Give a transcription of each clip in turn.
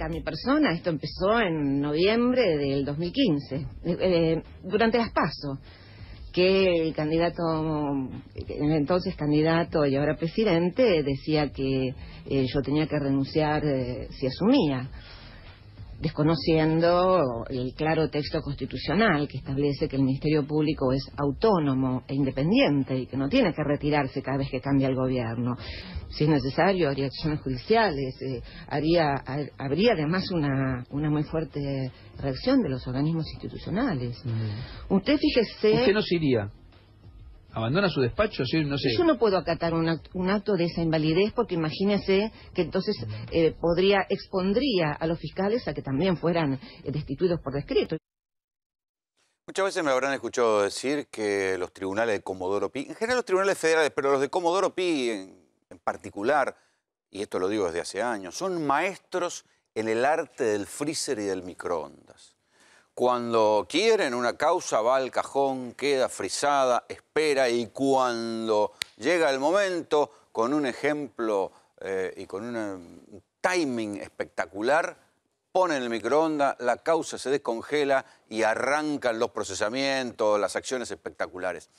a mi persona, esto empezó en noviembre del 2015, eh, eh, durante las PASO, que el candidato, entonces candidato y ahora presidente, decía que eh, yo tenía que renunciar si asumía desconociendo el claro texto constitucional que establece que el Ministerio Público es autónomo e independiente y que no tiene que retirarse cada vez que cambia el gobierno. Si es necesario, haría acciones judiciales, eh, habría además una, una muy fuerte reacción de los organismos institucionales. Mm. Usted fíjese... no abandona su despacho, ¿sí? no sé. Yo no puedo acatar un acto, de esa invalidez porque imagínese que entonces eh, podría expondría a los fiscales a que también fueran eh, destituidos por decreto. Muchas veces me habrán escuchado decir que los tribunales de Comodoro Pi, en general los tribunales federales, pero los de Comodoro Pi en particular, y esto lo digo desde hace años, son maestros en el arte del freezer y del microondas. Cuando quieren una causa va al cajón, queda frisada, espera y cuando llega el momento, con un ejemplo eh, y con un timing espectacular, pone el microondas, la causa se descongela y arrancan los procesamientos, las acciones espectaculares.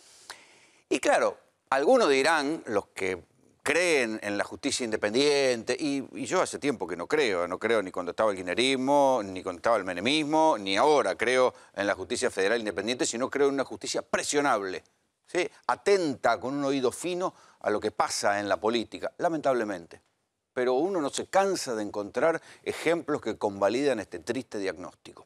Y claro, algunos dirán, los que creen en la justicia independiente, y, yo hace tiempo que no creo, no creo ni cuando estaba el guinerismo, ni cuando estaba el menemismo, ni ahora creo en la justicia federal independiente, sino creo en una justicia presionable, ¿sí? atenta con un oído fino a lo que pasa en la política, lamentablemente. Pero uno no se cansa de encontrar ejemplos que convalidan este triste diagnóstico.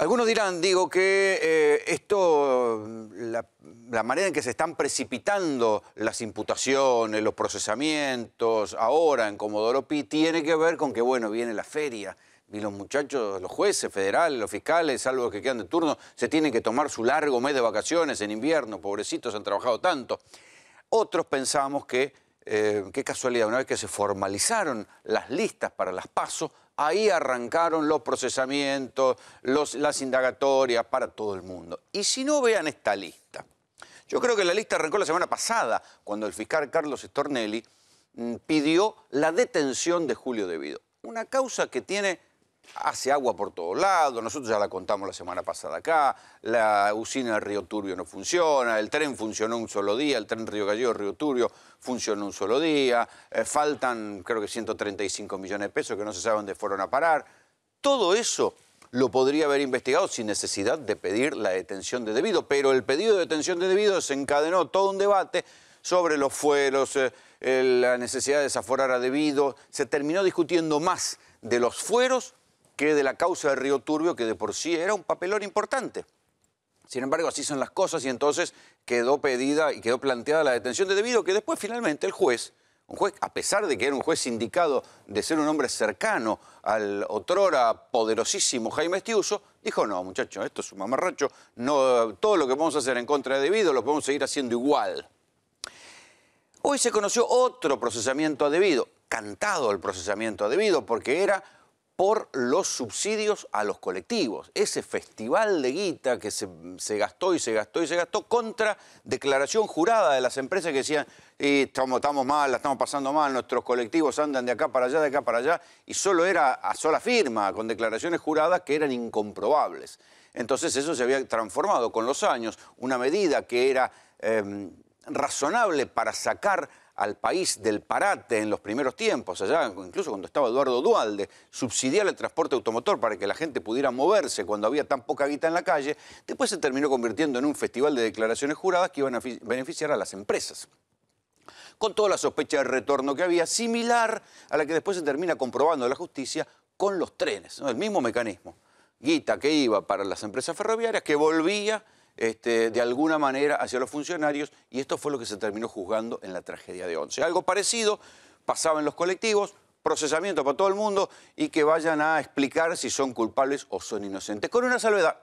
Algunos dirán, digo, que eh, esto, la, manera en que se están precipitando las imputaciones, los procesamientos, ahora en Comodoro Pi, tiene que ver con que, bueno, viene la feria. Y los muchachos, los jueces federales, los fiscales, salvo que quedan de turno, se tienen que tomar su largo mes de vacaciones en invierno. Pobrecitos, han trabajado tanto. Otros pensamos que, eh, qué casualidad, una vez que se formalizaron las listas para las pasos, Ahí arrancaron los procesamientos, las indagatorias para todo el mundo. Y si no, vean esta lista. Yo creo que la lista arrancó la semana pasada, cuando el fiscal Carlos Stornelli mm, pidió la detención de Julio Devido. Una causa que tiene hace agua por todos lados, nosotros ya la contamos la semana pasada acá, la usina del Río Turbio no funciona, el tren funcionó un solo día, el tren Río Gallego Río Turbio funcionó un solo día, eh, faltan creo que 135 millones de pesos que no se sabe dónde fueron a parar. Todo eso lo podría haber investigado sin necesidad de pedir la detención de debido, pero el pedido de detención de debido desencadenó todo un debate sobre los fueros, eh, la necesidad de desaforar a debido, se terminó discutiendo más de los fueros que de la causa de Río Turbio, que de por sí era un papelón importante. Sin embargo, así son las cosas y entonces quedó pedida y quedó planteada la detención de debido que después finalmente el juez, un juez, a pesar de que era un juez indicado de ser un hombre cercano al otrora poderosísimo Jaime Estiuso, dijo, no, muchachos, esto es un mamarracho, no, todo lo que vamos a hacer en contra de debido lo podemos seguir haciendo igual. Hoy se conoció otro procesamiento a debido, cantado el procesamiento a debido, porque era por los subsidios a los colectivos. Ese festival de guita que se, gastó y se gastó y se gastó contra declaración jurada de las empresas que decían estamos, mal, la estamos pasando mal, nuestros colectivos andan de acá para allá, de acá para allá, y solo era a sola firma, con declaraciones juradas que eran incomprobables. Entonces eso se había transformado con los años, una medida que era em, razonable para sacar al país del parate en los primeros tiempos, allá incluso cuando estaba Eduardo Dualde, subsidiar el transporte automotor para que la gente pudiera moverse cuando había tan poca guita en la calle, después se terminó convirtiendo en un festival de declaraciones juradas que iban a beneficiar a las empresas con toda la sospecha de retorno que había, similar a la que después se termina comprobando la justicia con los trenes, el mismo mecanismo. Guita que iba para las empresas ferroviarias, que volvía este, de alguna manera hacia los funcionarios y esto fue lo que se terminó juzgando en la tragedia de Once. Algo parecido pasaba en los colectivos, procesamiento para todo el mundo y que vayan a explicar si son culpables o son inocentes. Con una salvedad,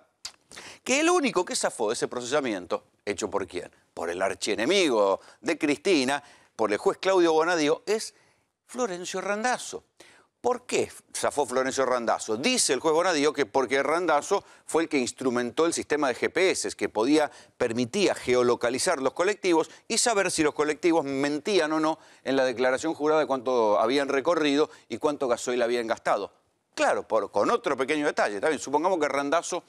que el único que zafó de ese procesamiento, hecho por quién? Por el archienemigo de Cristina, por el juez Claudio Bonadío, es Florencio Randazzo. ¿Por qué zafó Florencio Randazo Dice el juez Bonadío que porque Randazo fue el que instrumentó el sistema de GPS que podía, permitía geolocalizar los colectivos y saber si los colectivos mentían o no en la declaración jurada de cuánto habían recorrido y cuánto gasoil habían gastado. Claro, con otro pequeño detalle. También supongamos que Randazo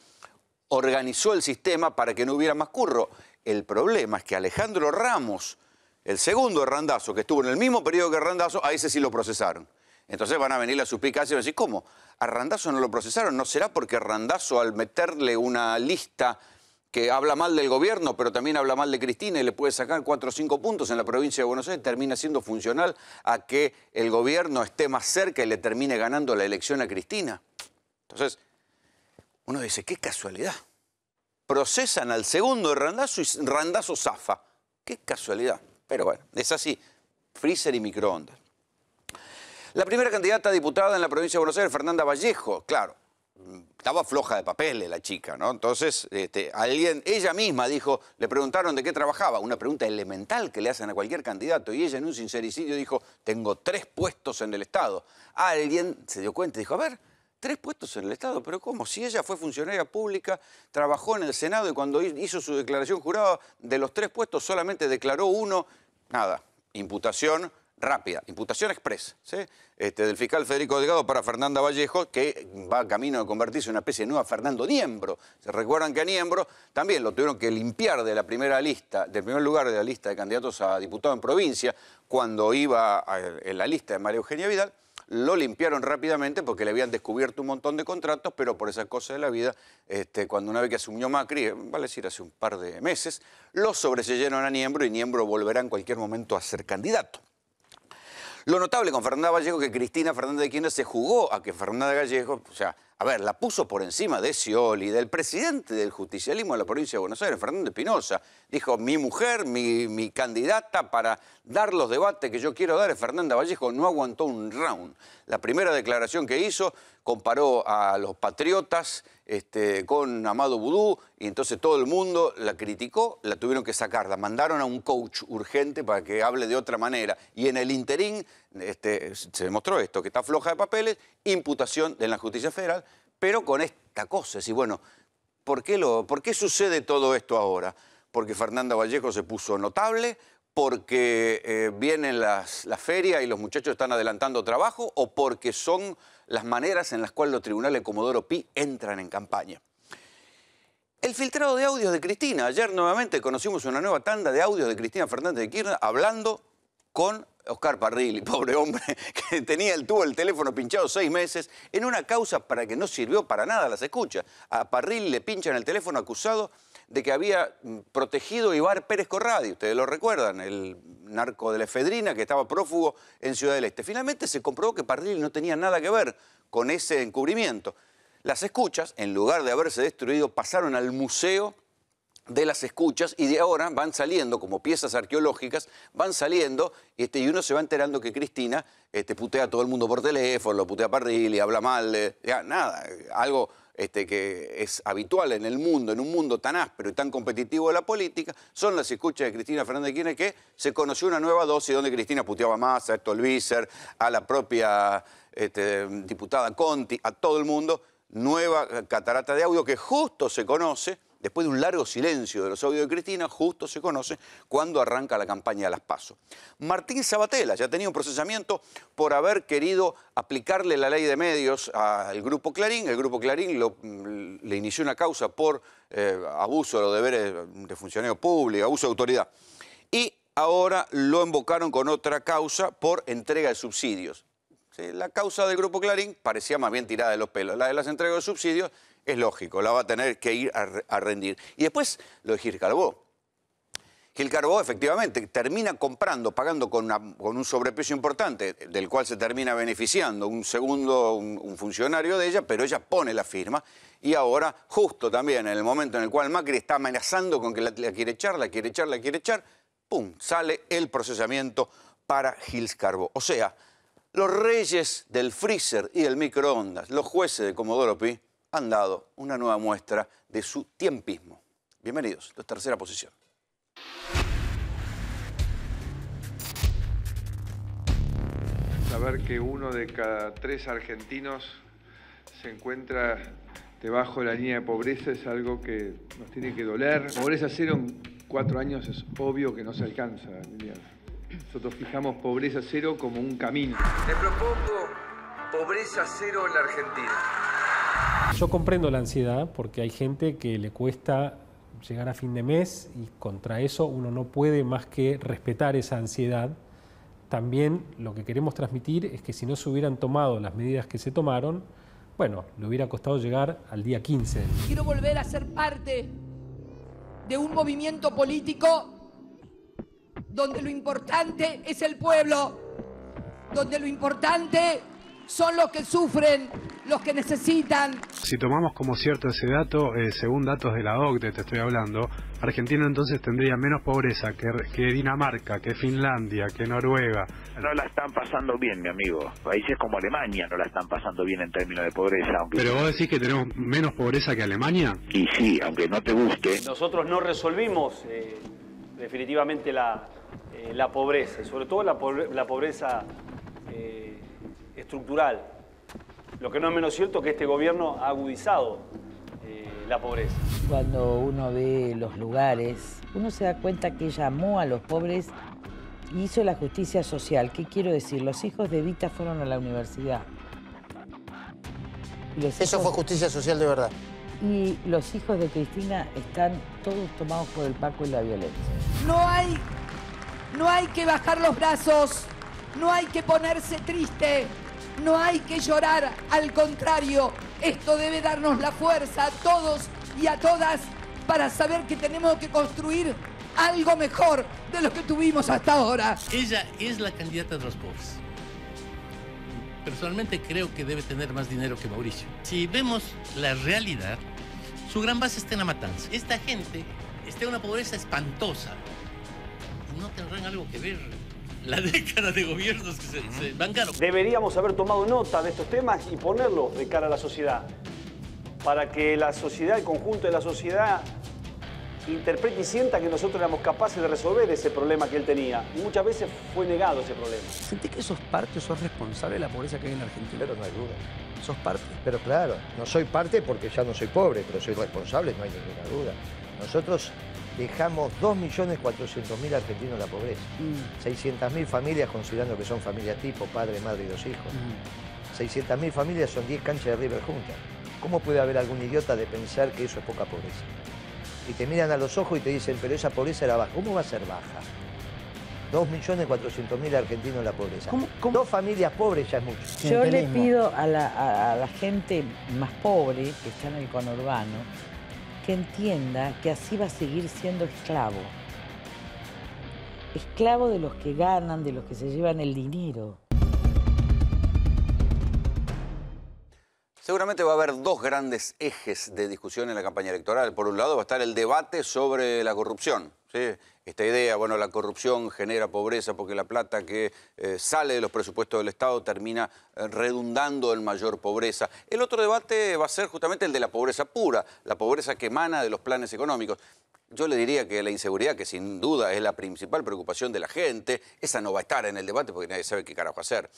organizó el sistema para que no hubiera más curro. El problema es que Alejandro Ramos, el segundo Randazo, que estuvo en el mismo periodo que Randazo, a ese sí lo procesaron. Entonces van a venir las suspicacias y van a decir, ¿cómo? A Randazo no lo procesaron. ¿No será porque Randazo al meterle una lista que habla mal del gobierno, pero también habla mal de Cristina y le puede sacar cuatro o cinco puntos en la provincia de Buenos Aires, termina siendo funcional a que el gobierno esté más cerca y le termine ganando la elección a Cristina? Entonces, uno dice, qué casualidad. Procesan al segundo de Randazo y Randazo zafa. Qué casualidad. Pero bueno, es así. Freezer y microondas. La primera candidata a diputada en la provincia de Buenos Aires, Fernanda Vallejo, claro, estaba floja de papeles la chica, ¿no? Entonces, este, alguien, ella misma dijo, le preguntaron de qué trabajaba, una pregunta elemental que le hacen a cualquier candidato, y ella en un sincericidio dijo, tengo tres puestos en el Estado. Alguien se dio cuenta y dijo, a ver, tres puestos en el Estado, pero ¿cómo? Si ella fue funcionaria pública, trabajó en el Senado y cuando hizo su declaración jurada, de los tres puestos solamente declaró uno, nada, imputación rápida, imputación expresa, este, del fiscal Federico Delgado para Fernanda Vallejo, que va camino de convertirse en una especie de nueva Fernando Niembro. Se recuerdan que a Niembro también lo tuvieron que limpiar de la primera lista, del primer lugar de la lista de candidatos a diputado en provincia, cuando iba en la lista de María Eugenia Vidal, lo limpiaron rápidamente porque le habían descubierto un montón de contratos, pero por esas cosas de la vida, este, cuando una vez que asumió Macri, eh, vale decir hace un par de meses, lo sobreseyeron a Niembro y Niembro volverá en cualquier momento a ser candidato. Lo notable con Fernanda Vallejo es que Cristina Fernández de Kirchner se jugó a que Fernanda Vallejo, o sea, a ver, la puso por encima de Scioli, del presidente del justicialismo de la provincia de Buenos Aires, Fernando Espinosa. Dijo, mi mujer, mi, mi, candidata para dar los debates que yo quiero dar es Fernanda Vallejo. No aguantó un round. La primera declaración que hizo comparó a los patriotas este, con Amado Vudú y entonces todo el mundo la criticó, la tuvieron que sacar, la mandaron a un coach urgente para que hable de otra manera. Y en el interín este, se demostró esto, que está floja de papeles, imputación de la justicia federal, pero con esta cosa. Y bueno, ¿por qué, lo, ¿por qué sucede todo esto ahora? Porque Fernanda Vallejo se puso notable, porque eh, vienen las, la feria y los muchachos están adelantando trabajo o porque son las maneras en las cuales los tribunales Comodoro Pi entran en campaña. El filtrado de audios de Cristina. Ayer nuevamente conocimos una nueva tanda de audios de Cristina Fernández de Kirchner hablando con Oscar Parrilli, pobre hombre, que tenía el tubo el teléfono pinchado seis meses en una causa para que no sirvió para nada las escuchas. A Parrilli le pinchan el teléfono acusado de que había mm, protegido Ibar Pérez Corradi, ustedes lo recuerdan, el narco de la efedrina que estaba prófugo en Ciudad del Este. Finalmente se comprobó que Parrilli no tenía nada que ver con ese encubrimiento. Las escuchas, en lugar de haberse destruido, pasaron al museo de las escuchas y de ahora van saliendo como piezas arqueológicas, van saliendo este, y uno se va enterando que Cristina este, putea a todo el mundo por teléfono, lo putea a Parrilli, habla mal, ya, nada, algo este, que es habitual en el mundo, en un mundo tan áspero y tan competitivo de la política, son las escuchas de Cristina Fernández de que se conoció una nueva dosis donde Cristina puteaba más a Héctor Stolbizer, a la propia este, diputada Conti, a todo el mundo, nueva catarata de audio que justo se conoce después de un largo silencio de los audios de Cristina, justo se conoce cuando arranca la campaña de las PASO. Martín Sabatella ya tenía un procesamiento por haber querido aplicarle la ley de medios al Grupo Clarín. El Grupo Clarín le inició una causa por eh, abuso de los deberes de funcionario público, abuso de autoridad. Y ahora lo invocaron con otra causa por entrega de subsidios. La causa del Grupo Clarín parecía más bien tirada de los pelos. La de las entregas de subsidios es lógico, la va a tener que ir a, rendir. Y después lo de Gil Carbó. Gil Carbó efectivamente termina comprando, pagando con, un sobrepeso importante, del cual se termina beneficiando un segundo, un, funcionario de ella, pero ella pone la firma y ahora, justo también en el momento en el cual Macri está amenazando con que la, quiere echar, la quiere echar, la quiere echar, ¡pum! sale el procesamiento para Gil Carbó. O sea, los reyes del freezer y del microondas, los jueces de Comodoro Pi, han dado una nueva muestra de su tiempismo. Bienvenidos, a tercera posición. Saber que uno de cada tres argentinos se encuentra debajo de la línea de pobreza es algo que nos tiene que doler. Pobreza cero en cuatro años es obvio que no se alcanza, Nosotros fijamos pobreza cero como un camino. Te propongo pobreza cero en la Argentina. Yo comprendo la ansiedad porque hay gente que le cuesta llegar a fin de mes y contra eso uno no puede más que respetar esa ansiedad. También lo que queremos transmitir es que si no se hubieran tomado las medidas que se tomaron, bueno, le hubiera costado llegar al día 15. Quiero volver a ser parte de un movimiento político donde lo importante es el pueblo, donde lo importante son los que sufren, los que necesitan. Si tomamos como cierto ese dato, eh, según datos de la OCDE te estoy hablando, Argentina entonces tendría menos pobreza que, Dinamarca, que Finlandia, que Noruega. No la están pasando bien, mi amigo. Países como Alemania no la están pasando bien en términos de pobreza. ¿Pero vos decís que tenemos menos pobreza que Alemania? Y sí, aunque no te guste. Nosotros no resolvimos eh, definitivamente la, eh, la pobreza, sobre todo la, pobreza estructural. Lo que no es menos cierto es que este gobierno ha agudizado eh, la pobreza. Cuando uno ve los lugares, uno se da cuenta que llamó a los pobres y hizo la justicia social. ¿Qué quiero decir? Los hijos de Vita fueron a la universidad. Eso fue justicia social de verdad. Y los hijos de Cristina están todos tomados por el Paco y la violencia. No hay, no hay que bajar los brazos, no hay que ponerse triste. No hay que llorar, al contrario, esto debe darnos la fuerza a todos y a todas para saber que tenemos que construir algo mejor de lo que tuvimos hasta ahora. Ella es la candidata de los pobres. Personalmente creo que debe tener más dinero que Mauricio. Si vemos la realidad, su gran base está en la matanza. Esta gente está en una pobreza espantosa. No tendrán algo que ver la década de gobiernos que se, se bancaron. Deberíamos haber tomado nota de estos temas y ponerlos de cara a la sociedad, para que la sociedad, el conjunto de la sociedad, interprete y sienta que nosotros éramos capaces de resolver ese problema que él tenía. muchas veces fue negado ese problema. ¿Sentí que sos parte, o sos responsable de la pobreza que hay en Argentina? Pero no hay duda. ¿Sos parte? Pero claro, no soy parte porque ya no soy pobre, pero soy responsable, no hay ninguna duda. Nosotros dejamos 2.400.000 argentinos en la pobreza. 600.000 mm. familias, considerando que son familia tipo, padre, madre y dos hijos. 600.000 mm. familias son 10 canchas de River juntas. ¿Cómo puede haber algún idiota de pensar que eso es poca pobreza? Y te miran a los ojos y te dicen, pero esa pobreza era baja. ¿Cómo va a ser baja? 2.400.000 argentinos en la pobreza. Dos familias pobres ya es mucho. Yo le pido a la, a la gente más pobre que está en el conurbano, que entienda que así va a seguir siendo esclavo. Esclavo de los que ganan, de los que se llevan el dinero. Seguramente va a haber dos grandes ejes de discusión en la campaña electoral. Por un lado va a estar el debate sobre la corrupción. Esta idea, bueno, la corrupción genera pobreza porque la plata que eh, sale de los presupuestos del Estado termina eh, redundando en mayor pobreza. El otro debate va a ser justamente el de la pobreza pura, la pobreza que emana de los planes económicos. Yo le diría que la inseguridad, que sin duda es la principal preocupación de la gente, esa no va a estar en el debate porque nadie sabe qué carajo hacer.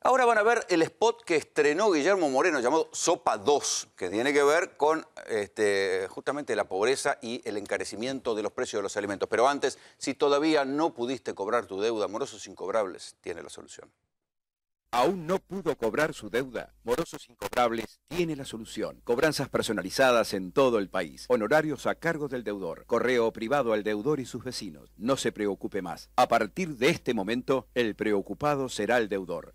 Ahora van a ver el spot que estrenó Guillermo Moreno llamado Sopa 2, que tiene que ver con este, justamente la pobreza y el encarecimiento de los precios de los alimentos. Pero antes, si todavía no pudiste cobrar tu deuda, Morosos Incobrables tiene la solución. Aún no pudo cobrar su deuda. Morosos Incobrables tiene la solución. Cobranzas personalizadas en todo el país. Honorarios a cargo del deudor. Correo privado al deudor y sus vecinos. No se preocupe más. A partir de este momento, el preocupado será el deudor.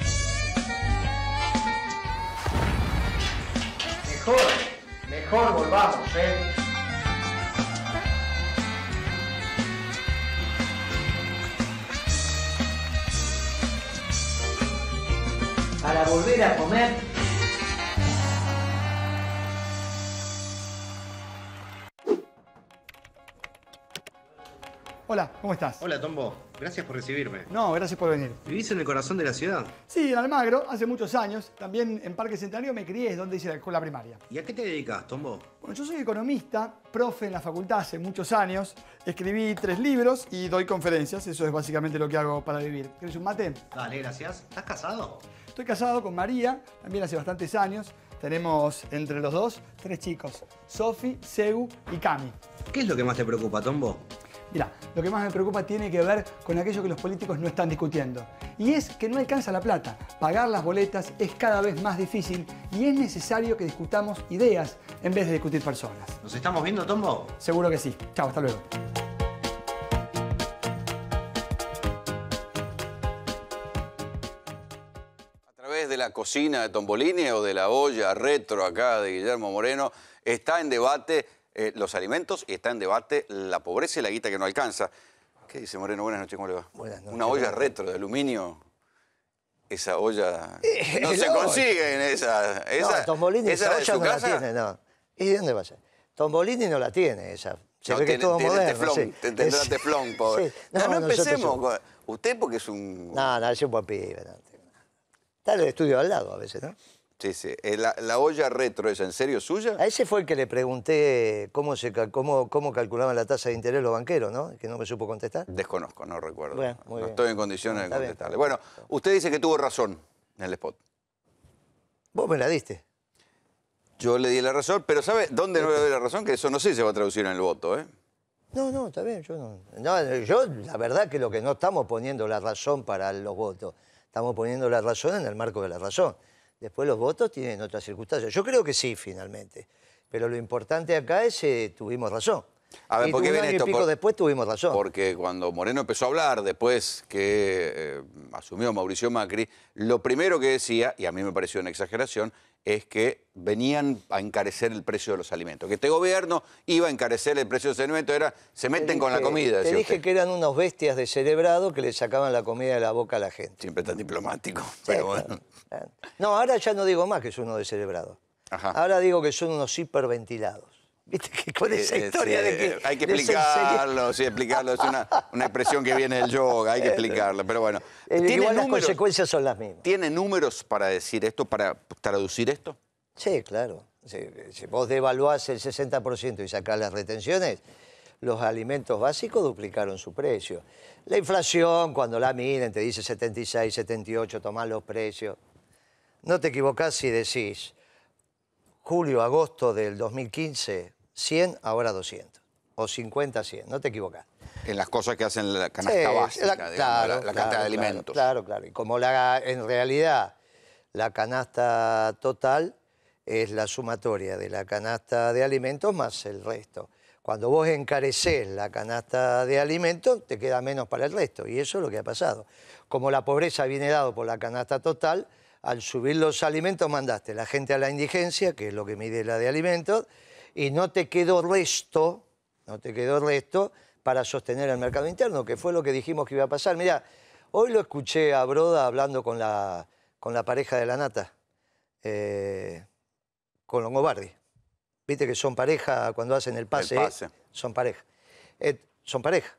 mejor, mejor volvamos, ¿eh? Para volver a comer Hola, ¿cómo estás? Hola, Tombo. Gracias por recibirme. No, gracias por venir. ¿Vivís en el corazón de la ciudad? Sí, en Almagro, hace muchos años. También en Parque Centenario me crié, es donde hice la escuela primaria. ¿Y a qué te dedicas, Tombo? Bueno, yo soy economista, profe en la facultad hace muchos años. Escribí tres libros y doy conferencias. Eso es básicamente lo que hago para vivir. ¿Querés un mate? Dale, gracias. ¿Estás casado? Estoy casado con María, también hace bastantes años. Tenemos entre los dos tres chicos, Sofi, Seu y Cami. ¿Qué es lo que más te preocupa, Tombo? Mira, lo que más me preocupa tiene que ver con aquello que los políticos no están discutiendo. Y es que no alcanza la plata. Pagar las boletas es cada vez más difícil y es necesario que discutamos ideas en vez de discutir personas. ¿Nos estamos viendo, Tombo? Seguro que sí. Chao, hasta luego. A través de la cocina de Tombolini o de la olla retro acá de Guillermo Moreno, está en debate eh, los alimentos y está en debate la pobreza y la guita que no alcanza. ¿Qué dice Moreno? Buenas noches, ¿cómo le va? Una olla retro de aluminio. Esa olla eh, no se consigue en esa. esa no, Tombolini, olla no la tiene, no. ¿Y de dónde ser Tombolini no la tiene esa. Se ve que todo moderno. Teflón, te, teflón, pobre. No, no, empecemos. Usted porque es un... No, no, es un buen pibe. Está en el estudio al lado a veces, ¿no? Sí, sí. Eh, la, olla retro, ¿es en serio suya? A ese fue el que le pregunté cómo, se, cómo, cómo calculaban la tasa de interés los banqueros, ¿no? Que no me supo contestar. Desconozco, no recuerdo. no estoy en condiciones de contestarle. Bueno, usted dice que tuvo razón en el spot. Vos me la diste. Yo le di la razón, pero ¿sabe dónde no le doy la razón? Que eso no sé si se va a traducir en el voto, ¿eh? No, no, está bien, yo yo, la verdad que lo que no estamos poniendo la razón para los votos, estamos poniendo la razón en el marco de la razón. Después los votos tienen otras circunstancias. Yo creo que sí, finalmente. Pero lo importante acá es que eh, tuvimos razón. A ver, ¿por qué viene esto? después tuvimos razón. Porque cuando Moreno empezó a hablar, después que eh, asumió Mauricio Macri, lo primero que decía, y a mí me pareció una exageración, es que venían a encarecer el precio de los alimentos. Que este gobierno iba a encarecer el precio de los alimentos, era se meten con la comida. Te dije que eran unos bestias de cerebrado que le sacaban la comida de la boca a la gente. Siempre tan diplomático, pero bueno. No, ahora ya no digo más que es son unos descerebrados. Ahora digo que son unos hiperventilados. Viste que con esa eh, historia de que... Hay que explicarlo, sí, explicarlo. Es una, expresión que viene del yoga, hay que explicarlo. Pero bueno, eh, ¿tiene igual las consecuencias son las mismas. ¿Tiene números para decir esto, para traducir esto? Sí, claro. Si, vos devaluás el 60% y sacás las retenciones, los alimentos básicos duplicaron su precio. La inflación, cuando la miden, te dice 76, 78, tomás los precios. No te equivocás si decís julio, agosto del 2015 100, ahora 200. O 50 100, no te equivocas. En las cosas que hacen la canasta básica, la, claro, claro, de alimentos. Claro, claro. Y como en realidad la canasta total es la sumatoria de la canasta de alimentos más el resto. Cuando vos encareces la canasta de alimentos, te queda menos para el resto. Y eso es lo que ha pasado. Como la pobreza viene dado por la canasta total, al subir los alimentos mandaste la gente a la indigencia, que es lo que mide la de alimentos, y no te quedó resto, no te quedó resto para sostener el mercado interno, que fue lo que dijimos que iba a pasar. Mira, hoy lo escuché a Broda hablando con la, con la pareja de la nata, eh, con Longobardi. Viste que son pareja cuando hacen el pase. son pareja. Eh, son pareja.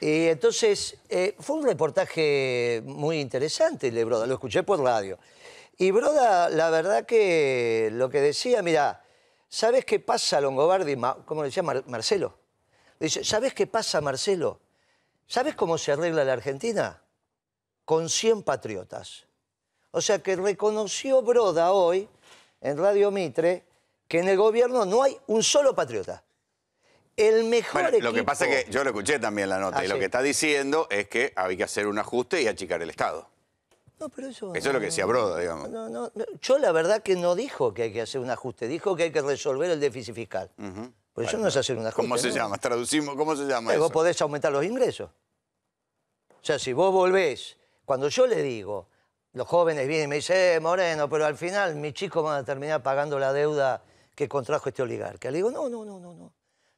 Y entonces eh, fue un reportaje muy interesante de Broda, lo escuché por radio. Y Broda, la verdad que lo que decía, mira, Sabes qué pasa, Longobardi? ¿Cómo le decía Marcelo? Le dice, sabes qué pasa, Marcelo? sabes cómo se arregla la Argentina? Con 100 patriotas. O sea que reconoció Broda hoy en Radio Mitre que en el gobierno no hay un solo patriota. El mejor Lo que pasa es que yo lo escuché también la nota y ah, lo que está diciendo es que hay que hacer un ajuste y achicar el Estado eso... es lo que se Broda, digamos. yo la verdad que no dijo que hay que hacer un ajuste, dijo que hay que resolver el déficit fiscal. Por eso no es hacer un ajuste. ¿Cómo se llama? Traducimos, ¿cómo se llama eh, eso? Vos podés aumentar los ingresos. O sea, si vos volvés, cuando yo le digo, los jóvenes vienen y me dicen, eh, Moreno, pero al final mis chicos van a terminar pagando la deuda que contrajo este oligarca. Le digo, no, no, no, no, no.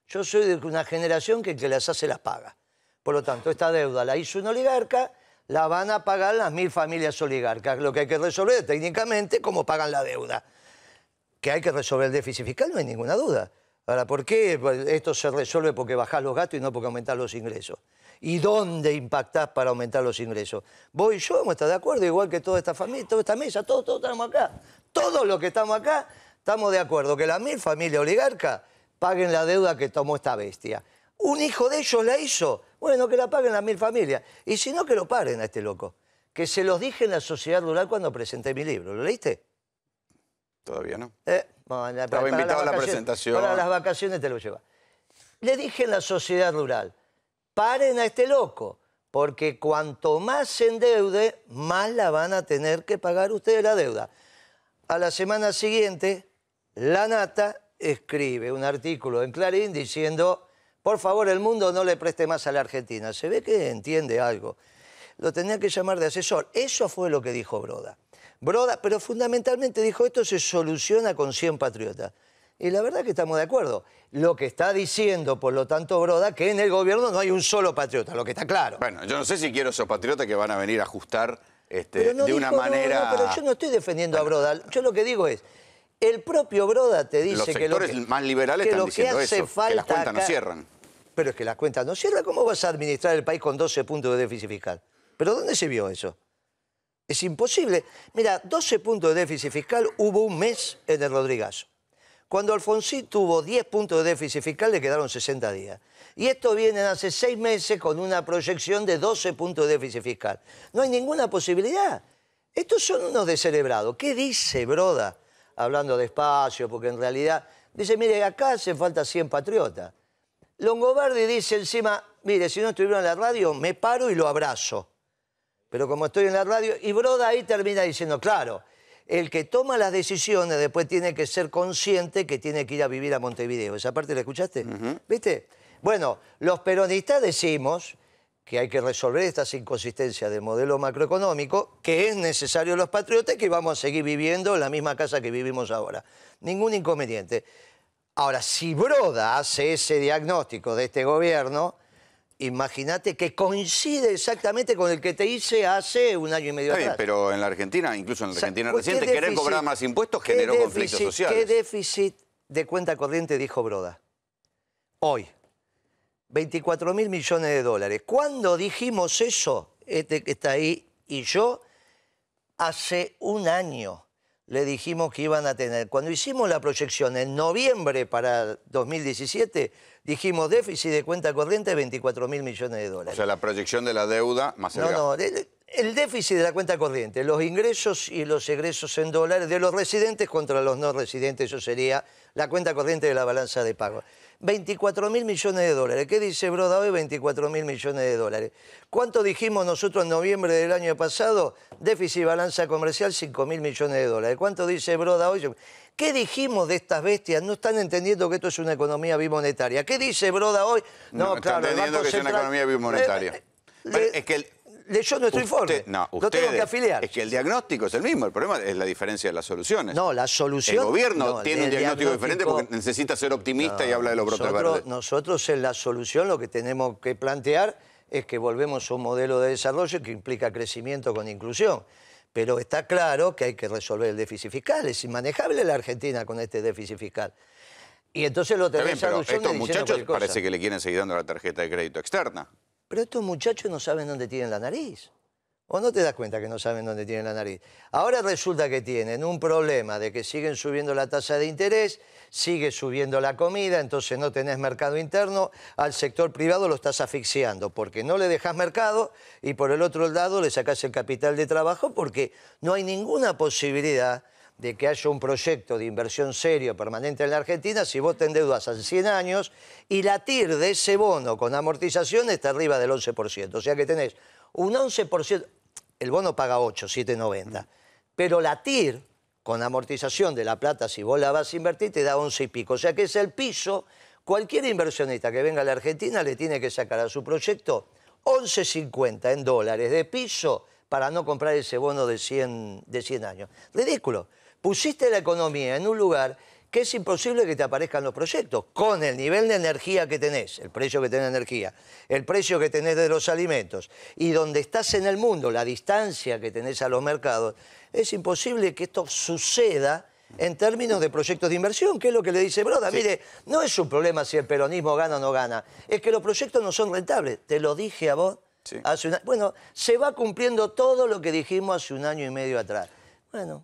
Yo soy de una generación que el que las hace las paga. Por lo tanto, esta deuda la hizo un oligarca la van a pagar las mil familias oligarcas. Lo que hay que resolver técnicamente es cómo pagan la deuda. Que hay que resolver el déficit fiscal, no hay ninguna duda. Ahora, ¿por qué pues, esto se resuelve porque bajás los gastos y no porque aumentás los ingresos? ¿Y dónde impactás para aumentar los ingresos? voy y yo vamos a estar de acuerdo, igual que toda esta familia, toda esta mesa, todos, todos estamos acá. Todos los que estamos acá estamos de acuerdo que las mil familias oligarcas paguen la deuda que tomó esta bestia. Un hijo de ellos la hizo bueno, que la paguen las mil familias. Y si no, que lo paren a este loco. Que se los dije en la sociedad rural cuando presenté mi libro. ¿Lo leíste? Todavía no. Eh, Estaba invitado a la presentación. Para las vacaciones te lo lleva. Le dije en la sociedad rural, paren a este loco, porque cuanto más se endeude, más la van a tener que pagar ustedes la deuda. A la semana siguiente, la nata escribe un artículo en Clarín diciendo por favor, el mundo no le preste más a la Argentina. Se ve que entiende algo. Lo tenía que llamar de asesor. Eso fue lo que dijo Broda. Broda, pero fundamentalmente dijo, esto se soluciona con 100 patriotas. Y la verdad es que estamos de acuerdo. Lo que está diciendo, por lo tanto, Broda, que en el gobierno no hay un solo patriota, lo que está claro. Bueno, yo no sé si quiero esos patriotas que van a venir a ajustar este, de una manera... pero yo no estoy defendiendo a Broda. Yo lo que digo es, el propio Broda te dice que lo que más liberales están diciendo hace eso, que las cuentas no cierran. Pero es que las cuentas no cierran. ¿Cómo vas a administrar el país con 12 puntos de déficit fiscal? ¿Pero dónde se vio eso? Es imposible. Mira, 12 puntos de déficit fiscal hubo un mes en el Rodrigazo. Cuando Alfonsín tuvo 10 puntos de déficit fiscal le quedaron 60 días. Y esto viene hace 6 meses con una proyección de 12 puntos de déficit fiscal. No hay ninguna posibilidad. Estos son unos descerebrados. ¿Qué dice Broda? hablando despacio, porque en realidad dice, mire, acá hace falta 100 patriotas. Longobardi dice encima, mire, si no estuviera en la radio, me paro y lo abrazo. Pero como estoy en la radio, y Broda ahí termina diciendo, claro, el que toma las decisiones después tiene que ser consciente que tiene que ir a vivir a Montevideo. ¿Esa parte la escuchaste? ¿Viste? Bueno, los peronistas decimos que hay que resolver estas inconsistencias del modelo macroeconómico, que es necesario los patriotas que vamos a seguir viviendo en la misma casa que vivimos ahora. Ningún inconveniente. Ahora, si Broda hace ese diagnóstico de este gobierno, imagínate que coincide exactamente con el que te hice hace un año y medio atrás. pero en la Argentina, incluso en la Argentina reciente, querer cobrar más impuestos generó conflictos sociales. ¿Qué déficit de cuenta corriente dijo Broda? Hoy. 24 mil millones de dólares. ¿Cuándo dijimos eso? Este que está ahí y yo, hace un año le dijimos que iban a tener. Cuando hicimos la proyección en noviembre para 2017, dijimos déficit de cuenta corriente de 24 mil millones de dólares. O sea, la proyección de la deuda más allá. No, no, el déficit de la cuenta corriente, los ingresos y los egresos en dólares de los residentes contra los no residentes, eso sería la cuenta corriente de la balanza de pago. 24 mil millones de dólares. ¿Qué dice Broda hoy? 24 mil millones de dólares. ¿Cuánto dijimos nosotros en noviembre del año pasado? Déficit y balanza comercial, 5 mil millones de dólares. ¿Cuánto dice Broda hoy? ¿Qué dijimos de estas bestias? No están entendiendo que esto es una economía bimonetaria. ¿Qué dice Broda hoy? No, están entendiendo que es una economía bimonetaria. es que el leyó nuestro informe. No, usted lo tengo que afiliar. Es que el diagnóstico es el mismo, el problema es la diferencia de las soluciones. No, la solución... El gobierno tiene un diagnóstico, diferente porque necesita ser optimista y habla de los brotes nosotros, verdes. Nosotros en la solución lo que tenemos que plantear es que volvemos a un modelo de desarrollo que implica crecimiento con inclusión. Pero está claro que hay que resolver el déficit fiscal. Es inmanejable la Argentina con este déficit fiscal. Y entonces lo tenés pero Estos muchachos parece que le quieren seguir dando la tarjeta de crédito externa. Pero estos muchachos no saben dónde tienen la nariz. ¿O no te das cuenta que no saben dónde tienen la nariz? Ahora resulta que tienen un problema de que siguen subiendo la tasa de interés, sigue subiendo la comida, entonces no tenés mercado interno, al sector privado lo estás asfixiando, porque no le dejas mercado y por el otro lado le sacas el capital de trabajo porque no hay ninguna posibilidad de que haya un proyecto de inversión serio permanente en la Argentina si vos te endeudas hace 100 años y la TIR de ese bono con amortización está arriba del 11%. O sea que tenés un 11%, el bono paga 8, 7,90, pero la TIR con amortización de la plata, si vos la vas a invertir, te da 11 y pico. O sea que es el piso, cualquier inversionista que venga a la Argentina le tiene que sacar a su proyecto 11,50 en dólares de piso para no comprar ese bono de 100, de 100 años. Ridículo pusiste la economía en un lugar que es imposible que te aparezcan los proyectos, con el nivel de energía que tenés, el precio que tenés de energía, el precio que tenés de los alimentos, y donde estás en el mundo, la distancia que tenés a los mercados, es imposible que esto suceda en términos de proyectos de inversión, que es lo que le dice Broda. Mire, no es un problema si el peronismo gana o no gana, es que los proyectos no son rentables, te lo dije a vos. Hace año. Bueno, se va cumpliendo todo lo que dijimos hace un año y medio atrás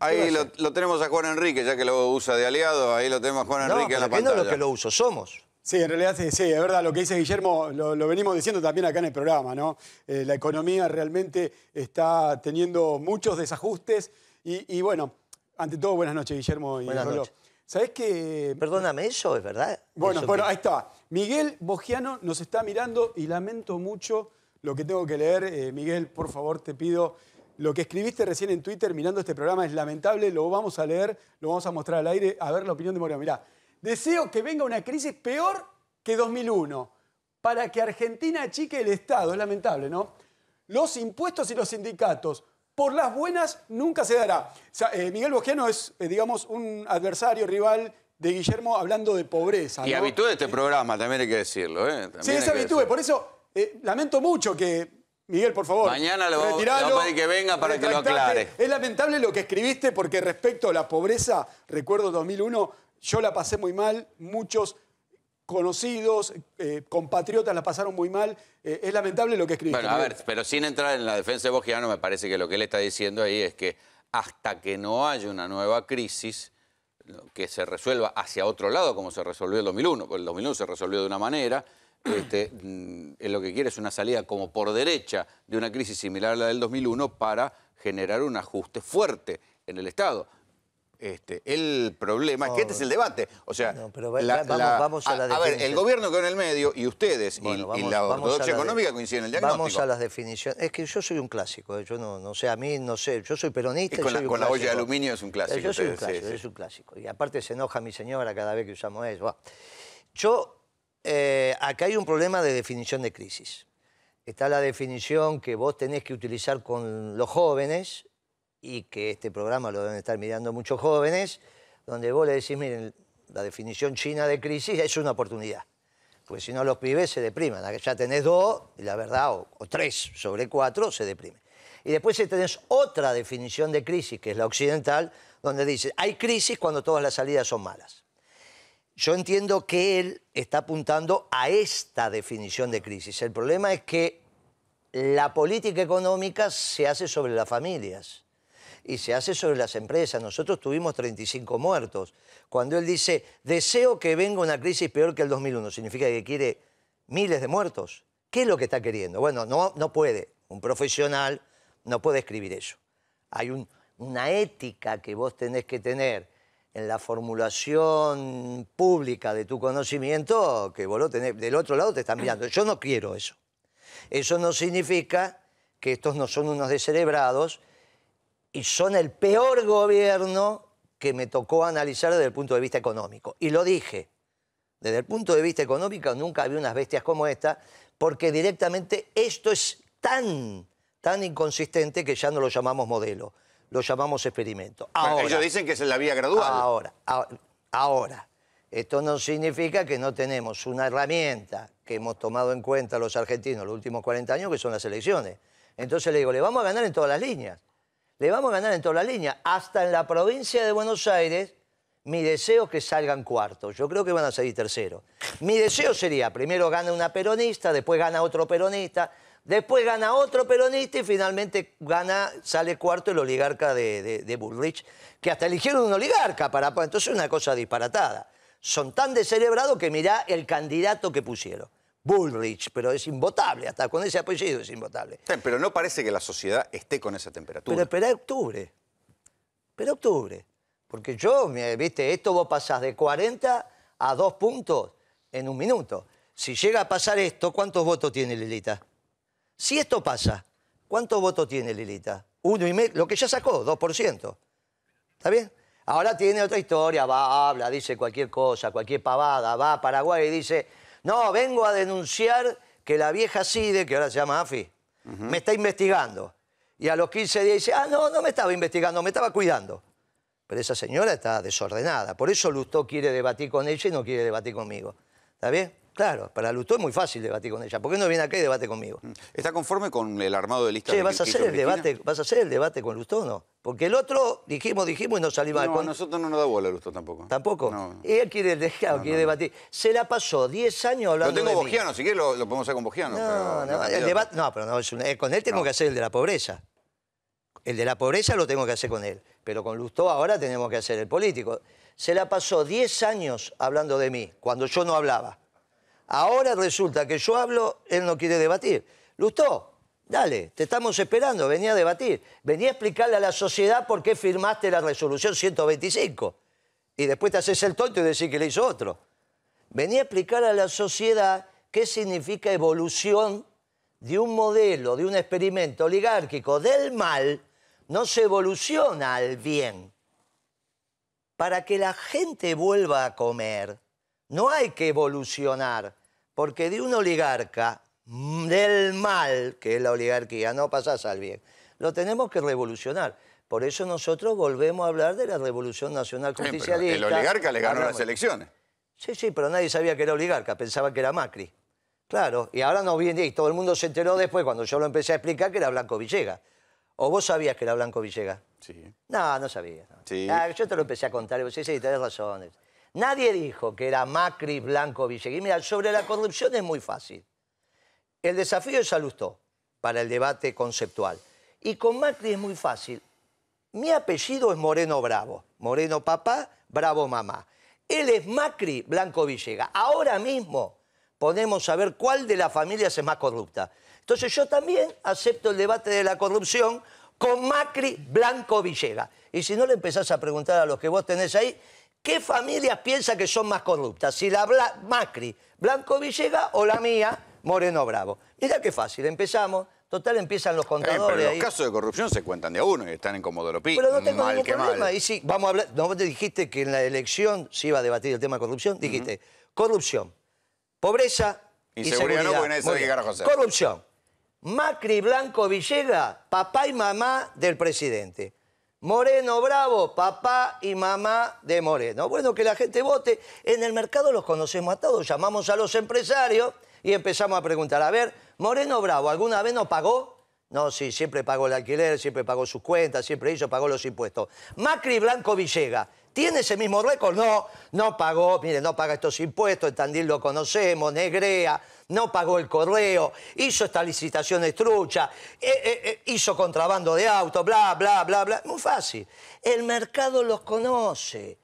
ahí lo, tenemos a Juan Enrique, ya que lo usa de aliado, ahí lo tenemos a Juan Enrique en la pantalla. No, lo que lo uso somos. Sí, en realidad sí, es verdad, lo que dice Guillermo lo, venimos diciendo también acá en el programa, ¿no? Eh, la economía realmente está teniendo muchos desajustes y, bueno, ante todo, buenas noches, Guillermo y buenas noches. ¿Sabés qué? Perdóname, eso es verdad. Bueno, bueno, ahí está. Miguel Bogiano nos está mirando y lamento mucho lo que tengo que leer. Eh, Miguel, por favor, te pido lo que escribiste recién en Twitter mirando este programa es lamentable, lo vamos a leer, lo vamos a mostrar al aire, a ver la opinión de Moreno. Mirá, deseo que venga una crisis peor que 2001 para que Argentina achique el Estado, es lamentable, ¿no? Los impuestos y los sindicatos, por las buenas nunca se dará. Eh, Miguel Bogiano es, eh, digamos, un adversario, rival de Guillermo hablando de pobreza. Y habitúe este programa, también hay que decirlo. ¿eh? sí, es habitúe, por eso eh, lamento mucho que Miguel, por favor. Mañana lo voy a pedir que venga para que lo aclare. Es lamentable lo que escribiste porque respecto a la pobreza, recuerdo 2001, yo la pasé muy mal, muchos conocidos, eh, compatriotas la pasaron muy mal. Eh, es lamentable lo que escribiste. Bueno, a ver, pero sin entrar en la defensa de Bogiano, me parece que lo que él está diciendo ahí es que hasta que no haya una nueva crisis que se resuelva hacia otro lado, como se resolvió el 2001, porque el 2001 se resolvió de una manera, en este, mm, lo que quiere es una salida como por derecha de una crisis similar a la del 2001 para generar un ajuste fuerte en el Estado. Este, el problema es que este es el debate. O sea, vamos, a, la a ver, el gobierno que en el medio y ustedes y, vamos, la ortodoxia económica coinciden en el diagnóstico. Vamos a las definiciones. Es que yo soy un clásico. ¿eh? Yo no, no sé, a mí no sé. Yo soy peronista. con, la, olla de aluminio es un clásico. Yo soy es un clásico. Y aparte se enoja mi señora cada vez que usamos eso. Yo eh, acá hay un problema de definición de crisis. Está la definición que vos tenés que utilizar con los jóvenes y que este programa lo deben estar mirando muchos jóvenes, donde vos le decís, miren, la definición china de crisis es una oportunidad. Porque si no, los pibes se deprimen. Ya tenés dos, y la verdad, o, tres sobre cuatro, se deprime. Y después tenés otra definición de crisis, que es la occidental, donde dice, hay crisis cuando todas las salidas son malas. Yo entiendo que él está apuntando a esta definición de crisis. El problema es que la política económica se hace sobre las familias y se hace sobre las empresas. Nosotros tuvimos 35 muertos. Cuando él dice, deseo que venga una crisis peor que el 2001, significa que quiere miles de muertos. ¿Qué es lo que está queriendo? Bueno, no, no puede. Un profesional no puede escribir eso. Hay una ética que vos tenés que tener en la formulación pública de tu conocimiento que vos del otro lado te están mirando. Yo no quiero eso. Eso no significa que estos no son unos descerebrados y son el peor gobierno que me tocó analizar desde el punto de vista económico. Y lo dije, desde el punto de vista económico nunca había unas bestias como esta, porque directamente esto es tan, tan inconsistente que ya no lo llamamos modelo lo llamamos experimento. Ahora, Ellos dicen que es la vía gradual. Ahora, ahora, esto no significa que no tenemos una herramienta que hemos tomado en cuenta los argentinos los últimos 40 años, que son las elecciones. Entonces le digo, le vamos a ganar en todas las líneas. Le vamos a ganar en todas las líneas. Hasta en la provincia de Buenos Aires, mi deseo es que salgan cuartos. Yo creo que van a salir tercero Mi deseo sería, primero gana una peronista, después gana otro peronista, Después gana otro peronista y finalmente gana, sale cuarto el oligarca de, Bullrich, que hasta eligieron un oligarca para. Entonces, una cosa disparatada. Son tan deselebrados que mirá el candidato que pusieron. Bullrich, pero es invotable, hasta con ese apellido es invotable. Pero no parece que la sociedad esté con esa temperatura. Pero espera octubre. Pero octubre. Porque yo, viste, esto vos pasás de 40 a 2 puntos en un minuto. Si llega a pasar esto, ¿cuántos votos tiene Lilita? Si esto pasa, ¿cuántos votos tiene Lilita? Uno y medio, lo que ya sacó, 2%. ¿Está bien? Ahora tiene otra historia, va, habla, dice cualquier cosa, cualquier pavada, va a Paraguay y dice, no, vengo a denunciar que la vieja CIDE, que ahora se llama AFI, me está investigando. Y a los 15 días dice, ah, no, no me estaba investigando, me estaba cuidando. Pero esa señora está desordenada, por eso Lustó quiere debatir con ella y no quiere debatir conmigo. ¿Está bien? Claro, para Lustó es muy fácil debatir con ella. ¿Por qué no viene acá y debate conmigo? Mm. ¿Está conforme con el armado de lista? de vas, a hacer el debate, ¿vas a hacer el debate con Lustó o no? Porque el otro dijimos, dijimos y no salimos. No, con... nosotros no nos da bola Lustó tampoco. ¿Tampoco? No. Ella quiere, dejar, quiere debatir. Se la pasó 10 años hablando de Lo tengo bojiano, Bogiano, si quieres lo, podemos hacer con Bogiano. No, no, el debate... No, pero no, eh, con él tengo que hacer el de la pobreza. El de la pobreza lo tengo que hacer con él. Pero con Lustó ahora tenemos que hacer el político. Se la pasó 10 años hablando de mí, cuando yo no hablaba. Ahora resulta que yo hablo, él no quiere debatir. Lustó, dale, te estamos esperando, venía a debatir. Venía a explicarle a la sociedad por qué firmaste la resolución 125. Y después te haces el tonto y decís que le hizo otro. Venía a explicar a la sociedad qué significa evolución de un modelo, de un experimento oligárquico del mal, no se evoluciona al bien. Para que la gente vuelva a comer, no hay que evolucionar. Porque de un oligarca mm, del mal, que es la oligarquía, no pasas al bien, lo tenemos que revolucionar. Por eso nosotros volvemos a hablar de la Revolución Nacional Justicialista. el oligarca le ganó las elecciones. Sí, sí, pero nadie sabía que era oligarca, pensaba que era Macri. Claro, y ahora no viene, y todo el mundo se enteró después cuando yo lo empecé a explicar que era Blanco Villegas. ¿O vos sabías que era Blanco Villegas? Sí. No, no sabía. Ah, yo te lo empecé a contar vos sí, sí, tenés Nadie dijo que era Macri, Blanco, Villegas. Mira, sobre la corrupción es muy fácil. El desafío es Alustó para el debate conceptual. Y con Macri es muy fácil. Mi apellido es Moreno Bravo. Moreno papá, Bravo mamá. Él es Macri, Blanco Villega. Ahora mismo podemos saber cuál de las familias es más corrupta. Entonces yo también acepto el debate de la corrupción con Macri, Blanco Villega. Y si no le empezás a preguntar a los que vos tenés ahí, ¿Qué familias piensa que son más corruptas? Si la Macri, Blanco Villega o la mía, Moreno Bravo. Mira qué fácil, empezamos. Total, empiezan los contadores. Eh, pero los casos de corrupción se cuentan de a uno y están en Comodoro Pero no tengo mal ningún problema. vamos a hablar, no, vos te dijiste que en la elección se iba a debatir el tema de corrupción. Dijiste, corrupción, pobreza inseguridad. Y seguridad. Corrupción. Macri Blanco Villega, papá y mamá del presidente. Moreno Bravo, papá y mamá de Moreno. Bueno, que la gente vote. En el mercado los conocemos a todos. Llamamos a los empresarios y empezamos a preguntar, a ver, Moreno Bravo, ¿alguna vez no pagó? No, sí, siempre pagó el alquiler, siempre pagó sus cuentas, siempre hizo, pagó los impuestos. Macri Blanco Villega, ¿Tiene ese mismo récord? No, no pagó, mire, no paga estos impuestos, el Tandil lo conocemos, negrea, no pagó el correo, hizo esta licitación trucha, eh, eh, eh, hizo contrabando de auto, bla, bla, bla, bla. Muy fácil. El mercado los conoce.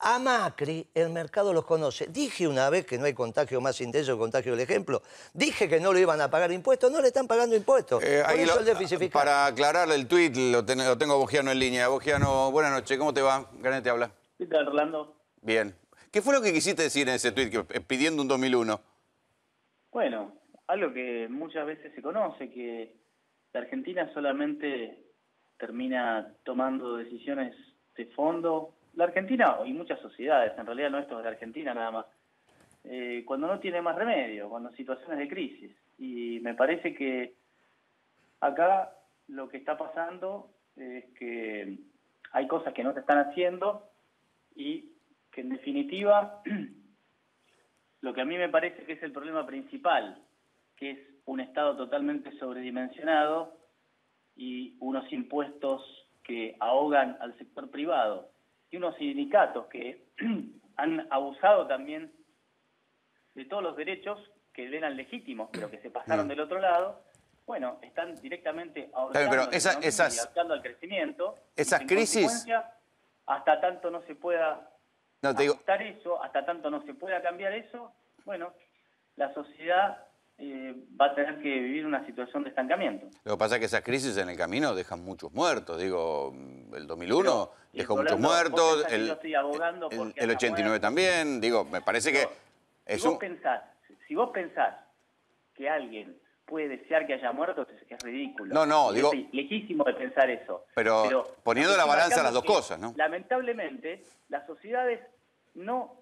A Macri el mercado los conoce. Dije una vez que no hay contagio más intenso contagio del ejemplo. Dije que no le iban a pagar impuestos, no le están pagando impuestos. Eh, para aclarar el tuit, lo, tengo a Bogiano en línea. Bogiano, buenas noches, ¿cómo te va? Grande te habla. ¿Qué tal, Bien. ¿Qué fue lo que quisiste decir en ese tuit eh, pidiendo un 2001? Bueno, algo que muchas veces se conoce, que la Argentina solamente termina tomando decisiones de fondo la Argentina y muchas sociedades, en realidad no esto es de Argentina nada más, eh, cuando no tiene más remedio, cuando situaciones de crisis. Y me parece que acá lo que está pasando es que hay cosas que no se están haciendo y que en definitiva lo que a mí me parece que es el problema principal, que es un Estado totalmente sobredimensionado y unos impuestos que ahogan al sector privado y unos sindicatos que han abusado también de todos los derechos que eran legítimos, pero que se pasaron mm. del otro lado, bueno, están directamente ahorrando y al crecimiento. Esas crisis... Hasta tanto no se pueda no, te digo... eso, hasta tanto no se pueda cambiar eso, bueno, la sociedad eh, va a tener que vivir una situación de estancamiento. Lo que pasa es que esas crisis en el camino dejan muchos muertos. Digo, el 2001 dejó muchos muertos, el, el, 89 también. Digo, me parece que es si Vos pensás, si vos pensás que alguien puede desear que haya muerto, es ridículo. No, no, digo... lejísimo de pensar eso. Pero, poniendo la balanza las dos cosas, ¿no? Lamentablemente, las sociedades no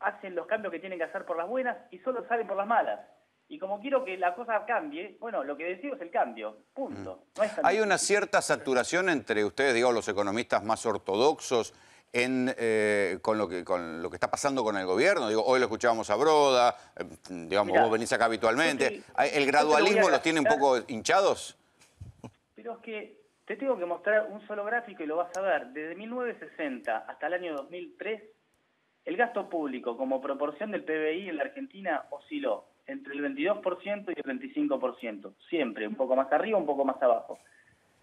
hacen los cambios que tienen que hacer por las buenas y solo salen por las malas. Y como quiero que la cosa cambie, bueno, lo que decido es el cambio, punto. Hay una cierta saturación entre ustedes, digo, los economistas más ortodoxos, en, eh, con, lo que, está pasando con el gobierno. Digo, hoy lo escuchábamos a Broda, em, digamos, vos venís acá habitualmente. ¿El gradualismo los tiene un poco hinchados? Pero es que te tengo que mostrar un solo gráfico y lo vas a ver. Desde 1960 hasta el año 2003, el gasto público como proporción del PBI en la Argentina osciló entre el 22% y el 25%, siempre, un poco más arriba, un poco más abajo.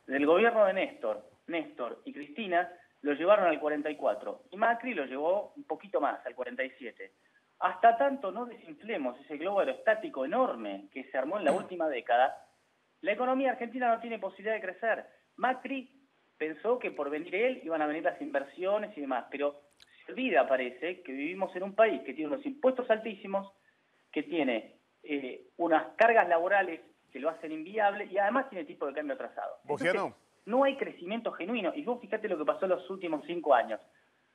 Del gobierno de Néstor, Néstor y Cristina lo llevaron al 44 y Macri lo llevó un poquito más, al 47. Hasta tanto no desinflemos ese globo aerostático enorme que se armó en la última década, la economía argentina no tiene posibilidad de crecer. Macri pensó que por venir él iban a venir las inversiones y demás, pero se olvida, parece, que vivimos en un país que tiene unos impuestos altísimos, que tiene eh, unas cargas laborales que lo hacen inviable y además tiene tipo de cambio atrasado. no? no hay crecimiento genuino. Y vos fíjate lo que pasó en los últimos cinco años.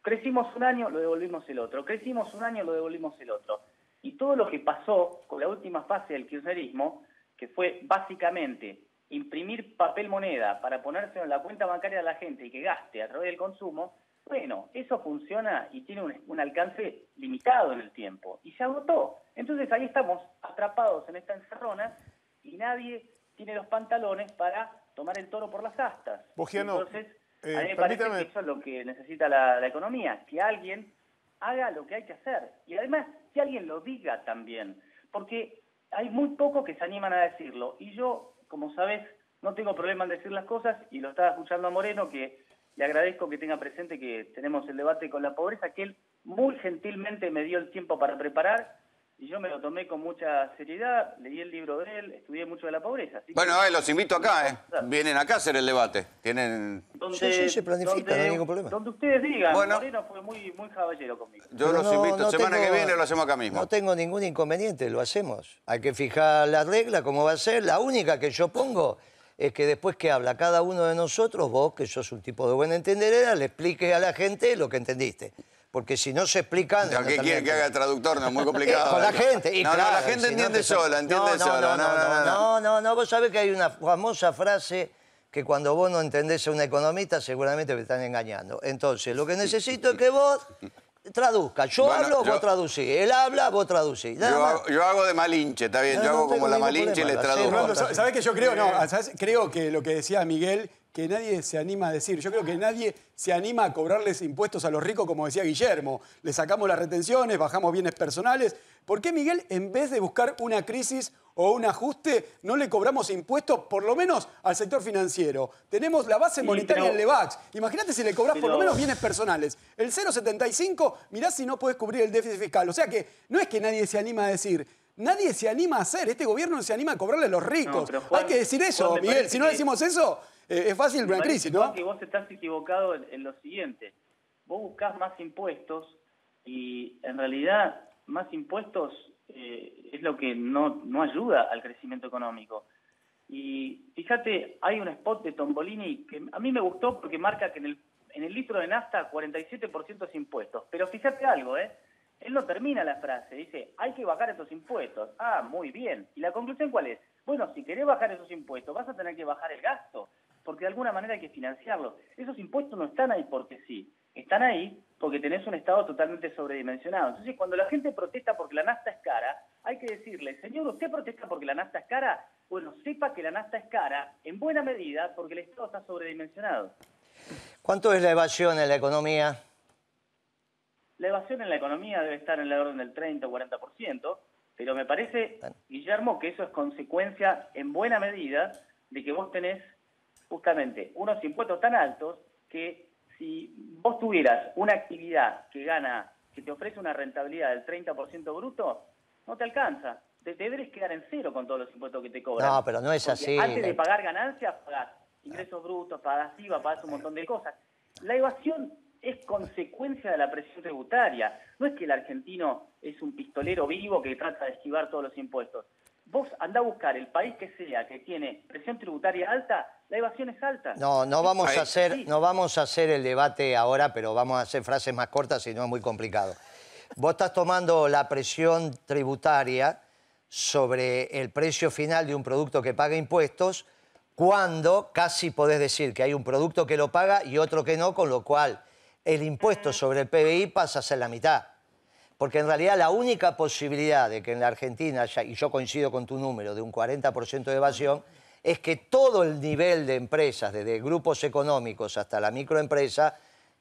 Crecimos un año, lo devolvimos el otro. Crecimos un año, lo devolvimos el otro. Y todo lo que pasó con la última fase del kirchnerismo, que fue básicamente imprimir papel moneda para ponérselo en la cuenta bancaria de la gente y que gaste a través del consumo, bueno, eso funciona y tiene un alcance limitado en el tiempo. Y se agotó. Entonces ahí estamos atrapados en esta encerrona y nadie tiene los pantalones para tomar el toro por las astas. Entonces, a eh, parece que eso es lo que necesita la, la economía, que alguien haga lo que hay que hacer. Y además, que alguien lo diga también, porque hay muy pocos que se animan a decirlo. Y yo, como sabes, no tengo problema en decir las cosas y lo estaba escuchando a Moreno, que le agradezco que tenga presente que tenemos el debate con la pobreza, que él muy gentilmente me dio el tiempo para preparar y yo me lo tomé con mucha seriedad, leí el libro de él, estudié mucho de la pobreza. bueno, los invito acá, ¿eh? Vienen acá a hacer el debate. Tienen... sí, sí, se planifica, no hay ningún problema. Donde ustedes digan, bueno, Moreno fue muy, muy caballero conmigo. Yo los invito, semana que viene lo hacemos acá mismo. No tengo ningún inconveniente, lo hacemos. Hay que fijar la regla, cómo va a ser. La única que yo pongo es que después que habla cada uno de nosotros, vos, que sos un tipo de buen entendedera, le explique a la gente lo que entendiste porque si no se explican... ¿Qué quiere que haga el traductor, no es muy complicado. con la ¿eh? gente. no, la gente entiende sola, entiende sola. No no no, no, vos sabés que hay una famosa frase que cuando vos no entendés a un economista seguramente te están engañando. Entonces, lo que necesito es que vos traduzcas. Yo hablo, vos traducís. Él habla, vos traducís. Yo hago, de malinche, está bien. yo hago como la malinche y le traduzco. ¿Sabés que yo creo? No, eh. creo que lo que decía Miguel que nadie se anima a decir. Yo creo que nadie se anima a cobrarles impuestos a los ricos, como decía Guillermo. Le sacamos las retenciones, bajamos bienes personales. ¿Por qué, Miguel, en vez de buscar una crisis o un ajuste, no le cobramos impuestos, por lo menos al sector financiero? Tenemos la base monetaria en Levax. Imagínate si le cobras por lo menos bienes personales. El 0,75, mirá si no puedes cubrir el déficit fiscal. O sea que no es que nadie se anima a decir. Nadie se anima a hacer, este gobierno no se anima a cobrarle a los ricos. Hay que decir eso, Miguel. Si no decimos eso, eh, es fácil la crisis, ¿no? Que vos estás equivocado en, lo siguiente. Vos buscás más impuestos y en realidad más impuestos eh, es lo que no, ayuda al crecimiento económico. Y fíjate, hay un spot de Tombolini que a mí me gustó porque marca que en el, en el litro de nafta 47% es impuestos. Pero fíjate algo, ¿eh? Él no termina la frase, dice, hay que bajar estos impuestos. Ah, muy bien. ¿Y la conclusión cuál es? Bueno, si querés bajar esos impuestos, vas a tener que bajar el gasto porque de alguna manera hay que financiarlo. Esos impuestos no están ahí porque sí, están ahí porque tenés un Estado totalmente sobredimensionado. Entonces, cuando la gente protesta porque la nafta es cara, hay que decirle, señor, ¿usted protesta porque la nafta es cara? Bueno, sepa que la nafta es cara en buena medida porque el Estado está sobredimensionado. ¿Cuánto es la evasión en la economía? La evasión en la economía debe estar en la orden del 30 o 40%, pero me parece, Guillermo, que eso es consecuencia en buena medida de que vos tenés justamente unos impuestos tan altos que si vos tuvieras una actividad que gana, que te ofrece una rentabilidad del 30% bruto, no te alcanza. Te, quedar en cero con todos los impuestos que te cobran. No, pero no es así. Antes de pagar ganancias, pagás ingresos brutos, pagás IVA, pagás un montón de cosas. La evasión es consecuencia de la presión tributaria. No es que el argentino es un pistolero vivo que trata de esquivar todos los impuestos. Vos andá a buscar el país que sea que tiene presión tributaria alta, la evasión es alta. No, no vamos a, hacer, no vamos a hacer el debate ahora, pero vamos a hacer frases más cortas y no es muy complicado. Vos estás tomando la presión tributaria sobre el precio final de un producto que paga impuestos, cuando casi podés decir que hay un producto que lo paga y otro que no, con lo cual el impuesto mm. sobre el PBI pasa a ser la mitad. Porque en realidad la única posibilidad de que en la Argentina, haya, y yo coincido con tu número, de un 40% de evasión, es que todo el nivel de empresas, desde grupos económicos hasta la microempresa,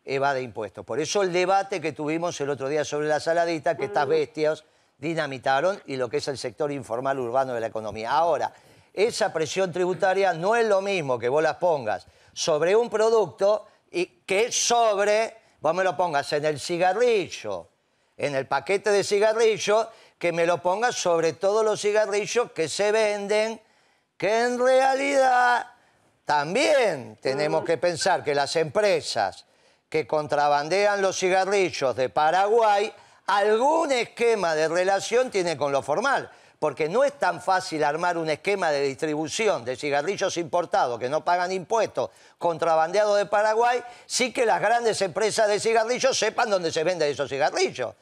evade impuestos. Por eso el debate que tuvimos el otro día sobre la saladita, que estas bestias dinamitaron y lo que es el sector informal urbano de la economía. Ahora, esa presión tributaria no es lo mismo que vos las pongas sobre un producto y que sobre, vos me lo pongas en el cigarrillo, en el paquete de cigarrillos que me lo ponga sobre todos los cigarrillos que se venden, que en realidad también tenemos que pensar que las empresas que contrabandean los cigarrillos de Paraguay, algún esquema de relación tiene con lo formal, porque no es tan fácil armar un esquema de distribución de cigarrillos importados que no pagan impuestos, contrabandeados de Paraguay, sí que las grandes empresas de cigarrillos sepan dónde se venden esos cigarrillos.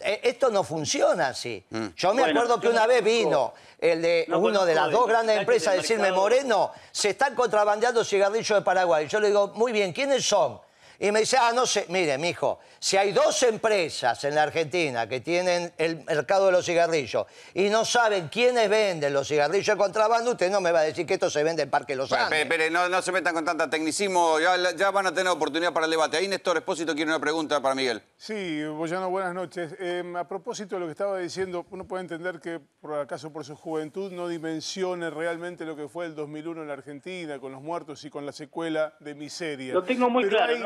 Eh, esto no funciona así. Mm. Yo me acuerdo que una vez vino el de uno de las dos grandes empresas a decirme, Moreno, se están contrabandeando cigarrillos de Paraguay. Yo le digo, muy bien, ¿quiénes son? Y me dice, ah, no sé, mire, mijo, si hay dos empresas en la Argentina que tienen el mercado de los cigarrillos y no saben quiénes venden los cigarrillos de contrabando, usted no me va a decir que esto se vende en Parque Los Andes. Pero, no, se metan con tanta tecnicismo, ya, van a tener oportunidad para el debate. Ahí Néstor Espósito quiere una pregunta para Miguel. Sí, Boyano, buenas noches. Eh, a propósito de lo que estaba diciendo, uno puede entender que, por acaso por su juventud, no dimensione realmente lo que fue el 2001 en la Argentina, con los muertos y con la secuela de miseria. Lo tengo muy claro,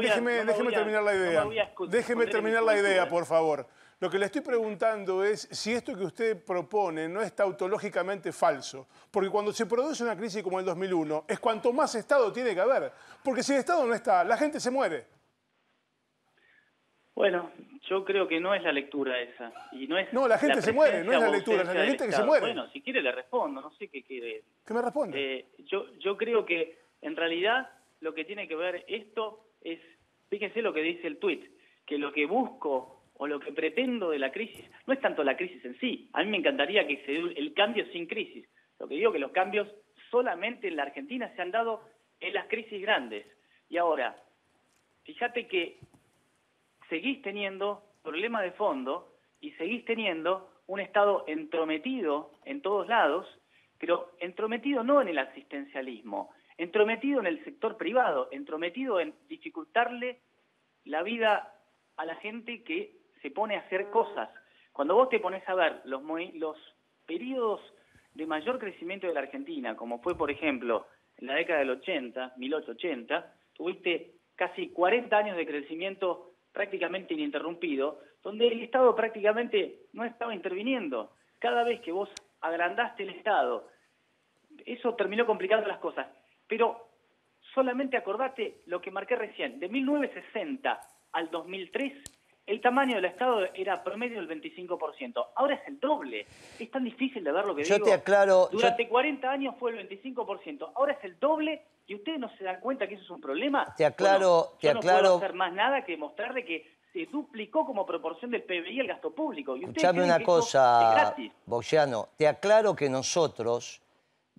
déjeme, terminar la idea. déjeme terminar la idea, por favor. Lo que le estoy preguntando es si esto que usted propone no es tautológicamente falso. Porque cuando se produce una crisis como el 2001, es cuanto más Estado tiene que haber. Porque si el Estado no está, la gente se muere. Bueno, yo creo que no es la lectura esa. Y no, es la gente se muere, no es la lectura, la gente que se muere. Bueno, si quiere le respondo, no sé qué quiere. ¿Qué me responde? Eh, yo, yo creo que en realidad lo que tiene que ver esto es, fíjense lo que dice el tuit, que lo que busco o lo que pretendo de la crisis no es tanto la crisis en sí. A mí me encantaría que se dé el cambio sin crisis. Lo que digo que los cambios solamente en la Argentina se han dado en las crisis grandes. Y ahora, fíjate que seguís teniendo problemas de fondo y seguís teniendo un Estado entrometido en todos lados, pero entrometido no en el asistencialismo, entrometido en el sector privado, entrometido en dificultarle la vida a la gente que se pone a hacer cosas. Cuando vos te pones a ver los, los periodos de mayor crecimiento de la Argentina, como fue, por ejemplo, en la década del 80, 1880, tuviste casi 40 años de crecimiento prácticamente ininterrumpido, donde el Estado prácticamente no estaba interviniendo. Cada vez que vos agrandaste el Estado, eso terminó complicando las cosas. Pero solamente acordate lo que marqué recién, de 1960 al 2003 el tamaño del Estado era promedio del 25%. Ahora es el doble. Es tan difícil de ver lo que yo Te aclaro. Durante 40 años fue el 25%. Ahora es el doble y ustedes no se dan cuenta que eso es un problema. Te aclaro, te no aclaro. puedo hacer más nada que mostrarle que se duplicó como proporción del PBI el gasto público. Y Escuchame una cosa, Bogiano. Te aclaro que nosotros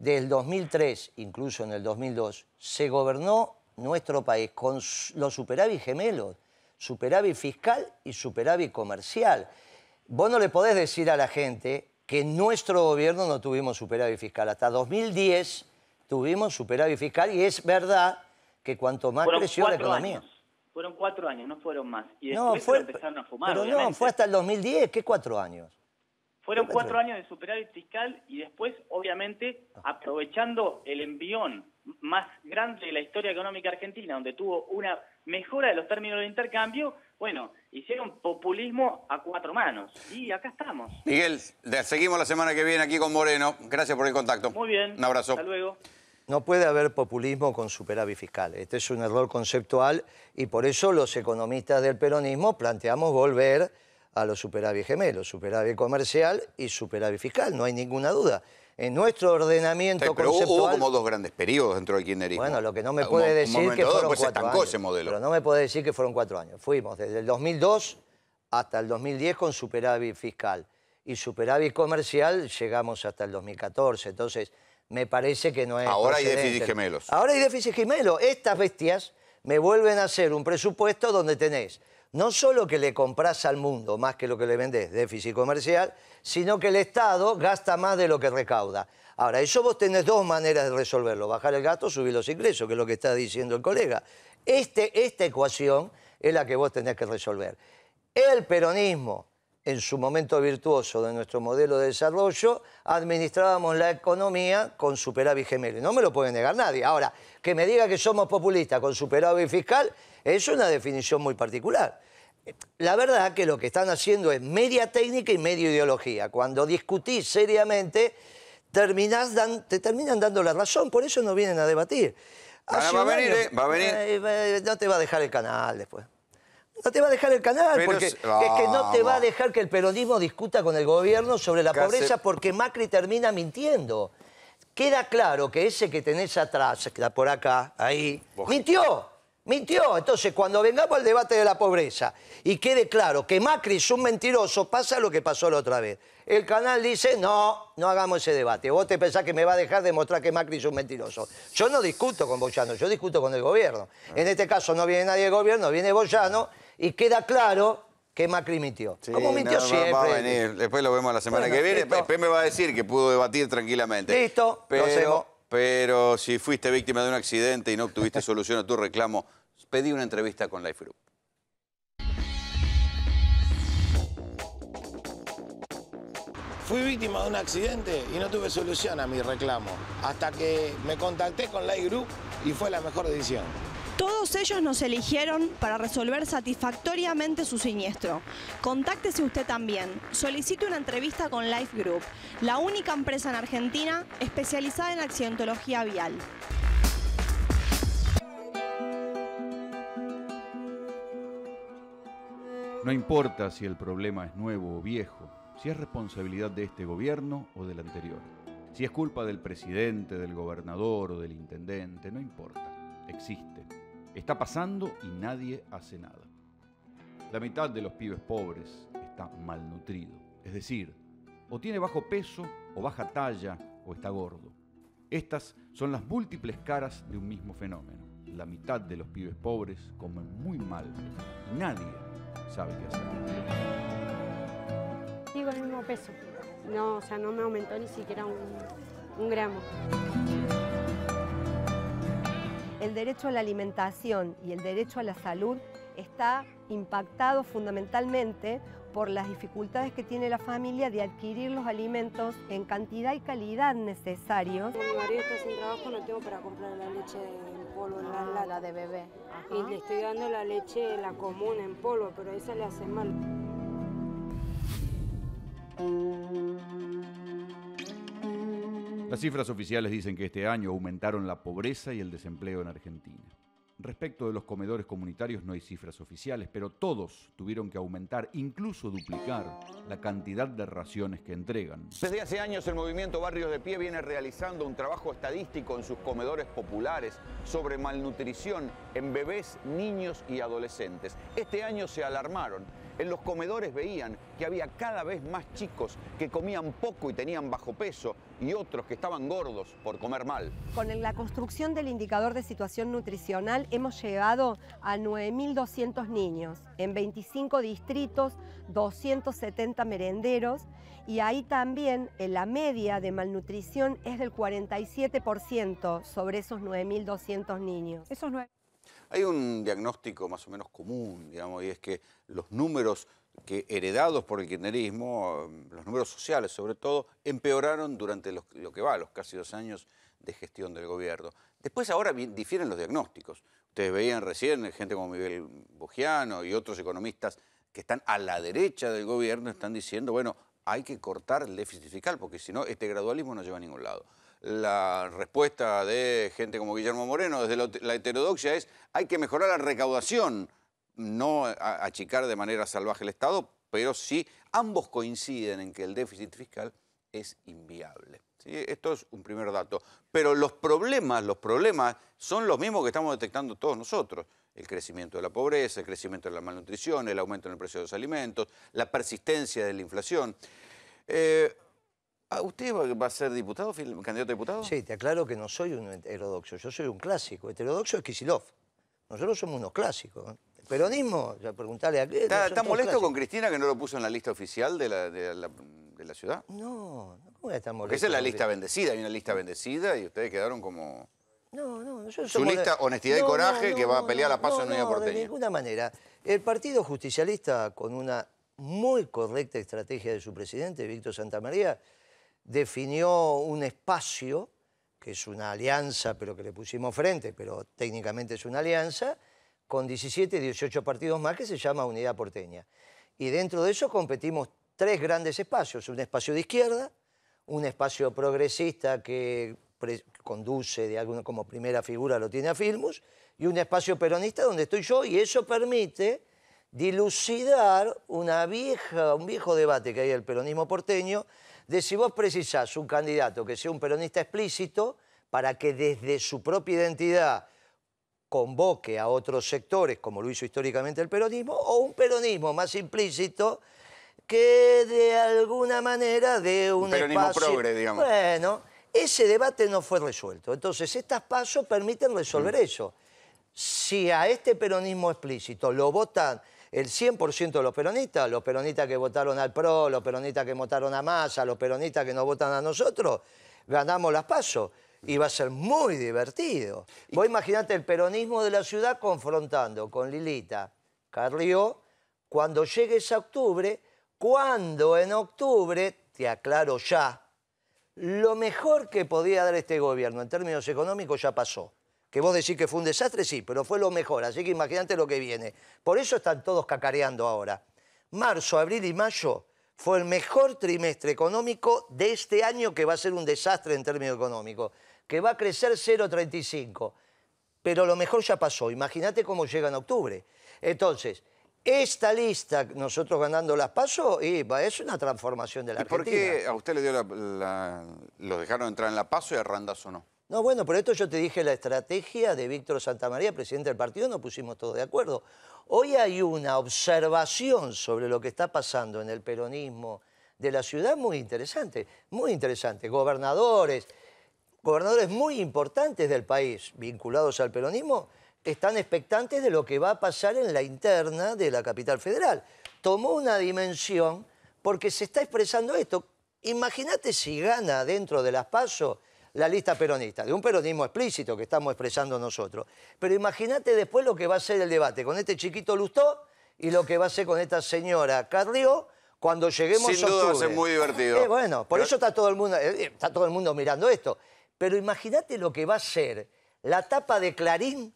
del 2003, incluso en el 2002, se gobernó nuestro país con los superávit gemelos, superávit fiscal y superávit comercial. Vos no le podés decir a la gente que en nuestro gobierno no tuvimos superávit fiscal. Hasta 2010 tuvimos superávit fiscal y es verdad que cuanto más creció la economía. Fueron cuatro años, no fueron más. Y después empezaron a fumar. Pero no, fue hasta el 2010, ¿qué cuatro años? Fueron cuatro años de superávit fiscal y después, obviamente, ah. aprovechando el envión más grande de la historia económica argentina, donde tuvo una mejora de los términos de intercambio, bueno, hicieron populismo a cuatro manos. Y acá estamos. Miguel, seguimos la semana que viene aquí con Moreno. Gracias por el contacto. Muy bien. Un abrazo. Hasta luego. No puede haber populismo con superávit fiscal. Este es un error conceptual y por eso los economistas del peronismo planteamos volver a los superávit gemelos, superávit comercial y superávit fiscal, no hay ninguna duda. En nuestro ordenamiento hubo como dos grandes periodos dentro del kirchnerismo. Bueno, lo que no me puede decir que fueron pues cuatro años. Pero no me puede decir que fueron cuatro años. Fuimos desde el 2002 hasta el 2010 con superávit fiscal. Y superávit comercial llegamos hasta el 2014. Entonces, me parece que no es... Ahora hay déficit gemelos. Ahora hay déficit gemelos. Estas bestias me vuelven a hacer un presupuesto donde tenés no solo que le compras al mundo más que lo que le vendés, déficit comercial, sino que el Estado gasta más de lo que recauda. Ahora, eso vos tenés dos maneras de resolverlo, bajar el gasto, subir los ingresos, que es lo que está diciendo el colega. Este, esta ecuación es la que vos tenés que resolver. El peronismo, en su momento virtuoso de nuestro modelo de desarrollo, administrábamos la economía con superávit gemelo. No me lo puede negar nadie. Ahora, que me diga que somos populistas con superávit fiscal, es una definición muy particular. La verdad que lo que están haciendo es media técnica y media ideología. Cuando discutís seriamente, te terminan dando la razón, por eso no vienen a debatir. Eh, va, a venir, va a venir, no te va a dejar el canal después. No te va a dejar el canal, porque es, que no te va a dejar que el peronismo discuta con el gobierno sobre la pobreza, porque Macri termina mintiendo. Queda claro que ese que tenés atrás, que está por acá, ahí, mintió. Mintió. Entonces, cuando vengamos al debate de la pobreza y quede claro que Macri es un mentiroso, pasa lo que pasó la otra vez. El canal dice, no, no hagamos ese debate. Vos te pensás que me va a dejar demostrar que Macri es un mentiroso. Yo no discuto con Boyano, yo discuto con el gobierno. Ah. En este caso no viene nadie del gobierno, viene Boyano y queda claro que Macri mintió. ¿Cómo mintió siempre? Después lo vemos la semana que viene. Después me va a decir que pudo debatir tranquilamente. Listo, pero... lo pero si fuiste víctima de un accidente y no obtuviste solución a tu reclamo, pedí una entrevista con Life Group. Fui víctima de un accidente y no tuve solución a mi reclamo, hasta que me contacté con Life Group y fue la mejor decisión. Todos ellos nos eligieron para resolver satisfactoriamente su siniestro. Contáctese usted también. Solicite una entrevista con Life Group, la única empresa en Argentina especializada en accidentología vial. No importa si el problema es nuevo o viejo, si es responsabilidad de este gobierno o del anterior, si es culpa del presidente, del gobernador o del intendente, no importa, existe. Está pasando y nadie hace nada. La mitad de los pibes pobres está malnutrido. Es decir, o tiene bajo peso, o baja talla, o está gordo. Estas son las múltiples caras de un mismo fenómeno. La mitad de los pibes pobres comen muy mal. Y nadie sabe qué hacer. Sigo el mismo peso. No, o sea, no me aumentó ni siquiera un gramo el derecho a la alimentación y el derecho a la salud está impactado fundamentalmente por las dificultades que tiene la familia de adquirir los alimentos en cantidad y calidad necesarios. Mi marido está sin trabajo, no tengo para comprar la leche en polvo, ah, la, de bebé. Y le estoy dando la leche, la común, en polvo, pero esa le hace mal. Las cifras oficiales dicen que este año aumentaron la pobreza y el desempleo en Argentina. Respecto de los comedores comunitarios no hay cifras oficiales, pero todos tuvieron que aumentar, incluso duplicar, la cantidad de raciones que entregan. Desde hace años el movimiento Barrios de Pie viene realizando un trabajo estadístico en sus comedores populares sobre malnutrición en bebés, niños y adolescentes. Este año se alarmaron en los comedores veían que había cada vez más chicos que comían poco y tenían bajo peso y otros que estaban gordos por comer mal. Con la construcción del indicador de situación nutricional hemos llegado a 9.200 niños en 25 distritos, 270 merenderos y ahí también la media de malnutrición es del 47% sobre esos 9.200 niños. Esos hay un diagnóstico más o menos común, digamos, y es que los números que heredados por el kirchnerismo, mm, los números sociales sobre todo, empeoraron durante lo que va, los casi dos años de gestión del gobierno. Después ahora difieren los diagnósticos. Ustedes veían recién gente como Miguel Bugiano y otros economistas que están a la derecha del gobierno, están diciendo, bueno, hay que cortar el déficit fiscal, porque si no, este gradualismo no lleva a ningún lado la respuesta de gente como Guillermo Moreno desde la heterodoxia es hay que mejorar la recaudación, no achicar de manera salvaje el Estado, pero sí ambos coinciden en que el déficit fiscal es inviable. Esto es un primer dato. Pero los problemas, los problemas son los mismos que estamos detectando todos nosotros. El crecimiento de la pobreza, el crecimiento de la malnutrición, el aumento en el precio de los alimentos, la persistencia de la inflación. Eh, Ah, ¿Usted va a ser diputado, candidato a diputado? Sí, te aclaro que no soy un heterodoxo, yo soy un clásico. Heterodoxo es Kisilov. Nosotros somos unos clásicos. El peronismo, preguntarle a... ¿Está, está molesto con Cristina que no lo puso en la lista oficial de la, ciudad? No, no voy a molesto. esa es la lista bendecida, hay una lista bendecida y ustedes quedaron como... No, no, yo soy... Su lista Honestidad y Coraje que va a pelear a la paz en Unidad Porteña. de ninguna manera. El Partido Justicialista, con una muy correcta estrategia de su presidente, Víctor Santamaría, María definió un espacio, que es una alianza, pero que le pusimos frente, pero técnicamente es una alianza, con 17, 18 partidos más que se llama Unidad Porteña. Y dentro de eso competimos tres grandes espacios, un espacio de izquierda, un espacio progresista que conduce de alguna, como primera figura lo tiene a Filmus, y un espacio peronista donde estoy yo, y eso permite dilucidar una vieja, un viejo debate que hay el peronismo porteño, de si vos precisás un candidato que sea un peronista explícito para que desde su propia identidad convoque a otros sectores, como lo hizo históricamente el peronismo, o un peronismo más implícito que de alguna manera de un, peronismo Bueno, ese debate no fue resuelto. Entonces, estas pasos permiten resolver mm. eso. Si a este peronismo explícito lo votan el 100% de los peronistas, los peronistas que votaron al PRO, los peronistas que votaron a Massa, los peronistas que no votan a nosotros, ganamos las pasos. Y va a ser muy divertido. Vos imaginate el peronismo de la ciudad confrontando con Lilita Carrió cuando llegues a octubre, cuando en octubre, te aclaro ya, lo mejor que podía dar este gobierno en términos económicos ya pasó que vos decís que fue un desastre, sí, pero fue lo mejor, así que imagínate lo que viene. Por eso están todos cacareando ahora. Marzo, abril y mayo fue el mejor trimestre económico de este año que va a ser un desastre en términos económicos, que va a crecer 0,35. Pero lo mejor ya pasó, imagínate cómo llega en octubre. Entonces, esta lista, nosotros ganando las pasos, es una transformación de la ¿Y ¿Por qué a usted le dio la, dejaron entrar en la paso y a Randazo no? No, bueno, por esto yo te dije la estrategia de Víctor Santamaría, presidente del partido, nos pusimos todos de acuerdo. Hoy hay una observación sobre lo que está pasando en el peronismo de la ciudad muy interesante, muy interesante. Gobernadores, gobernadores muy importantes del país vinculados al peronismo están expectantes de lo que va a pasar en la interna de la capital federal. Tomó una dimensión porque se está expresando esto. Imagínate si gana dentro de las pasos la lista peronista, de un peronismo explícito que estamos expresando nosotros. Pero imagínate después lo que va a ser el debate con este chiquito Lustó y lo que va a ser con esta señora Carrió cuando lleguemos a octubre. duda va a ser muy divertido. Eh, bueno, por eso está todo, el mundo, eh, eh, está todo el mundo mirando esto. Pero imagínate lo que va a ser la tapa de Clarín,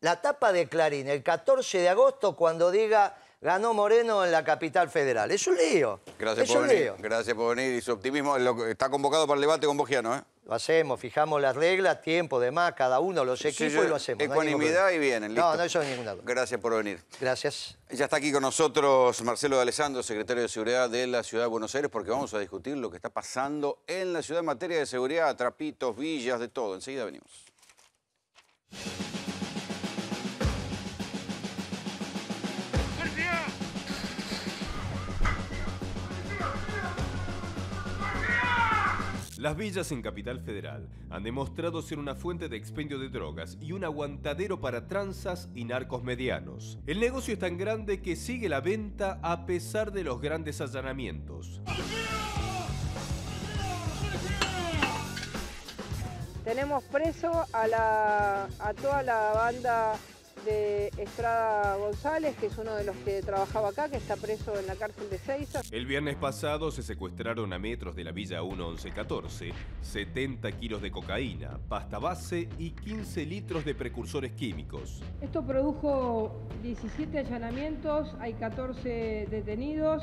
la tapa de Clarín el 14 de agosto cuando diga ganó Moreno en la capital federal. Es un lío. Gracias, por, venir. Gracias por venir y su optimismo. Está convocado para el debate con Bogiano, ¿eh? Lo hacemos, fijamos las reglas, tiempo, demás, cada uno los equipos y lo hacemos. Ecuanimidad no y vienen, listo. No, no eso ninguna duda. Gracias por venir. Gracias. Ya está aquí con nosotros Marcelo Alessandro, secretario de Seguridad de la Ciudad de Buenos Aires, porque vamos a discutir lo que está pasando en la ciudad en materia de seguridad, trapitos, villas, de todo. Enseguida venimos. Las villas en Capital Federal han demostrado ser una fuente de expendio de drogas y un aguantadero para tranzas y narcos medianos. El negocio es tan grande que sigue la venta a pesar de los grandes allanamientos. Tenemos preso a, la, a toda la banda de Estrada González, que es uno de los que trabajaba acá, que está preso en la cárcel de Seiza. El viernes pasado se secuestraron a metros de la Villa 1114 70 kilos de cocaína, pasta base y 15 litros de precursores químicos. Esto produjo 17 allanamientos, hay 14 detenidos,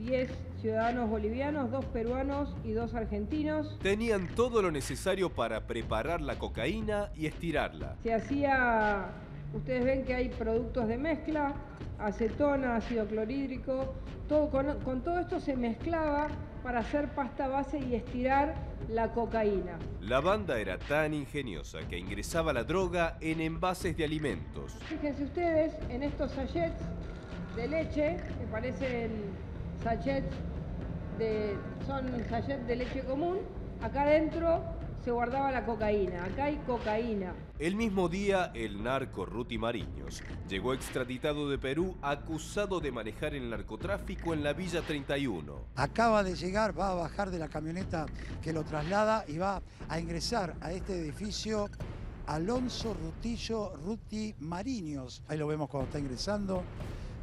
10 ciudadanos bolivianos, 2 peruanos y 2 argentinos. Tenían todo lo necesario para preparar la cocaína y estirarla. Se hacía Ustedes ven que hay productos de mezcla, acetona, ácido clorhídrico, todo, con, todo esto se mezclaba para hacer pasta base y estirar la cocaína. La banda era tan ingeniosa que ingresaba la droga en envases de alimentos. Fíjense ustedes en estos sachets de leche, que parecen sachets de, son sachets de leche común, acá adentro guardaba la cocaína. Acá hay cocaína. El mismo día, el narco Ruti Mariños llegó extraditado de Perú acusado de manejar el narcotráfico en la Villa 31. Acaba de llegar, va a bajar de la camioneta que lo traslada y va a ingresar a este edificio Alonso Rutillo Ruti Mariños. Ahí lo vemos cuando está ingresando.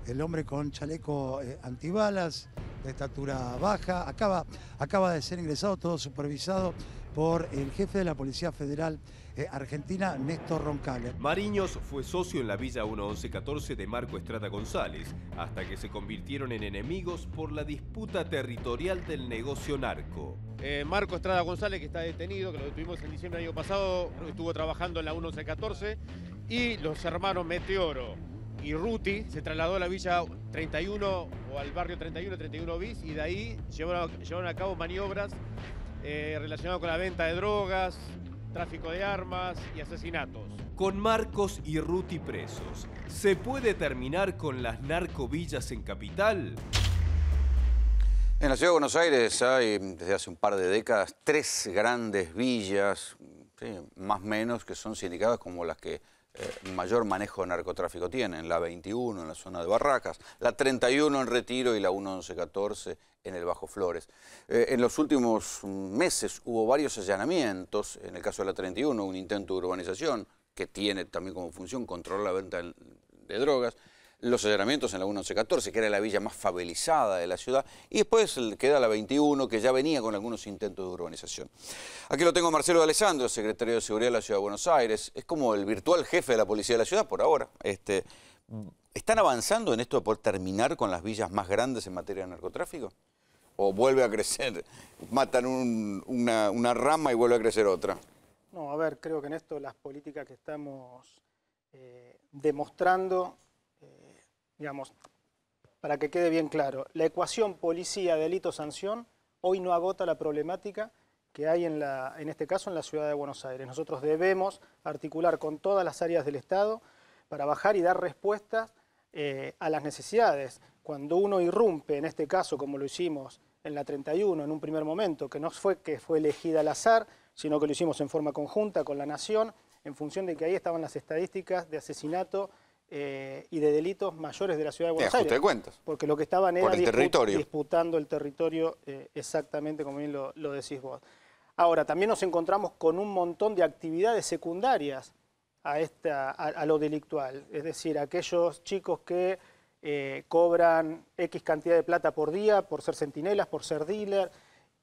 El hombre con chaleco eh, antibalas, de estatura baja. Acaba, acaba de ser ingresado, todo supervisado por el jefe de la Policía Federal eh, Argentina, Néstor roncales Mariños fue socio en la Villa 1114 de Marco Estrada González, hasta que se convirtieron en enemigos por la disputa territorial del negocio narco. Eh, Marco Estrada González, que está detenido, que lo detuvimos en diciembre del año pasado, estuvo trabajando en la 1114, y los hermanos Meteoro y Ruti se trasladó a la Villa 31 o al barrio 31, 31 bis, y de ahí llevaron a cabo maniobras eh, relacionado con la venta de drogas, tráfico de armas y asesinatos. Con Marcos y Ruti presos, ¿se puede terminar con las narcovillas en capital? En la ciudad de Buenos Aires hay, desde hace un par de décadas, tres grandes villas, más o menos, que son sindicadas como las que eh, mayor manejo de narcotráfico tienen, la 21 en la zona de Barracas, la 31 en Retiro y la 1114 en el Bajo Flores. Eh, en los últimos meses hubo varios allanamientos, en el caso de la 31 un intento de urbanización que tiene también como función controlar la venta de drogas, los allanamientos en la 1114, que era la villa más fabelizada de la ciudad, y después queda la 21, que ya venía con algunos intentos de urbanización. Aquí lo tengo Marcelo Alessandro, secretario de Seguridad de la Ciudad de Buenos Aires, es como el virtual jefe de la policía de la ciudad por ahora. Este, ¿Están avanzando en esto de poder terminar con las villas más grandes en materia de narcotráfico? ¿O vuelve a crecer? ¿Matan una, rama y vuelve a crecer otra? No, a ver, creo que en esto las políticas que estamos eh, demostrando digamos, para que quede bien claro, la ecuación policía-delito-sanción hoy no agota la problemática que hay en, la, en este caso en la ciudad de Buenos Aires. Nosotros debemos articular con todas las áreas del Estado para bajar y dar respuestas eh, a las necesidades. Cuando uno irrumpe, en este caso como lo hicimos en la 31, en un primer momento, que no fue que fue elegida al azar, sino que lo hicimos en forma conjunta con la Nación, en función de que ahí estaban las estadísticas de asesinato eh, y de delitos mayores de la ciudad de Buenos Aires. Porque lo que estaban era disputando el territorio eh, exactamente como bien lo, decís vos. Ahora, también nos encontramos con un montón de actividades secundarias a, lo delictual. Es decir, aquellos chicos que eh, cobran X cantidad de plata por día por ser centinelas, por ser dealer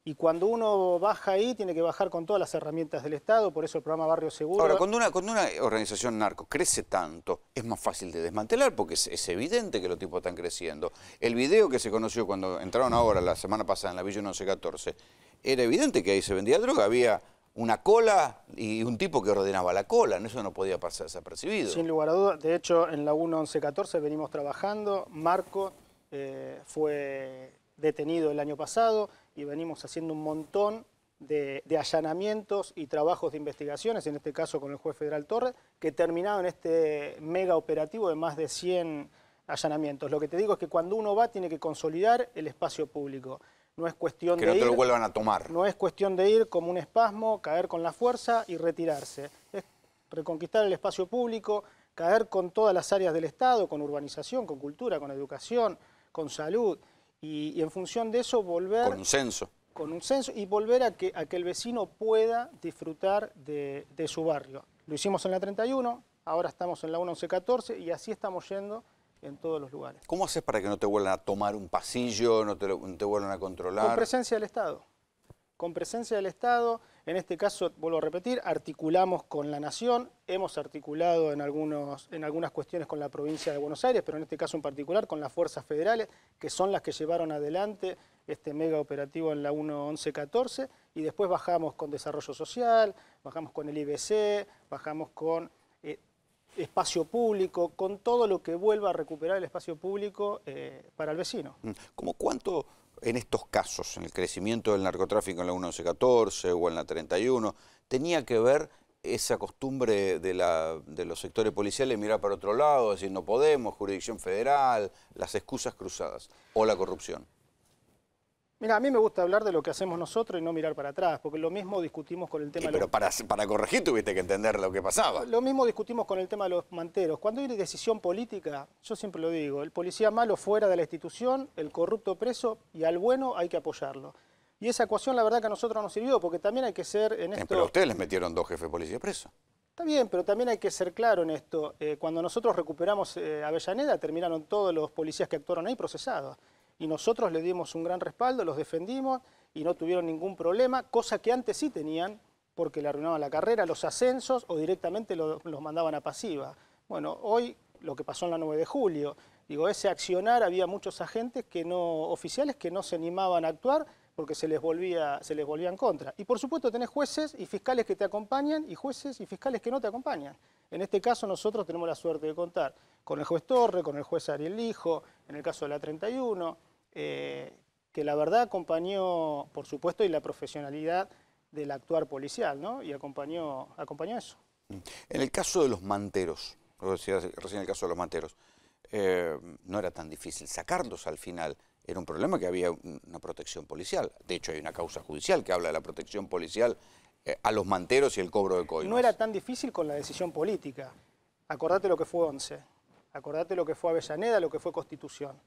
y cuando uno baja ahí, tiene que bajar con todas las herramientas del Estado, por eso el programa Barrio Seguro... Ahora, cuando una, organización narco crece tanto, es más fácil de desmantelar, porque es, evidente que los tipos están creciendo. El video que se conoció cuando entraron ahora, la semana pasada, en la Villa 1114, era evidente que ahí se vendía droga, había una cola y un tipo que ordenaba la cola, eso no podía pasar desapercibido. Sin lugar a dudas, de hecho, en la 1114 venimos trabajando, Marco eh, fue detenido el año pasado y venimos haciendo un montón de, allanamientos y trabajos de investigaciones, en este caso con el juez federal Torres, que terminaron este mega operativo de más de 100 allanamientos. Lo que te digo es que cuando uno va tiene que consolidar el espacio público. No es cuestión que de te lo vuelvan a tomar. No es cuestión de ir como un espasmo, caer con la fuerza y retirarse. Es reconquistar el espacio público, caer con todas las áreas del Estado, con urbanización, con cultura, con educación, con salud y, en función de eso volver... Con un censo. Con un censo y volver a que, a que el vecino pueda disfrutar de, su barrio. Lo hicimos en la 31, ahora estamos en la 1114 y así estamos yendo en todos los lugares. ¿Cómo haces para que no te vuelvan a tomar un pasillo, no te, no te vuelvan a controlar? Con presencia del Estado. Con presencia del Estado, en este caso, vuelvo a repetir, articulamos con la Nación, hemos articulado en, algunas cuestiones con la provincia de Buenos Aires, pero en este caso en particular con las fuerzas federales, que son las que llevaron adelante este mega operativo en la 1114, y después bajamos con Desarrollo Social, bajamos con el IBC, bajamos con eh, espacio público, con todo lo que vuelva a recuperar el espacio público eh, para el vecino. Mm. ¿Cómo cuánto en estos casos, en el crecimiento del narcotráfico en la 1114 o en la 31, tenía que ver esa costumbre de, de los sectores policiales mirar para otro lado, decir no podemos, jurisdicción federal, las excusas cruzadas o la corrupción? Mira, a mí me gusta hablar de lo que hacemos nosotros y no mirar para atrás, porque lo mismo discutimos con el tema... de los... pero para, para corregir tuviste que entender lo que pasaba. Lo mismo discutimos con el tema de los manteros. Cuando hay decisión política, yo siempre lo digo, el policía malo fuera de la institución, el corrupto preso, y al bueno hay que apoyarlo. Y esa ecuación la verdad que a nosotros nos sirvió, porque también hay que ser en eh, esto... Pero a ustedes les metieron dos jefes de policía presos. Está bien, pero también hay que ser claro en esto. Eh, cuando nosotros recuperamos eh, Avellaneda, terminaron todos los policías que actuaron ahí procesados y nosotros le dimos un gran respaldo, los defendimos y no tuvieron ningún problema, cosa que antes sí tenían porque le arruinaban la carrera, los ascensos o directamente los mandaban a pasiva. Bueno, hoy lo que pasó en la 9 de julio, digo, ese accionar había muchos agentes que no oficiales que no se animaban a actuar porque se les volvía se les volvía en contra. Y por supuesto tenés jueces y fiscales que te acompañan y jueces y fiscales que no te acompañan. En este caso nosotros tenemos la suerte de contar con el juez Torre, con el juez Ariel Lijo, en el caso de la 31, eh, que la verdad acompañó, por supuesto, y la profesionalidad del actuar policial, ¿no? Y acompañó, acompañó eso. Mm. En el caso de los manteros, recién el caso de los manteros, eh, no era tan difícil sacarlos al final. Era un problema que había una protección policial. De hecho, hay una causa judicial que habla de la protección policial eh, a los manteros y el cobro de coimas. No era tan difícil con la decisión política. Acordate lo que fue Once, acordate lo que fue Avellaneda, lo que fue Constitución.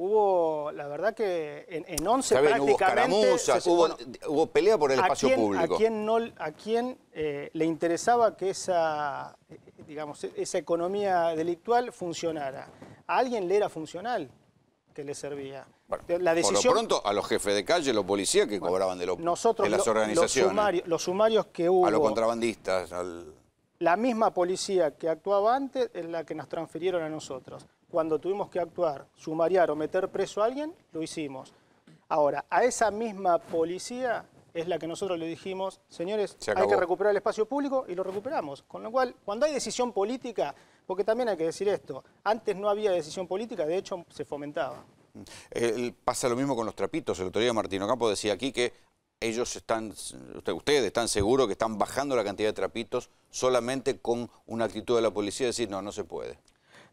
Hubo, la verdad que en, once 11 prácticamente... Hubo hubo, pelea por el espacio público. ¿A quién, eh, le interesaba que esa, eh, digamos, esa economía delictual funcionara? A alguien le era funcional que le servía. por lo pronto, a los jefes de calle, los policías que cobraban de, nosotros, las organizaciones. Los sumarios, los sumarios que hubo... A los contrabandistas, La misma policía que actuaba antes es la que nos transfirieron a nosotros cuando tuvimos que actuar, sumariar o meter preso a alguien, lo hicimos. Ahora, a esa misma policía es la que nosotros le dijimos, señores, hay que recuperar el espacio público y lo recuperamos. Con lo cual, cuando hay decisión política, porque también hay que decir esto, antes no había decisión política, de hecho se fomentaba. Mm. Eh, pasa lo mismo con los trapitos. El otro día Martino Campos decía aquí que ellos están, ustedes están seguros que están bajando la cantidad de trapitos solamente con una actitud de la policía de decir, no, no se puede.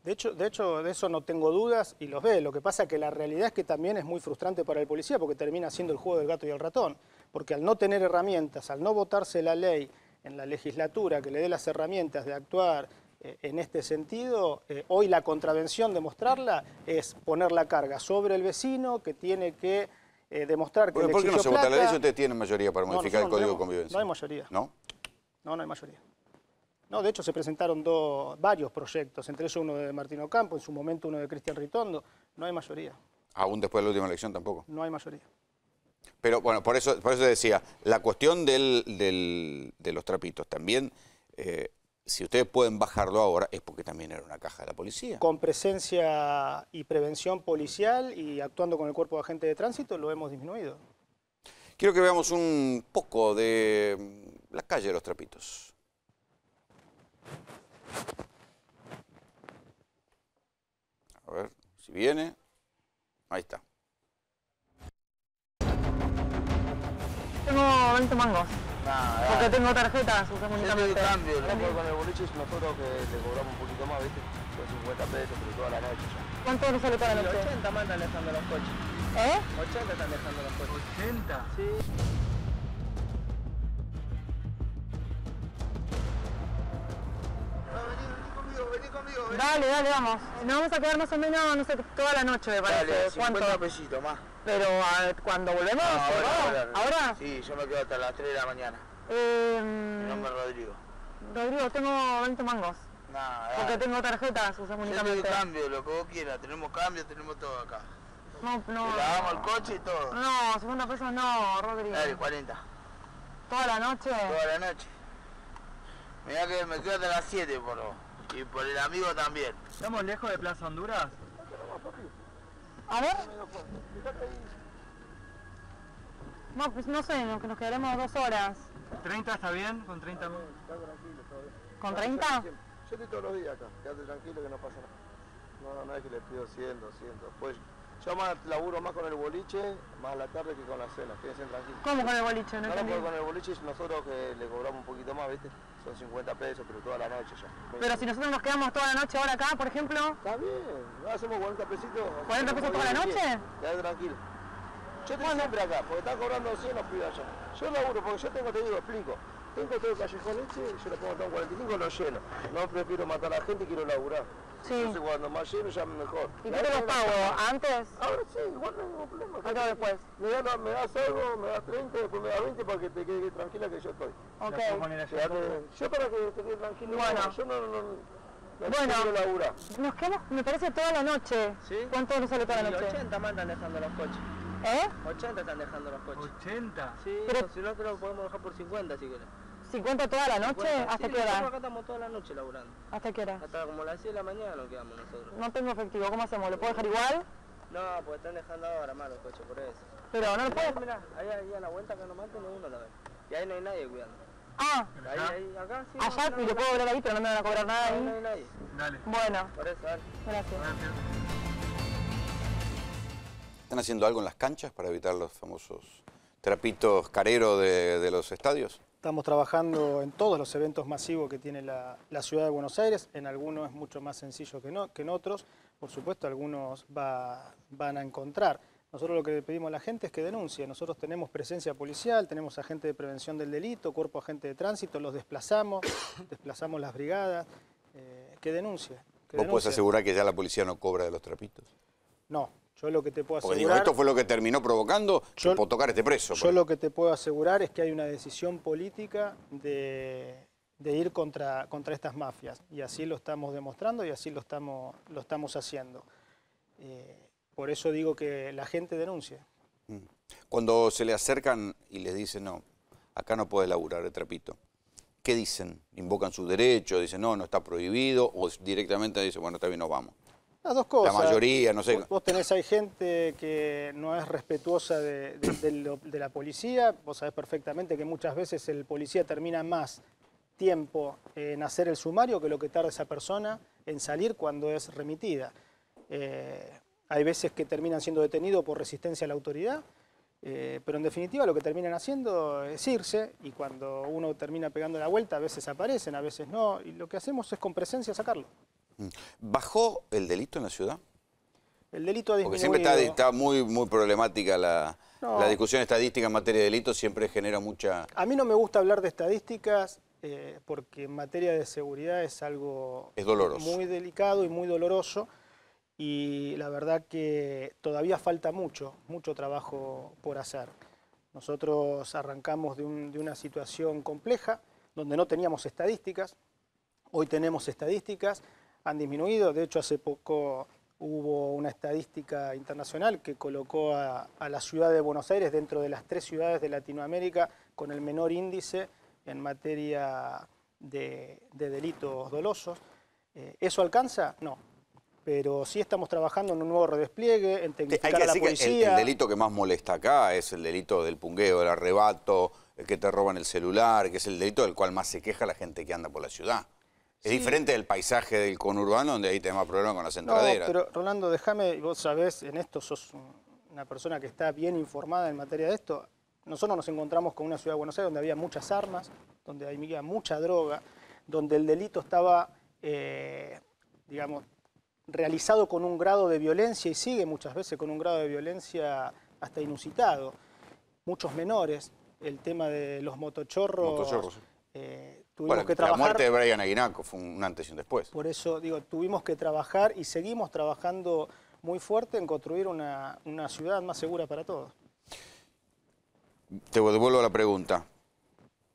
De hecho, de hecho, de eso no tengo dudas y los ve. Lo que pasa es que la realidad es que también es muy frustrante para el policía porque termina siendo el juego del gato y el ratón. Porque al no tener herramientas, al no votarse la ley en la legislatura que le dé las herramientas de actuar eh, en este sentido, eh, hoy la contravención de mostrarla es poner la carga sobre el vecino que tiene que eh, demostrar que... Bueno, ¿Por qué no se vota la ley si ustedes tienen mayoría para modificar el Código de Convivencia? No hay mayoría. ¿No? No, no hay mayoría. No, de hecho se presentaron varios proyectos, entre ellos uno de Martino Campo, en su momento uno de Cristian Ritondo. No hay mayoría. Aún después de la última elección tampoco. No hay mayoría. Pero bueno, por eso, por eso decía, la cuestión de los trapitos también, eh, si ustedes pueden bajarlo ahora, es porque también era una caja de la policía. Con presencia y prevención policial y actuando con el cuerpo de agente de tránsito, lo hemos disminuido. Quiero que veamos un poco de la calle de los trapitos. A ver si viene. Ahí está. Tengo 20 mangos. Nada, porque tengo tarjetas, usamos un cambio, lo con el boliche es mejor que le cobramos un poquito más, ¿viste? Son pues 50 pesos, pero toda la noche ya. ¿Cuánto nos sale para la noche? 80 están dejando los coches. ¿Eh? 80 están dejando los coches. ¿80? Sí. Dale, dale, vamos. Nos vamos a quedar más o menos, no sé, toda la noche de parece. Dale, 50 pesitos más. Pero cuando volvemos, ahora, Sí, yo me quedo hasta las 3 de la mañana. Em, Mi nombre es Rodrigo. Rodrigo, tengo 20 mangos. Nada, Porque tengo tarjetas, usamos únicamente. Yo cambio, lo que vos quieras. Tenemos cambio, tenemos todo acá. No, no. Le lavamos el coche y todo. No, segunda persona, no, Rodrigo. Dale, 40. ¿Toda la noche? Toda la noche. Mirá que me quedo hasta las 7, por favor. Y por el amigo también. ¿Estamos lejos de Plaza Honduras? A ver. No, pues no sé, nos, quedaremos dos horas. ¿30 está bien? ¿Con 30? tranquilo, está bien. ¿Con 30? Yo estoy todos los días acá, quédate tranquilo que no pasa nada. No, no es que le pido 100, 200. Pues yo más laburo más con el boliche, más a la tarde que con la cena, quédense tranquilos. ¿Cómo con el boliche? No, no, con el boliche nosotros que eh, le cobramos un poquito más, ¿viste? son 50 pesos, pero toda la noche ya. Pero si nosotros nos quedamos toda la noche ahora acá, por ejemplo. Está bien, ¿No hacemos 40 pesitos. ¿40 pesos toda la noche? Ya tranquilo. Yo estoy siempre acá, porque están cobrando 100 los pibes allá. Yo laburo, porque yo tengo, te digo, explico. Tengo todo callejón y yo le pongo todo en 45, lo lleno. No prefiero matar a la gente, quiero laburar. Sí. Entonces cuando más lleno ya mejor. ¿Y qué te lo pago? ¿Antes? Ahora sí, igual no hay problema. después? Me, me das algo, me das 30, después me das 20 para que te quede tranquila que yo estoy. Ok. Yo para que te quede tranquila, bueno. yo no, quiero no nos quedamos, me parece, toda la noche. ¿Cuánto nos sale toda la noche? 80 más ¿Eh? están dejando los coches. ¿Eh? 80 están dejando los coches. ¿80? Sí, pero... si no, lo podemos dejar por 50 si quieres. ¿50 toda la noche? ¿Hasta qué hora? Acá estamos toda la noche laburando. ¿Hasta qué hora? Hasta como las 6 de la mañana nos quedamos nosotros. No tengo efectivo, ¿cómo hacemos? ¿Lo puedo dejar igual? No, pues están dejando ahora mal los coches, por eso. Pero no lo puedo. Mirá, ahí, ahí a la vuelta acá nomás tiene uno la vez Y ahí no hay nadie cuidando. Ah, ahí, ahí, acá sí. Allá y lo puedo cobrar ahí, pero no me van a cobrar nada ahí. No hay nadie. Dale. Bueno. Por eso, dale. Gracias. Gracias. ¿Están haciendo algo en las canchas para evitar los famosos trapitos careros de, de los estadios? Estamos trabajando en todos los eventos masivos que tiene la, ciudad de Buenos Aires. En algunos es mucho más sencillo que, en otros. Por supuesto, algunos va, van a encontrar. Nosotros lo que le pedimos a la gente es que denuncie. Nosotros tenemos presencia policial, tenemos agente de prevención del delito, cuerpo agente de tránsito, los desplazamos, desplazamos las brigadas, eh, que denuncie. ¿Vos asegurar que ya la policía no cobra de los trapitos? No, yo lo que te puedo asegurar... esto fue lo que terminó provocando yo, por tocar este preso. Yo lo que te puedo asegurar es que hay una decisión política de, ir contra, contra estas mafias. Y así lo estamos demostrando y así lo estamos, lo estamos haciendo. Eh, por eso digo que la gente denuncie. Mm. Cuando se le acercan y les dicen, no, acá no puedes laburar el eh, trapito, ¿qué dicen? ¿Invocan su derecho? ¿Dicen, no, no está prohibido? ¿O directamente dicen, bueno, está bien, nos vamos? Las dos cosas. La mayoría, no sé. Vos, tenés, hay gente que no es respetuosa de, la policía. Vos sabés perfectamente que muchas veces el policía termina más tiempo en hacer el sumario que lo que tarda esa persona en salir cuando es remitida. Eh, hay veces que terminan siendo detenidos por resistencia a la autoridad, eh, pero en definitiva lo que terminan haciendo es irse y cuando uno termina pegando la vuelta a veces aparecen, a veces no, y lo que hacemos es con presencia sacarlo. Mm. ¿Bajó el delito en la ciudad? El delito ha disminuido. Porque siempre está, muy, problemática la, discusión estadística en materia de delitos, siempre genera mucha... A mí no me gusta hablar de estadísticas eh, porque en materia de seguridad es algo... Es doloroso. Muy delicado y muy doloroso y la verdad que todavía falta mucho, mucho trabajo por hacer. Nosotros arrancamos de una situación compleja donde no teníamos estadísticas, hoy tenemos estadísticas, han disminuido. De hecho, hace poco hubo una estadística internacional que colocó a, la ciudad de Buenos Aires dentro de las tres ciudades de Latinoamérica con el menor índice en materia de, delitos dolosos. Eh, ¿Eso alcanza? No. Pero sí estamos trabajando en un nuevo redespliegue, en tecnificar la policía. el, delito que más molesta acá es el delito del pungueo, el arrebato, el que te roban el celular, que es el delito del cual más se queja la gente que anda por la ciudad. Es diferente del paisaje del conurbano, donde ahí tenemos problemas con las entraderas. No, pero Rolando, déjame, vos sabés, en esto sos una persona que está bien informada en materia de esto. Nosotros nos encontramos con una ciudad de Buenos Aires donde había muchas armas, donde había mucha droga, donde el delito estaba, eh, digamos, realizado con un grado de violencia y sigue muchas veces con un grado de violencia hasta inusitado. Muchos menores, el tema de los motochorros... motochorros. Eh, la muerte de Brian Aguinaco fue un antes y un después. Por eso digo, tuvimos que trabajar y seguimos trabajando muy fuerte en construir una, ciudad más segura para todos. Te devuelvo la pregunta.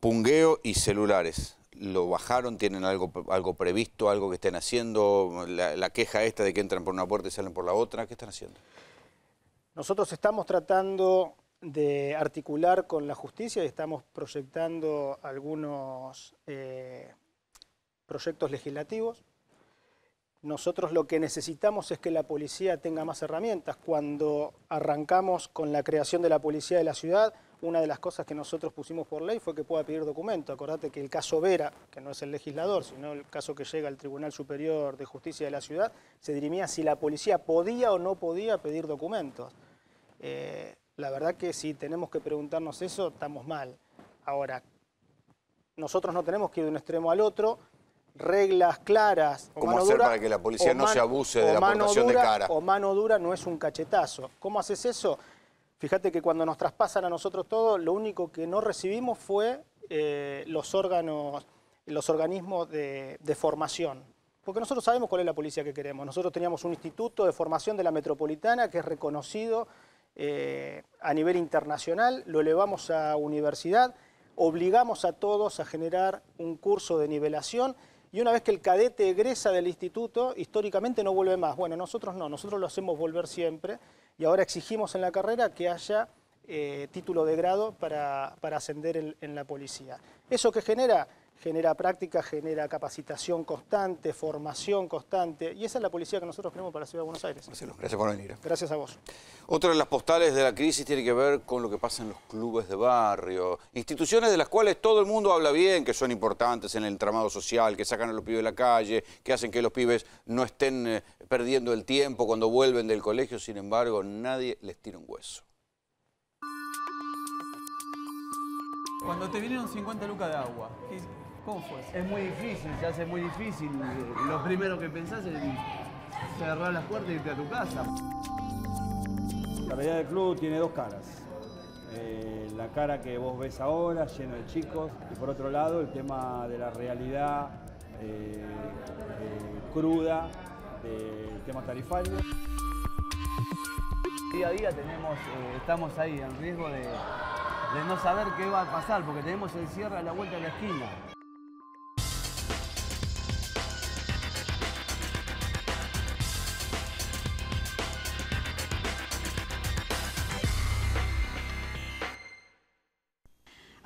Pungueo y celulares. ¿Lo bajaron? ¿Tienen algo, algo previsto? ¿Algo que estén haciendo? la queja esta de que entran por una puerta y salen por la otra. ¿Qué están haciendo? Nosotros estamos tratando de articular con la justicia y estamos proyectando algunos eh, proyectos legislativos. Nosotros lo que necesitamos es que la policía tenga más herramientas. Cuando arrancamos con la creación de la policía de la ciudad, una de las cosas que nosotros pusimos por ley fue que pueda pedir documentos. Acordate que el caso Vera, que no es el legislador, sino el caso que llega al Tribunal Superior de Justicia de la ciudad, se dirimía si la policía podía o no podía pedir documentos. Eh, la verdad que si tenemos que preguntarnos eso, estamos mal. Ahora, nosotros no tenemos que ir de un extremo al otro, reglas claras. ¿Cómo hacer para que la policía no se abuse de la aportación de cara? O mano dura no es un cachetazo. ¿Cómo haces eso? Fíjate que cuando nos traspasan a nosotros todo, lo único que no recibimos fue eh, los órganos, los organismos de formación. Porque nosotros sabemos cuál es la policía que queremos. Nosotros teníamos un instituto de formación de la metropolitana que es reconocido eh, a nivel internacional, lo elevamos a universidad, obligamos a todos a generar un curso de nivelación y una vez que el cadete egresa del instituto, históricamente no vuelve más. Bueno, nosotros no, nosotros lo hacemos volver siempre y ahora exigimos en la carrera que haya eh, título de grado para, ascender en, en la policía. ¿Eso que genera? genera práctica, genera capacitación constante, formación constante, y esa es la policía que nosotros queremos para la Ciudad de Buenos Aires. gracias por venir. Gracias a vos. Otra de las postales de la crisis tiene que ver con lo que pasa en los clubes de barrio, instituciones de las cuales todo el mundo habla bien, que son importantes en el entramado social, que sacan a los pibes de la calle, que hacen que los pibes no estén eh, perdiendo el tiempo cuando vuelven del colegio, sin embargo, nadie les tira un hueso. Cuando te vinieron 50 lucas de agua, ¿Cómo fue Es muy difícil, se hace muy difícil. Lo primero que pensás es cerrar las puertas y irte a tu casa. La realidad del club tiene dos caras. Eh, la cara que vos ves ahora, lleno de chicos, y por otro lado el tema de la realidad eh, eh, cruda del tema tarifario. Día a día tenemos, estamos ahí en riesgo de, de no saber qué va a pasar, porque tenemos el cierre a la vuelta de la esquina.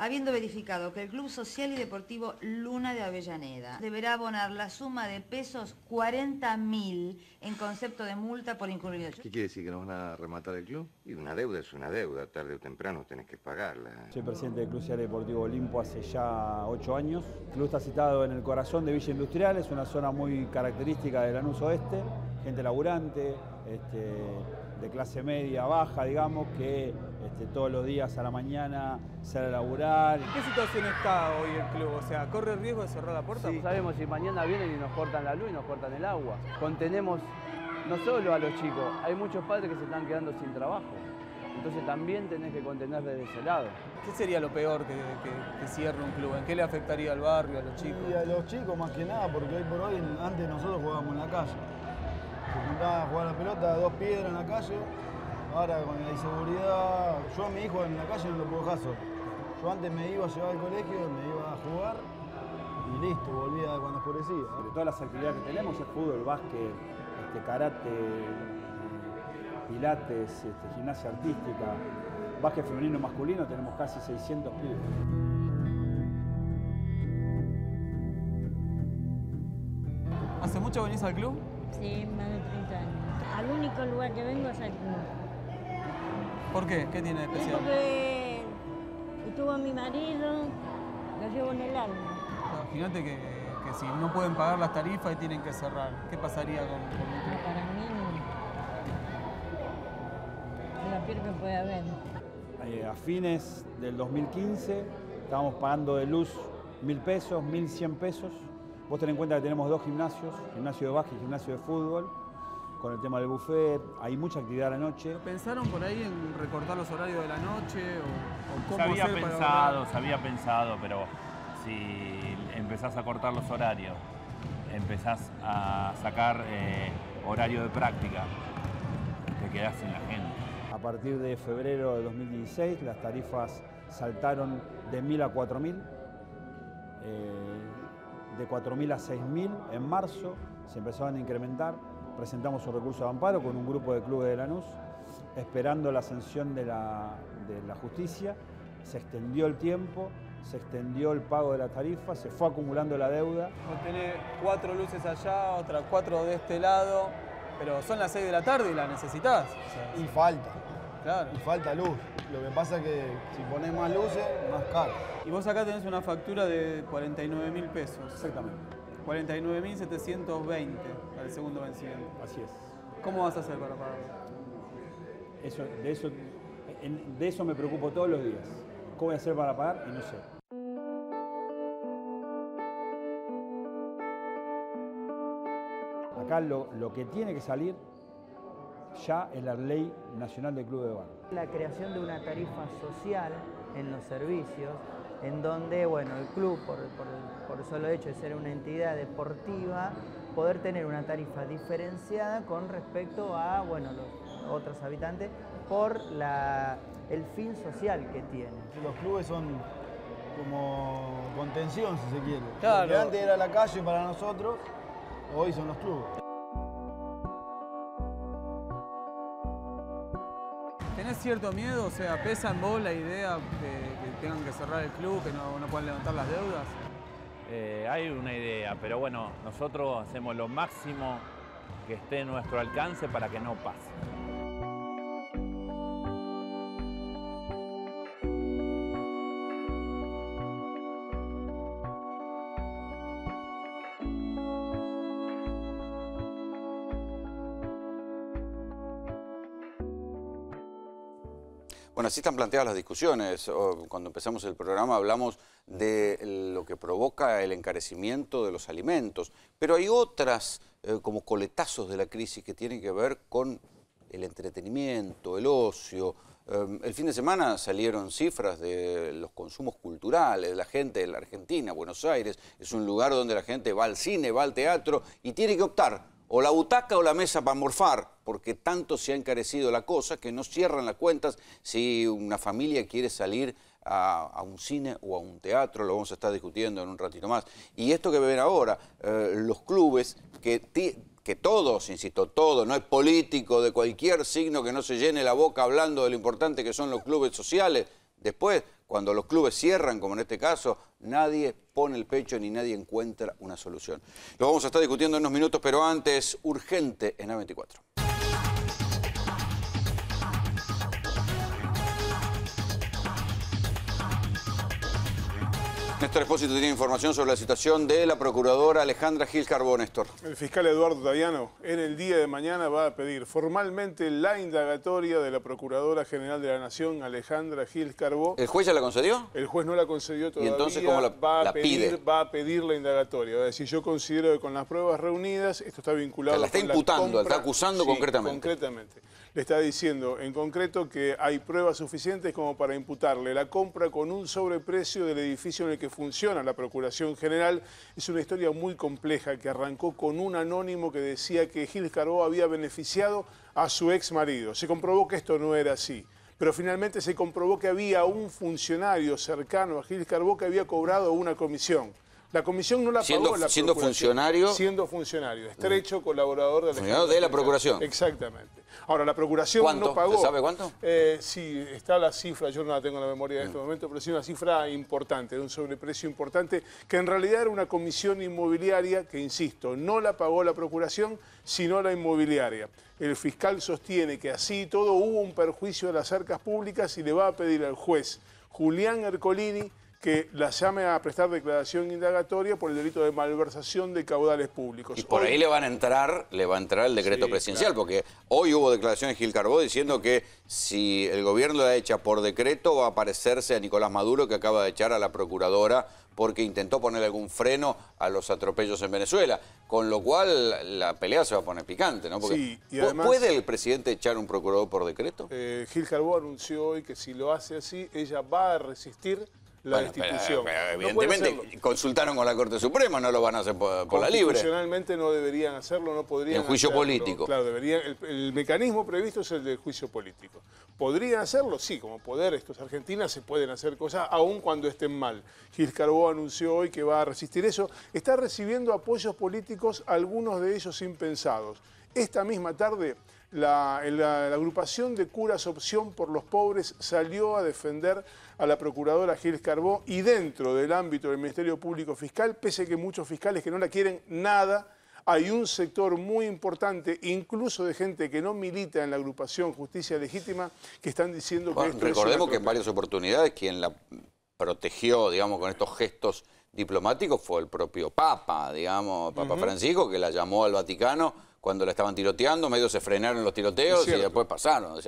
habiendo verificado que el Club Social y Deportivo Luna de Avellaneda deberá abonar la suma de pesos 40.000 en concepto de multa por incumplimiento. ¿Qué quiere decir que no van a rematar el club? Y una deuda es una deuda, tarde o temprano tenés que pagarla. Soy presidente del Club Social y Deportivo Olimpo hace ya ocho años. El club está citado en el corazón de Villa Industrial, es una zona muy característica del Anuso Oeste, gente laburante, este, de clase media, baja, digamos, que este, todos los días a la mañana, sale a laburar. ¿En qué situación está hoy el club? O sea, ¿corre el riesgo de cerrar la puerta? No pues sabemos si mañana vienen y nos cortan la luz y nos cortan el agua. Contenemos no solo a los chicos, hay muchos padres que se están quedando sin trabajo. Entonces también tenés que contener desde ese lado. ¿Qué sería lo peor que, cierre un club? ¿En qué le afectaría al barrio, a los chicos? Y a los chicos más que nada, porque hoy por hoy antes nosotros jugábamos en la calle. Se a jugar la pelota, dos piedras en la calle, Ahora con la inseguridad, yo a mi hijo en la calle no lo puedo caso. Yo antes me iba a llevar al colegio, me iba a jugar y listo, volvía cuando oscurecía. Sobre todas las actividades que tenemos el fútbol, básquet, este, karate, pilates, este, gimnasia artística, básquet femenino y masculino, tenemos casi 600 pibes. ¿Hace mucho venís al club? Sí, más de 30 años. Al único lugar que vengo es al club. ¿Por qué? ¿Qué tiene de especial? Porque estuvo a mi marido, lo llevo en el alma. Imagínate ah, que, si no pueden pagar las tarifas y tienen que cerrar. ¿Qué pasaría con, Para mí La peor que puede haber. Eh, a fines del 2015 estábamos pagando de luz mil pesos, mil cien pesos. Vos ten en cuenta que tenemos dos gimnasios, gimnasio de básquet y gimnasio de fútbol con el tema del buffet, hay mucha actividad a la noche. ¿Pensaron por ahí en recortar los horarios de la noche se había pensado, se había pensado, pero si empezás a cortar los horarios, empezás a sacar eh, horario de práctica, te quedás sin la gente. A partir de febrero de 2016 las tarifas saltaron de 1.000 a 4.000, eh, de 4.000 a 6.000 en marzo, se empezaron a incrementar presentamos un recurso de amparo con un grupo de clubes de Lanús, esperando la sanción de la, justicia. Se extendió el tiempo, se extendió el pago de la tarifa, se fue acumulando la deuda. Vos tenés cuatro luces allá, otras cuatro de este lado, pero son las seis de la tarde y la necesitas. y falta. Y falta luz. Lo que pasa es que si pones más luces, más caro. Y vos acá tenés una factura de 49 mil pesos. Exactamente. 49.720 el segundo vencimiento. Así es. ¿Cómo vas a hacer para pagar? de, eso, me preocupo todos los días. ¿Cómo voy a hacer para pagar? Y no sé. Acá lo, que tiene que salir ya es la ley nacional del Club de Bar. La creación de una tarifa social en los servicios en donde bueno, el club, por, por, el solo hecho de ser una entidad deportiva, poder tener una tarifa diferenciada con respecto a bueno, los otros habitantes por el fin social que tiene. Los clubes son como contención, si se quiere. antes era la calle para nosotros, hoy son los clubes. cierto miedo? O sea, ¿pesa en vos la idea de que tengan que cerrar el club, que no, puedan levantar las deudas? Eh, hay una idea, pero bueno, nosotros hacemos lo máximo que esté en nuestro alcance para que no pase. Bueno, así están planteadas las discusiones. Cuando empezamos el programa hablamos de lo que provoca el encarecimiento de los alimentos, pero hay otras eh, como coletazos de la crisis que tienen que ver con el entretenimiento, el ocio. Em, el fin de semana salieron cifras de los consumos culturales, de la gente de la Argentina, Buenos Aires, es un lugar donde la gente va al cine, va al teatro y tiene que optar o la butaca o la mesa para morfar, porque tanto se ha encarecido la cosa que no cierran las cuentas si una familia quiere salir a, un cine o a un teatro, lo vamos a estar discutiendo en un ratito más. Y esto que ven ahora, eh, los clubes que, que todos, insisto, todos, no es político de cualquier signo que no se llene la boca hablando de lo importante que son los clubes sociales, Después, cuando los clubes cierran, como en este caso, nadie pone el pecho ni nadie encuentra una solución. Lo vamos a estar discutiendo en unos minutos, pero antes, urgente en A24. Néstor Espósito tiene información sobre la situación de la procuradora Alejandra Gil Carbón, Néstor. El fiscal Eduardo Dayano en el día de mañana va a pedir formalmente la indagatoria de la Procuradora General de la Nación, Alejandra Gil Carbó. ¿El juez ya la concedió? El juez no la concedió todavía. ¿Y entonces cómo la, va pide? Va a pedir la indagatoria. Es decir, yo considero que con las pruebas reunidas, esto está vinculado... a la está imputando, la, está acusando concretamente. concretamente le está diciendo en concreto que hay pruebas suficientes como para imputarle la compra con un sobreprecio del edificio en el que funciona la Procuración General. Es una historia muy compleja que arrancó con un anónimo que decía que Gil Carbó había beneficiado a su ex marido. Se comprobó que esto no era así pero finalmente se comprobó que había un funcionario cercano a Gil Carbó que había cobrado una comisión. La comisión no la pagó la Siendo funcionario. Siendo funcionario, estrecho colaborador de la, de la Procuración. Exactamente. Ahora, la Procuración no pagó. ¿Sabe cuánto? Eh, sí, está la cifra, yo no la tengo en la memoria en este mm. momento, pero sí una cifra importante, de un sobreprecio importante, que en realidad era una comisión inmobiliaria que, insisto, no la pagó la Procuración, sino la inmobiliaria. El fiscal sostiene que así todo hubo un perjuicio a las arcas públicas y le va a pedir al juez Julián Ercolini que la llame a prestar declaración indagatoria por el delito de malversación de caudales públicos. Y por ahí le van a entrar, le va a entrar el decreto presidencial, porque hoy hubo declaraciones de Gil Carbó diciendo que si el gobierno la echa por decreto va a parecerse a Nicolás Maduro que acaba de echar a la procuradora porque intentó poner algún freno a los atropellos en Venezuela, con lo cual la pelea se va a poner picante, ¿no? ¿Puede el presidente echar un procurador por decreto? Eh, Gil Carbó anunció hoy que si lo hace así, ella va a resistir la institución... evidentemente consultaron con la Corte Suprema, no lo van a hacer por, la libre. Constitucionalmente no deberían hacerlo, no podrían. El juicio político. Claro, deberían, el, mecanismo previsto es el del juicio político. ¿Podrían hacerlo? Sí, como poder, estos argentinas se pueden hacer cosas aun cuando estén mal. Gil Carbó anunció hoy que va a resistir eso. Está recibiendo apoyos políticos, algunos de ellos impensados. Esta misma tarde la, agrupación de curas Opción por los Pobres salió a defender a la procuradora Gil Carbó y dentro del ámbito del Ministerio Público Fiscal, pese que muchos fiscales que no la quieren nada, hay un sector muy importante, incluso de gente que no milita en la agrupación Justicia Legítima, que están diciendo que esto Recordemos que en varias oportunidades quien la protegió, digamos, con estos gestos diplomáticos fue el propio Papa, digamos, Papa Francisco, que la llamó al Vaticano cuando la estaban tiroteando, medio se frenaron los tiroteos y después pasaron.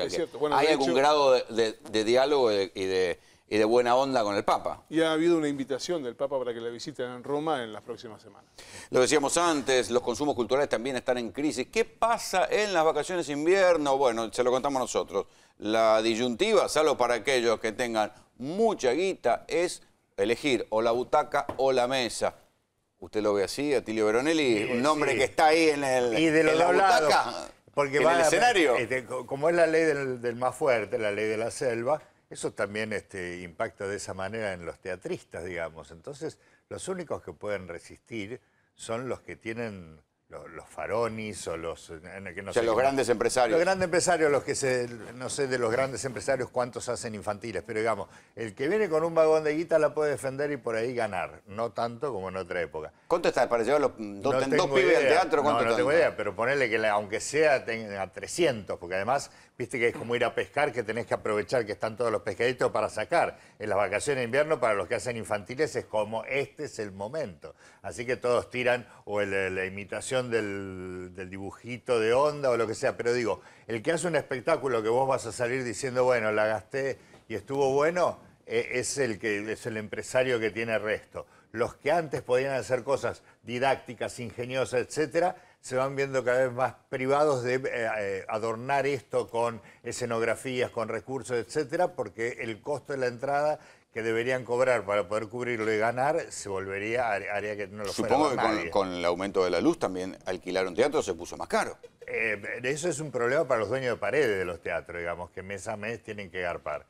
hay algún grado de diálogo y de y de buena onda con el Papa. Y ha habido una invitación del Papa para que la visiten en Roma en las próximas semanas. Lo decíamos antes, los consumos culturales también están en crisis. ¿Qué pasa en las vacaciones de invierno? Bueno, se lo contamos nosotros. La disyuntiva, salvo para aquellos que tengan mucha guita, es elegir o la butaca o la mesa. Usted lo ve así, Atilio Veronelli, un nombre que está ahí en, el, y de la butaca. porque va el escenario. Este, como es la ley del más fuerte, la ley de la selva, eso también este, impacta de esa manera en los teatristas, digamos. Entonces, los únicos que pueden resistir son los que tienen los, faronis o los... Eh, los grandes empresarios. Los grandes empresarios, los que se... No sé de los grandes empresarios cuántos hacen infantiles, pero digamos, el que viene con un vagón de guita la puede defender y por ahí ganar. No tanto como en otra época. ¿Cuánto está para los mm, dos, pibes al teatro? ¿cuánto no, no tengo idea, pero ponerle que aunque sea tenga 300, porque además Viste que es como ir a pescar, que tenés que aprovechar que están todos los pescaditos para sacar. En las vacaciones de invierno, para los que hacen infantiles, es como este es el momento. Así que todos tiran o la imitación del, dibujito de onda o lo que sea. Pero digo, el que hace un espectáculo que vos vas a salir diciendo, bueno, la gasté y estuvo bueno, e, es, el que, es el empresario que tiene resto. Los que antes podían hacer cosas didácticas, ingeniosas, etcétera, se van viendo cada vez más privados de eh, eh, adornar esto con escenografías, con recursos, etcétera, porque el costo de la entrada que deberían cobrar para poder cubrirlo y ganar se volvería área que no lo Supongo que con, el aumento de la luz también alquilar un teatro se puso más caro. Eh, eso es un problema para los dueños de paredes de los teatros, digamos, que mes a mes tienen que garpar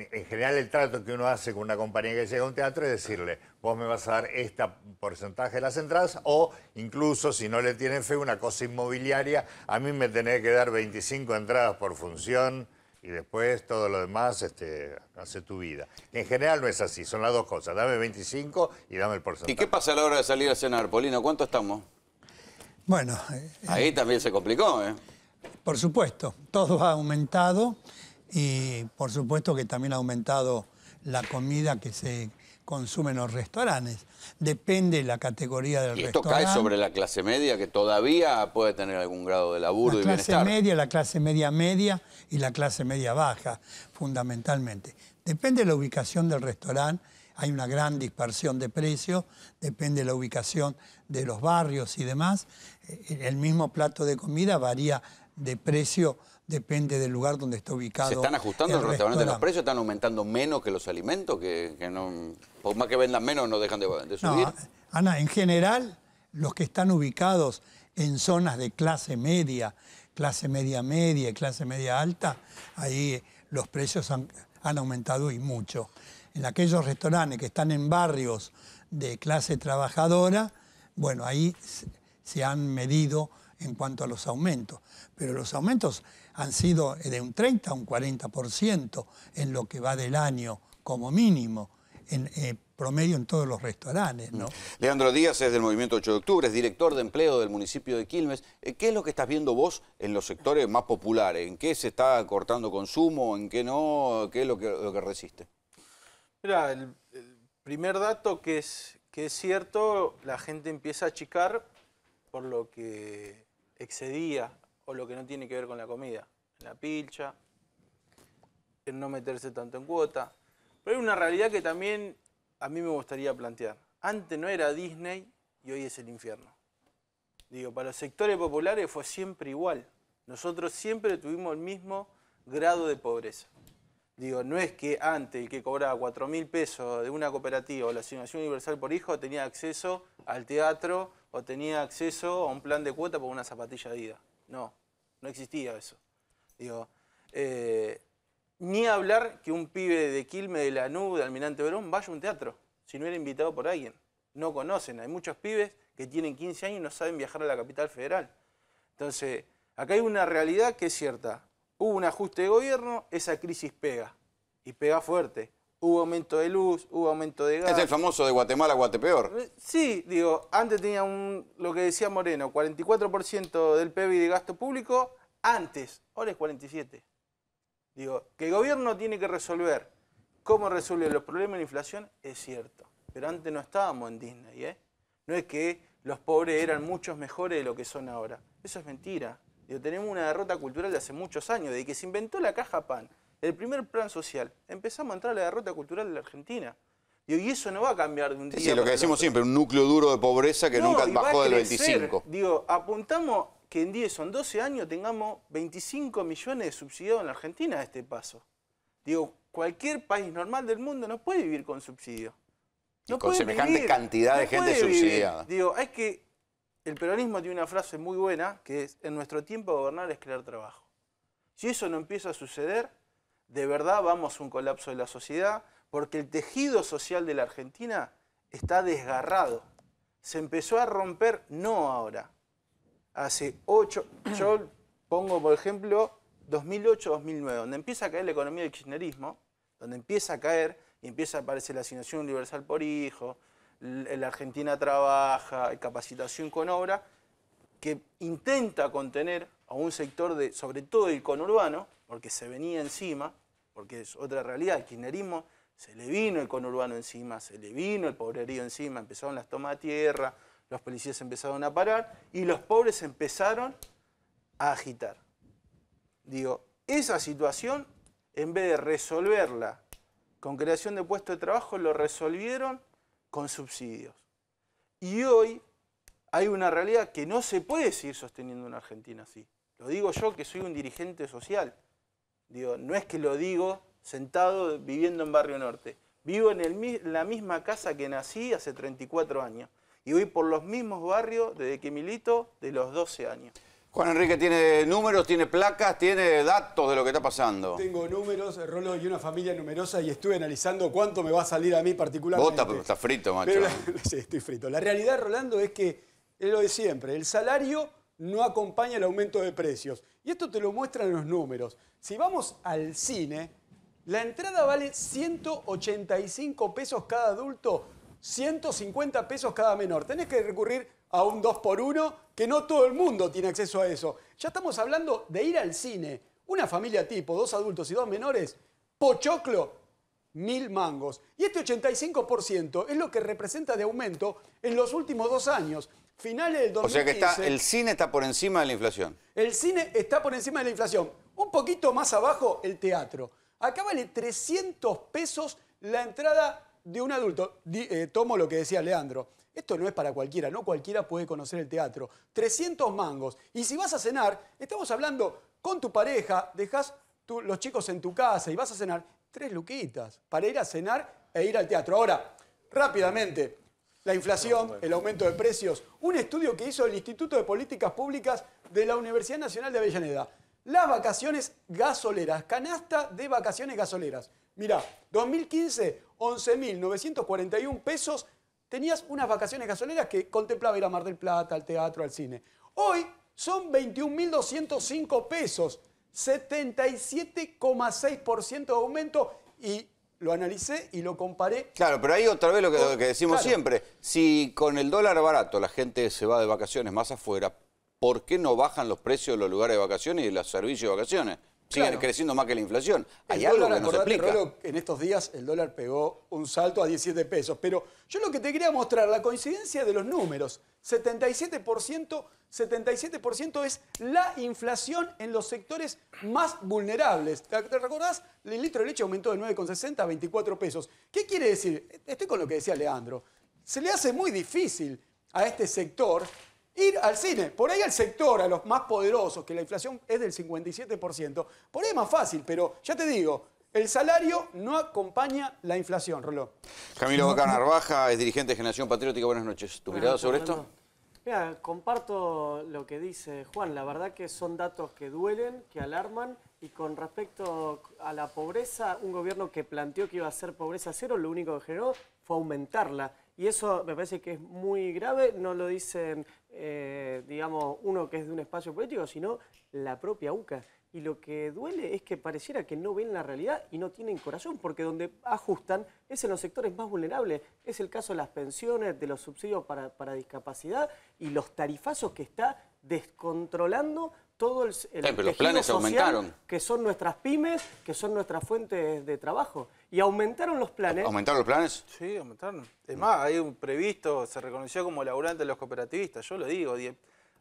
en, general el trato que uno hace con una compañía que llega a un teatro es decirle, vos me vas a dar este porcentaje de las entradas o incluso si no le tienen fe una cosa inmobiliaria, a mí me tenés que dar 25 entradas por función y después todo lo demás este, hace tu vida. En general no es así, son las dos cosas, dame 25 y dame el porcentaje. ¿Y qué pasa a la hora de salir a cenar, Polino? ¿Cuánto estamos? Bueno... Eh, Ahí también se complicó, ¿eh? Por supuesto, todo ha aumentado y por supuesto que también ha aumentado la comida que se consume en los restaurantes. Depende la categoría del ¿Y esto cae sobre la clase media que todavía puede tener algún grado de laburo y bienestar? La clase media, la clase media media y la clase media baja, fundamentalmente. Depende de la ubicación del restaurante, hay una gran dispersión de precios, depende de la ubicación de los barrios y demás. Eh, el mismo plato de comida varía de precio depende del lugar donde está ubicado. ¿Se están ajustando los restaurantes los precios? ¿Están aumentando menos que los alimentos? Que, no, por más que vendan menos, no dejan de, subir. Ana, en general, los que están ubicados en zonas de clase media, clase media media y clase media alta, ahí eh, los precios han, han aumentado y mucho. En aquellos restaurantes que están en barrios de clase trabajadora, bueno, ahí se han medido en cuanto a los aumentos. Pero los aumentos han sido de un 30 a un 40% en lo que va del año como mínimo, en eh, promedio en todos los restaurantes. ¿no? Mm. Leandro Díaz es del Movimiento 8 de Octubre, es director de empleo del municipio de Quilmes. Eh, ¿Qué es lo que estás viendo vos en los sectores más populares? ¿En qué se está cortando consumo? ¿En qué no? ¿Qué es lo que, lo que resiste? Mira, el, primer dato que es, que es cierto, la gente empieza a achicar por lo que excedía o lo que no tiene que ver con la comida, la pilcha, en no meterse tanto en cuota. Pero hay una realidad que también a mí me gustaría plantear. Antes no era Disney y hoy es el infierno. Digo, para los sectores populares fue siempre igual. Nosotros siempre tuvimos el mismo grado de pobreza. Digo, no es que antes el que cobraba 4.000 mil pesos de una cooperativa o la asignación universal por hijo tenía acceso al teatro o tenía acceso a un plan de cuota por una zapatilla de no, no existía eso. Digo, eh, ni hablar que un pibe de Quilme, de Nube, de Almirante Verón vaya a un teatro, si no era invitado por alguien. No conocen, hay muchos pibes que tienen 15 años y no saben viajar a la capital federal. Entonces, acá hay una realidad que es cierta. Hubo un ajuste de gobierno, esa crisis pega, y pega fuerte hubo aumento de luz, hubo aumento de gas. Es el famoso de Guatemala, Guatepeor. Eh, sí, digo, antes tenía un, lo que decía Moreno, 44% del PBI de gasto público, antes, ahora es 47%. Digo, que el gobierno tiene que resolver cómo resuelve los problemas de inflación, es cierto. Pero antes no estábamos en Disney, ¿eh? No es que los pobres eran muchos mejores de lo que son ahora. Eso es mentira. Digo, tenemos una derrota cultural de hace muchos años, de que se inventó la caja pan el primer plan social, empezamos a entrar a la derrota cultural de la Argentina. y eso no va a cambiar de un día. otro. sí lo que decimos siempre, un núcleo duro de pobreza que nunca bajó del 25. Digo, apuntamos que en 10 o en 12 años tengamos 25 millones de subsidiados en la Argentina a este paso. Digo, cualquier país normal del mundo no puede vivir con subsidio. No con semejante cantidad de gente subsidiada. Digo, es que el peronismo tiene una frase muy buena que es, en nuestro tiempo gobernar es crear trabajo. Si eso no empieza a suceder, de verdad vamos a un colapso de la sociedad, porque el tejido social de la Argentina está desgarrado. Se empezó a romper, no ahora. Hace ocho, yo pongo por ejemplo 2008-2009, donde empieza a caer la economía del kirchnerismo, donde empieza a caer y empieza a aparecer la asignación universal por hijo, la Argentina trabaja, capacitación con obra, que intenta contener a un sector de, sobre todo el conurbano, porque se venía encima, porque es otra realidad, el kirchnerismo se le vino el conurbano encima, se le vino el pobrerío encima, empezaron las tomas de tierra, los policías empezaron a parar y los pobres empezaron a agitar. Digo, esa situación, en vez de resolverla con creación de puestos de trabajo, lo resolvieron con subsidios. Y hoy hay una realidad que no se puede seguir sosteniendo en Argentina así. Lo digo yo que soy un dirigente social. Digo, no es que lo digo sentado viviendo en Barrio Norte. Vivo en, la misma casa que nací hace 34 años. Y voy por los mismos barrios desde que milito de los 12 años. Juan Enrique tiene números, tiene placas, tiene datos de lo que está pasando. Tengo números, Rolando, y una familia numerosa y estuve analizando cuánto me va a salir a mí particularmente. Vota, pero está frito, macho. sí, estoy frito. La realidad, Rolando, es que es lo de siempre. El salario no acompaña el aumento de precios. Y esto te lo muestran los números. Si vamos al cine, la entrada vale 185 pesos cada adulto, 150 pesos cada menor. Tenés que recurrir a un 2x1, que no todo el mundo tiene acceso a eso. Ya estamos hablando de ir al cine. Una familia tipo, dos adultos y dos menores, pochoclo, mil mangos. Y este 85% es lo que representa de aumento en los últimos dos años. Finales del 2015. O sea que está, el cine está por encima de la inflación. El cine está por encima de la inflación. Un poquito más abajo, el teatro. Acá vale 300 pesos la entrada de un adulto. Eh, tomo lo que decía Leandro. Esto no es para cualquiera, no cualquiera puede conocer el teatro. 300 mangos. Y si vas a cenar, estamos hablando con tu pareja, dejas los chicos en tu casa y vas a cenar, tres luquitas para ir a cenar e ir al teatro. Ahora, rápidamente, la inflación, el aumento de precios. Un estudio que hizo el Instituto de Políticas Públicas de la Universidad Nacional de Avellaneda. Las vacaciones gasoleras, canasta de vacaciones gasoleras. Mirá, 2015, 11.941 pesos. Tenías unas vacaciones gasoleras que contemplaba ir a Mar del Plata, al teatro, al cine. Hoy son 21.205 pesos, 77,6% de aumento y lo analicé y lo comparé. Claro, pero ahí otra vez lo que, decimos siempre, si con el dólar barato la gente se va de vacaciones más afuera, ¿por qué no bajan los precios de los lugares de vacaciones y de los servicios de vacaciones? siguen creciendo más que la inflación. Hay el algo dólar, que explica. en estos días el dólar pegó un salto a 17 pesos, pero yo lo que te quería mostrar, la coincidencia de los números, 77%, 77% es la inflación en los sectores más vulnerables. ¿Te, te recordás? El litro de leche aumentó de 9,60 a 24 pesos. ¿Qué quiere decir? Estoy con lo que decía Leandro. Se le hace muy difícil a este sector ir al cine. Por ahí al sector, a los más poderosos, que la inflación es del 57%, por ahí es más fácil, pero ya te digo, el salario no acompaña la inflación, Roló. Camilo Bacán es dirigente de Generación Patriótica. Buenas noches. ¿Tu ah, mirada sobre esto? Mira, comparto lo que dice Juan. La verdad que son datos que duelen, que alarman. Y con respecto a la pobreza, un gobierno que planteó que iba a ser pobreza cero, lo único que generó fue aumentarla. Y eso me parece que es muy grave, no lo dicen eh, digamos, uno que es de un espacio político, sino la propia UCA. Y lo que duele es que pareciera que no ven la realidad y no tienen corazón, porque donde ajustan es en los sectores más vulnerables. Es el caso de las pensiones, de los subsidios para discapacidad y los tarifazos que está descontrolando todo el, eh, los planes aumentaron. que son nuestras pymes, que son nuestras fuentes de trabajo. Y aumentaron los planes. ¿Aumentaron los planes? Sí, aumentaron. Es más, hay un previsto, se reconoció como laburante de los cooperativistas, yo lo digo,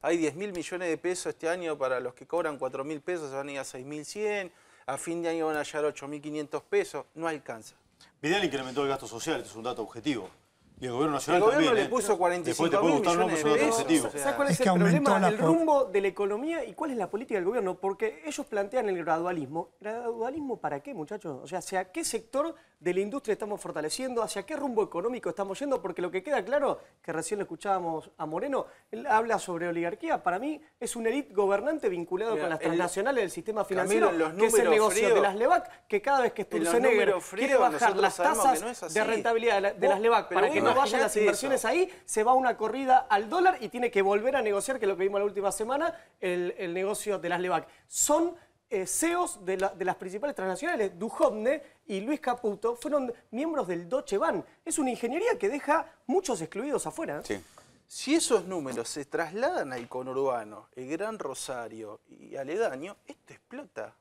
hay 10 mil millones de pesos este año para los que cobran 4 mil pesos, se van a ir a mil 6.100, a fin de año van a llegar a 8.500 pesos, no alcanza. Vidal incrementó el gasto social, es un dato objetivo el gobierno le ¿eh? puso 45 millones de cuál es, el problema? del rumbo de la economía y cuál es la política del gobierno. Porque ellos plantean el gradualismo. ¿Gradualismo para qué, muchachos? O sea, ¿hacia qué sector de la industria estamos fortaleciendo? ¿Hacia qué rumbo económico estamos yendo? Porque lo que queda claro, que recién lo escuchábamos a Moreno, él habla sobre oligarquía. Para mí es un élite gobernante vinculado con las transnacionales del sistema financiero, que es el negocio de las LEVAC, que cada vez que negro quiere bajar las tasas de rentabilidad de, las LEVAC para que no vayan las inversiones ahí, se va una corrida al dólar y tiene que volver a negociar, que es lo que vimos la última semana, el, negocio de las LEVAC. Son eh, CEOs de, las principales transnacionales, Duhovne y Luis Caputo, fueron miembros del Deutsche Es una ingeniería que deja muchos excluidos afuera. ¿eh? Si esos números se trasladan al conurbano, el Gran Rosario y aledaño, esto explota.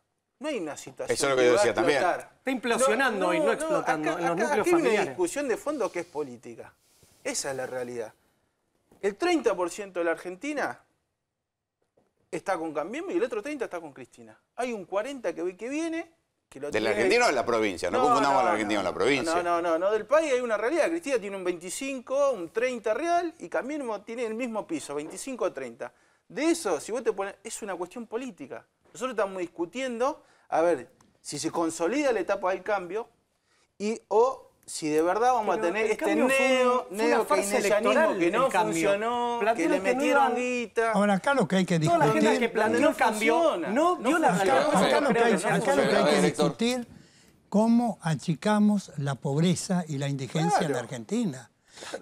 No hay una situación. Eso es lo que, decía también. Está implosionando y no, explotando en los núcleos familiares. hay una discusión de fondo que es política. Esa es la realidad. El 30% de la Argentina está con Cambiemos y el otro 30% está con Cristina. Hay un 40% que ve que viene del argentino o de la provincia, no, confundamos al argentino con la provincia. No, no, no, del país hay una realidad. Cristina tiene un 25, un 30 real y Cambiemos tiene el mismo piso, 25 o 30. De eso, si vos te pones, es una cuestión política. Nosotros estamos discutiendo a ver si se consolida la etapa del cambio y o si de verdad vamos a tener este neo, que no funcionó, que le metieron guita. Ahora, acá lo que hay que discutir... no la que no no, Acá lo que hay, que, discutir es discutir cómo achicamos la pobreza y la indigencia en la Argentina.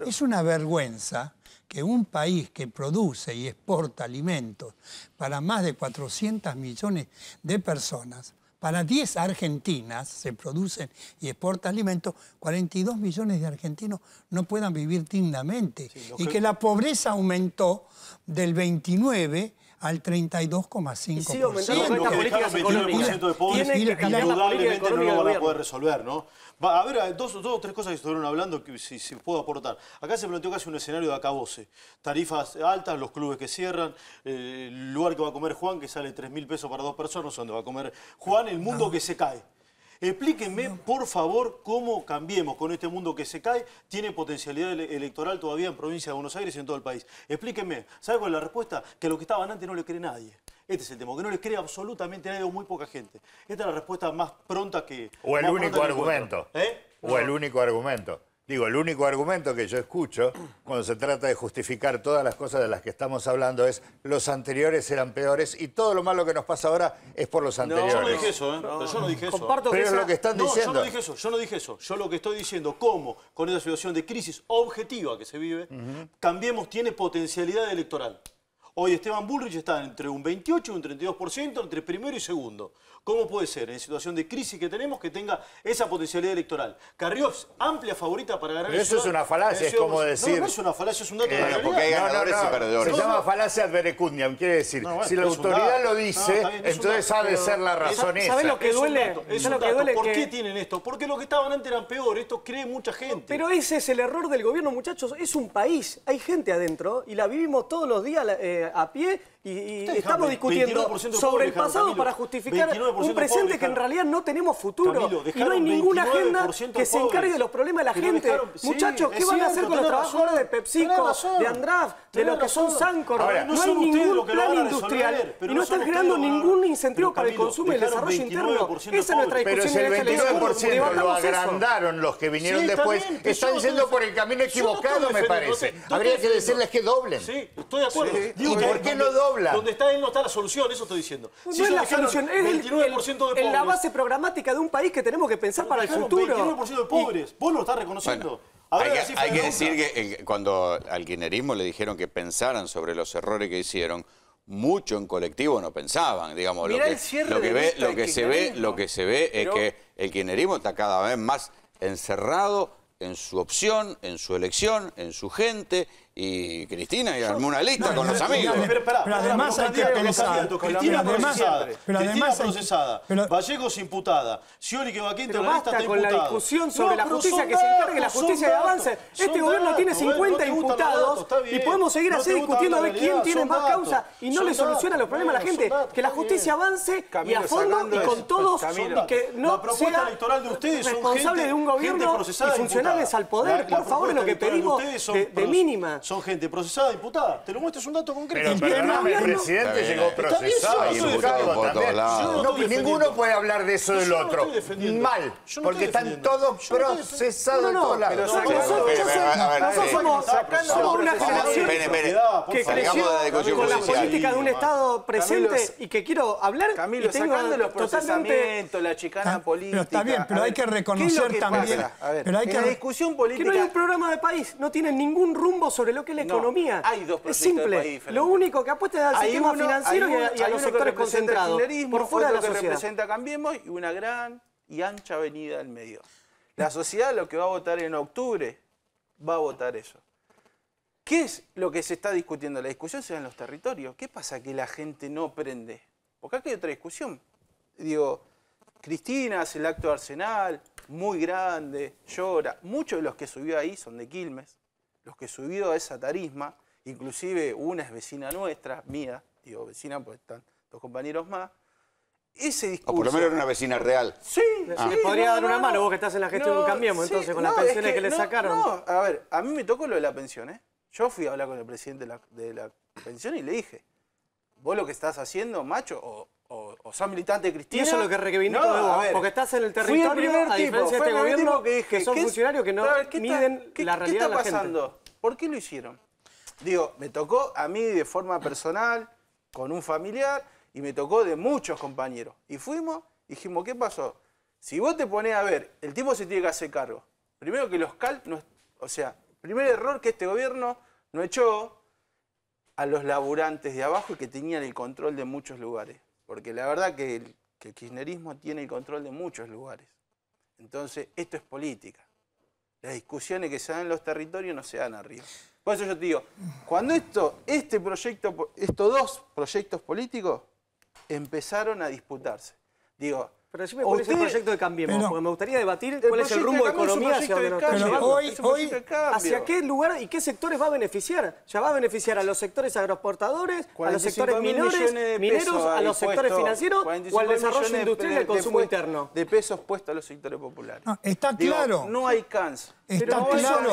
Es una vergüenza que un país que produce y exporta alimentos para más de 400 millones de personas para 10 argentinas se producen y exportan alimentos, 42 millones de argentinos no puedan vivir dignamente. y que la pobreza aumentó del 29 al 32,5%. Sí, aumentando la política económica. de y indudablemente no lo van a poder resolver, ¿no? a ver, eh, dos o tres cosas que estuvieron hablando, que si, puedo aportar. Acá se planteó casi un escenario de acabose. Tarifas altas, los clubes que cierran, el lugar que va a comer Juan, que sale 3 mil pesos para dos personas, donde va a comer Juan, el mundo que se cae. Explíquenme, por favor, cómo cambiemos con este mundo que se cae, tiene potencialidad electoral todavía en provincia de Buenos Aires y en todo el país. Explíquenme, ¿sabe cuál es la respuesta? Que lo que estaban antes no le cree nadie. Este es el tema, que no le cree absolutamente nadie o muy poca gente. Esta es la respuesta más pronta que... O el ¿Eh? único argumento. O el único argumento. Digo, el único argumento que yo escucho cuando se trata de justificar todas las cosas de las que estamos hablando es los anteriores eran peores y todo lo malo que nos pasa ahora es por los anteriores. No, yo no dije eso, ¿eh? yo no dije eso. Comparto Pero es lo que están diciendo. Yo no dije eso, yo no dije eso. Yo lo que estoy diciendo, cómo con esa situación de crisis objetiva que se vive, Cambiemos tiene potencialidad electoral. Hoy Esteban Bullrich está entre un 28 y un 32%, entre primero y segundo. ¿Cómo puede ser en situación de crisis que tenemos que tenga esa potencialidad electoral? Carrió amplia favorita para ganar. Pero eso es una falacia, es como decir... No, es una falacia, es un dato eh, Porque hay ganadores y perdedores. Se llama falacia adverecundiam, quiere decir, si la autoridad lo dice, entonces ha de ser la razón esa. lo que duele? Es ¿Por qué tienen esto? Porque lo que estaban antes eran peor, esto cree mucha gente. Pero ese es el error del gobierno, muchachos. Es un país, hay gente adentro y la vivimos todos los días eh, a pie y estamos discutiendo sobre el pasado para justificar pues un presente que en realidad no tenemos futuro. y no hay ninguna agenda que se encargue de los problemas de la gente. Muchachos, ¿qué van a hacer con los trabajadores de PepsiCo, de Andraf, de lo que son Sancor? no, hay ningún plan industrial y no están creando ningún incentivo para el consumo y el desarrollo interno. Esa es nuestra discusión. Pero el 29% lo agrandaron los que vinieron después. Están yendo por el camino equivocado, me parece. Habría que decirles que doblen. Sí, estoy de acuerdo. ¿y ¿Por qué no dobla? Donde está él no está la solución, eso estoy diciendo. No es la solución, es el en la base programática de un país que tenemos que pensar para el futuro. de pobres. Vos lo estás reconociendo. hay, que, decir que cuando al kirchnerismo le dijeron que pensaran sobre los errores que hicieron, mucho en colectivo no pensaban, digamos, lo que, se ve, lo que se ve es que el kirchnerismo está cada vez más encerrado en su opción, en su elección, en su gente y Cristina y armó una lista con los amigos. Pero, además hay que Cristina procesada, pero además procesada imputada, Scioli que va pero basta está con la discusión sobre la justicia que se encargue la justicia de avance. Este gobierno tiene 50 imputados y podemos seguir así discutiendo a ver quién tiene más causa y no le soluciona los problemas a la gente. Que la justicia avance y a fondo y con todos y que no sea responsable de un gobierno y funcionales al poder. Por favor, lo que pedimos de mínima son gente procesada, diputada. Te lo muestro, es un dato concreto. el presidente llegó procesado y imputado No, ninguno puede hablar de eso del otro. Mal, porque están todos procesados. No, no, pero nosotros somos una generación que creció con la política de un Estado presente y que quiero hablar y tengo totalmente... la chicana política. Está bien, pero hay que reconocer también... Pero hay que... La discusión política... Que no hay un programa de país, no tienen ningún rumbo sobre lo que es la economía. Hay dos es simple. lo único que apuesta es al hay sistema financiero y, a, los sectores concentrados. Por fuera de la sociedad. Cambiemos y una gran y ancha avenida del medio. La sociedad lo que va a votar en octubre va a votar eso. ¿Qué es lo que se está discutiendo? La discusión se da en los territorios. ¿Qué pasa que la gente no prende? Porque acá hay otra discusión. Digo, Cristina hace el acto de Arsenal, muy grande, llora. Muchos de los que subió ahí son de Quilmes los que subió a esa tarisma, inclusive una es vecina nuestra, mía, digo vecina pues están dos compañeros más, ese discurso. O por lo menos era una vecina real. Sí, le podría dar una mano, vos que estás en la gestión no, Cambiemos, entonces, con las pensiones que, le sacaron. a ver, a mí me tocó lo de la pensión, ¿eh? Yo fui a hablar con el presidente de la, de la pensión y le dije, vos lo que estás haciendo, macho, o o, son militantes cristianos? Y eso es lo que reivindico porque estás en el territorio, a diferencia de este gobierno, que, dije, que son funcionarios que no miden la realidad ¿Qué está pasando? ¿Por qué lo hicieron? Digo, me tocó a mí de forma personal, con un familiar, y me tocó de muchos compañeros. Y fuimos, dijimos, ¿qué pasó? Si vos te ponés a ver, el tipo se tiene que hacer cargo. Primero que los cal... o sea, primer error que este gobierno no echó a los laburantes de abajo y que tenían el control de muchos lugares. Porque la verdad que el, kirchnerismo tiene el control de muchos lugares. Entonces, esto es política. Las discusiones que se dan en los territorios no se dan arriba. Por eso yo te digo, cuando esto, este proyecto, estos dos proyectos políticos empezaron a disputarse, digo, pero decime me usted... es el proyecto de cambio me gustaría debatir cuál es el rumbo de economía hacia donde nos hoy, ¿Hacia qué lugar y qué sectores va a beneficiar? Ya va a beneficiar a los sectores agroexportadores, a los sectores mineros, a los sectores financieros o al desarrollo industrial y al consumo interno. De pesos puestos a los sectores populares. está claro. no hay canso. Está claro,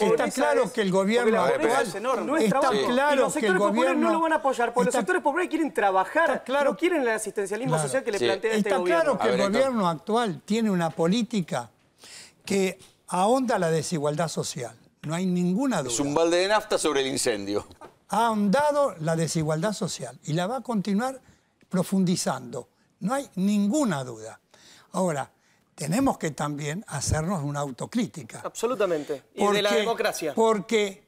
está claro que el gobierno actual no está claro los sectores que el gobierno no lo van a apoyar porque los sectores populares quieren trabajar, claro, no quieren el asistencialismo social que le plantea este gobierno claro que el gobierno actual tiene una política que ahonda la desigualdad social. No hay ninguna duda. Es un balde de nafta sobre el incendio. Ha ahondado la desigualdad social y la va a continuar profundizando. No hay ninguna duda. Ahora, tenemos que también hacernos una autocrítica. Absolutamente. Y de la democracia. Porque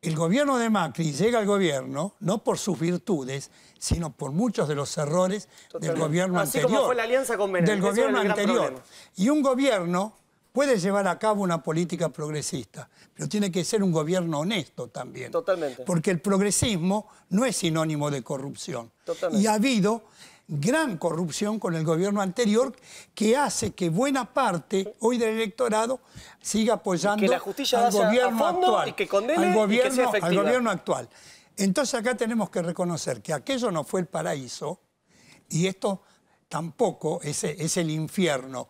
el gobierno de Macri llega al gobierno no por sus virtudes, sino por muchos de los errores del gobierno Así anterior. Como fue la alianza con Venezuela. del gobierno anterior. Y un gobierno puede llevar a cabo una política progresista, pero tiene que ser un gobierno honesto también. Totalmente. Porque el progresismo no es sinónimo de corrupción. Totalmente. Y ha habido gran corrupción con el gobierno anterior que hace que buena parte hoy del electorado siga apoyando que la justicia al gobierno actual. que gobierno, y al gobierno actual. Entonces acá tenemos que reconocer que aquello no fue el paraíso y esto tampoco es, el infierno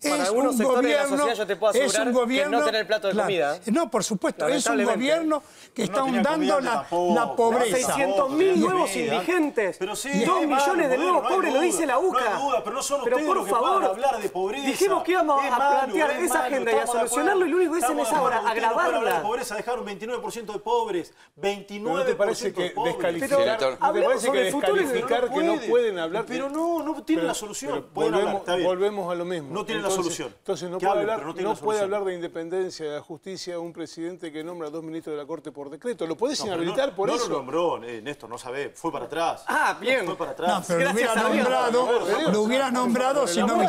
es un gobierno, es un gobierno, que no tener plato de comida. No, por supuesto, es un gobierno que está ahondando la, la, pobreza. mil nuevos indigentes, 2 millones de nuevos pobres, lo dice la UCA. No hay duda, pero no son pero por favor, hablar de pobreza. Dijimos que íbamos a plantear esa agenda y a solucionarlo y lo único que en es ahora agravarla. La pobreza dejar un 29% de pobres, 29% te parece que descalificar? ¿Te parece que descalificar que no pueden hablar? Pero no, no tienen la solución. Volvemos a lo mismo. No tienen entonces, solución. Entonces no, puede, hablar, no, puede, hablar, de independencia de la justicia un presidente que nombra a dos ministros de la Corte por decreto. ¿Lo puede inhabilitar por eso? No lo nombró, eh, Néstor, no sabe, fue para atrás. Ah, bien. Fue para atrás. Pero lo hubiera nombrado, lo hubiera nombrado si no me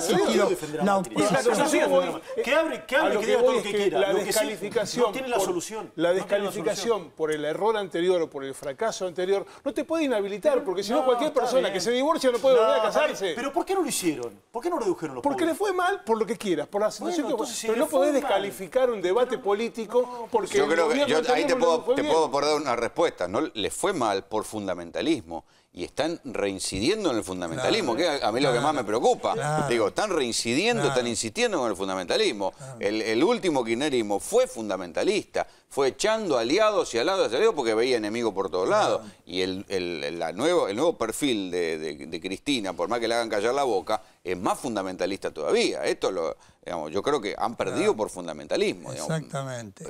no. la oposición. Que abre, que abre, que diga todo lo que quiera. La descalificación. No tiene la solución. La descalificación por el error anterior o por el fracaso anterior no te puede inhabilitar, porque si no cualquier persona que se divorcia no puede volver a casarse. Pero ¿por qué no lo hicieron? ¿Por qué no redujeron los Porque le fue mal, por lo que quieras, por la situación pero no podés descalificar un debate político porque. Yo creo que ahí te puedo, te puedo dar una respuesta. ¿no? Le fue mal por fundamentalismo y están reincidiendo en el fundamentalismo, que a mí lo que más me preocupa. Digo, están reincidiendo, están insistiendo con el fundamentalismo. El, último kirchnerismo fue fundamentalista, fue echando aliados y lado de aliados porque veía enemigos por todos lados. Y el, nuevo, el nuevo perfil de, Cristina, por más que le hagan callar la boca, es más fundamentalista todavía. Esto lo, digamos, yo creo que han perdido por fundamentalismo. Exactamente.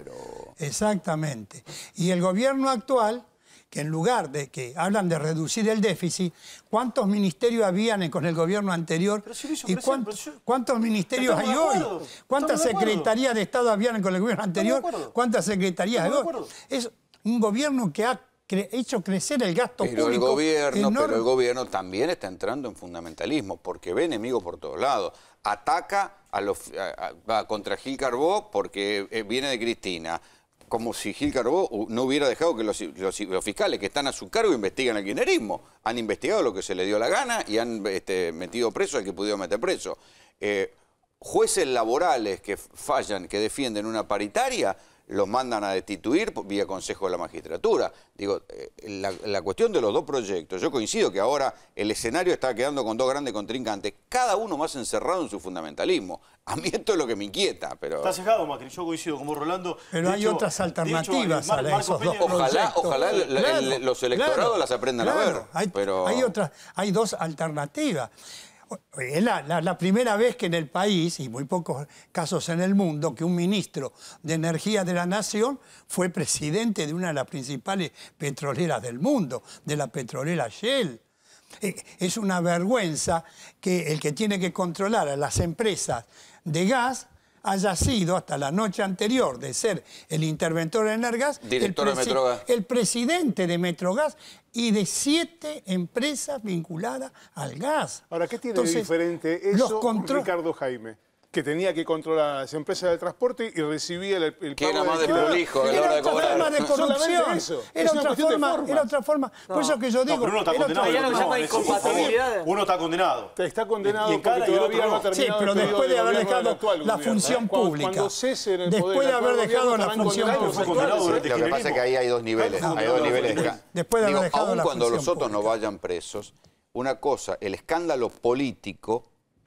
Exactamente. Y el gobierno actual que en lugar de que hablan de reducir el déficit, ¿cuántos ministerios habían con el gobierno anterior? ¿Y cuántos ministerios hay hoy? ¿Cuántas secretarías de, Estado habían con el gobierno anterior? ¿Cuántas secretarías hay hoy? Es un gobierno que ha hecho crecer el gasto público. pero el gobierno también está entrando en fundamentalismo, porque ve enemigos por todos lados. Ataca a los, contra Gil Carbó porque eh, viene de Cristina como si Gil Carbó no hubiera dejado que los, fiscales que están a su cargo investiguen el guinerismo. Han investigado lo que se le dio la gana y han este, metido preso al que pudieron meter preso. Eh, jueces laborales que fallan, que defienden una paritaria, los mandan a destituir vía Consejo de la Magistratura. Digo, eh, la, cuestión de los dos proyectos, yo coincido que ahora el escenario está quedando con dos grandes contrincantes, cada uno más encerrado en su fundamentalismo. A mí esto es lo que me inquieta, pero... Está cejado, Macri, yo coincido como Rolando. Pero hay otras alternativas a esos dos Ojalá, ojalá los electorados las aprendan a ver. pero... hay, otras, hay dos alternativas. Es la, primera vez que en el país, y muy pocos casos en el mundo, que un ministro de Energía de la Nación fue presidente de una de las principales petroleras del mundo, de la petrolera Shell. Eh, es una vergüenza que el que tiene que controlar a las empresas de gas haya sido hasta la noche anterior de ser el interventor de Energas, el, presidente de Metrogas y de siete empresas vinculadas al gas. Ahora, ¿qué tiene de diferente eso, los Ricardo Jaime? que tenía que controlar las empresas de transporte y recibía el, el que pago era más de de Era otra forma de corrupción. Era, otra forma, era otra forma. Por eso que yo digo... pero uno está condenado. uno está condenado. Está condenado y, y porque todavía no ha terminado Sí, pero después de haber dejado la función pública. Después de haber dejado la función pública. Lo que pasa es que ahí hay dos niveles. Hay dos niveles. Después de haber dejado cuando los otros no vayan presos, una cosa, el escándalo político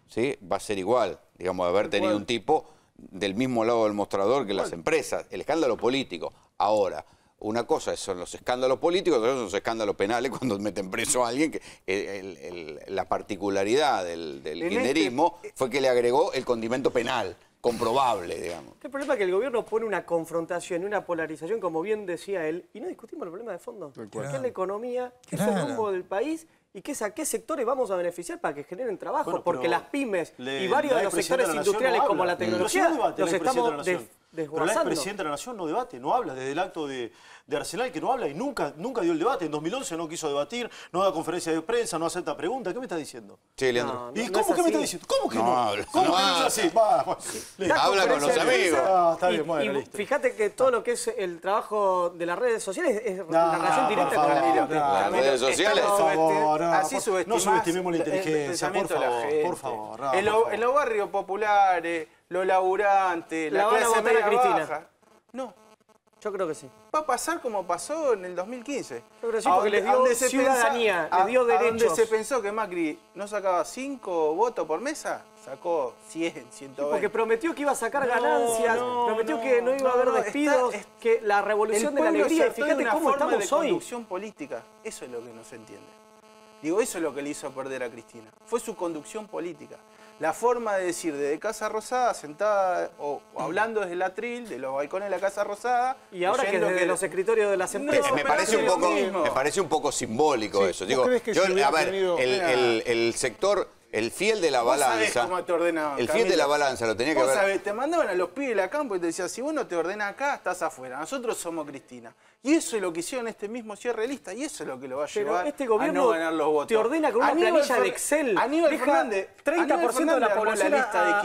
¿sí? va a ser igual digamos, de haber tenido un tipo del mismo lado del mostrador que las empresas, el escándalo político. Ahora, una cosa son los escándalos políticos, otra son los escándalos penales cuando meten preso a alguien. Que, la particularidad del, del este eh, fue que le agregó el condimento penal comprobable, digamos. El problema es que el gobierno pone una confrontación, y una polarización, como bien decía él, y no discutimos el problema de fondo. Porque la economía, es el rumbo del país ¿Y qué, a qué sectores vamos a beneficiar para que generen trabajo? Porque las pymes y varios de los sectores industriales como la tecnología los estamos pero la expresidenta de la Nación no debate, no habla desde el acto de, Arsenal que no habla y nunca, nunca dio el debate. En 2011 no quiso debatir, no da conferencia de prensa, no acepta preguntas. ¿Qué me estás diciendo? Sí, Leandro. ¿Y cómo que me estás diciendo? ¿Cómo que no? Habla. ¿Cómo que no es así? Va, Habla con los amigos. Ah, Fíjate que todo lo que es el trabajo de las redes sociales es la relación directa con la Las redes sociales. Este, por favor, ah, así No subestimemos la inteligencia, Por favor. En los barrios populares ...lo laburantes, la, la clase media Cristina. baja. No. Yo creo que sí. Va a pasar como pasó en el 2015. Yo creo que sí, les dio ciudadanía, dio donde se pensó que Macri no sacaba 5 votos por mesa, sacó 100, 120. porque prometió que iba a sacar ganancias, prometió que no iba a haber despidos, que la revolución de la alegría. fíjate cómo estamos hoy. conducción política. Eso es lo que no se entiende. Digo, eso es lo que le hizo perder a Cristina. Fue su conducción política la forma de decir desde Casa Rosada, sentada o, hablando desde el atril, de los balcones de la Casa Rosada. Y ahora que desde los escritorios de las empresas. me, parece un poco, simbólico eso. Digo, yo, a ver, el sector el fiel de la balanza. el fiel de la balanza lo tenía que ver. te mandaban a los pibes de la campo y te decían, si uno te ordena acá, estás afuera. Nosotros somos Cristina. Y eso es lo que hicieron este mismo cierre lista y eso es lo que lo va a llevar este gobierno a no ganar los votos. Te ordena con una planilla de Excel. Aníbal Fernández, 30% de la población de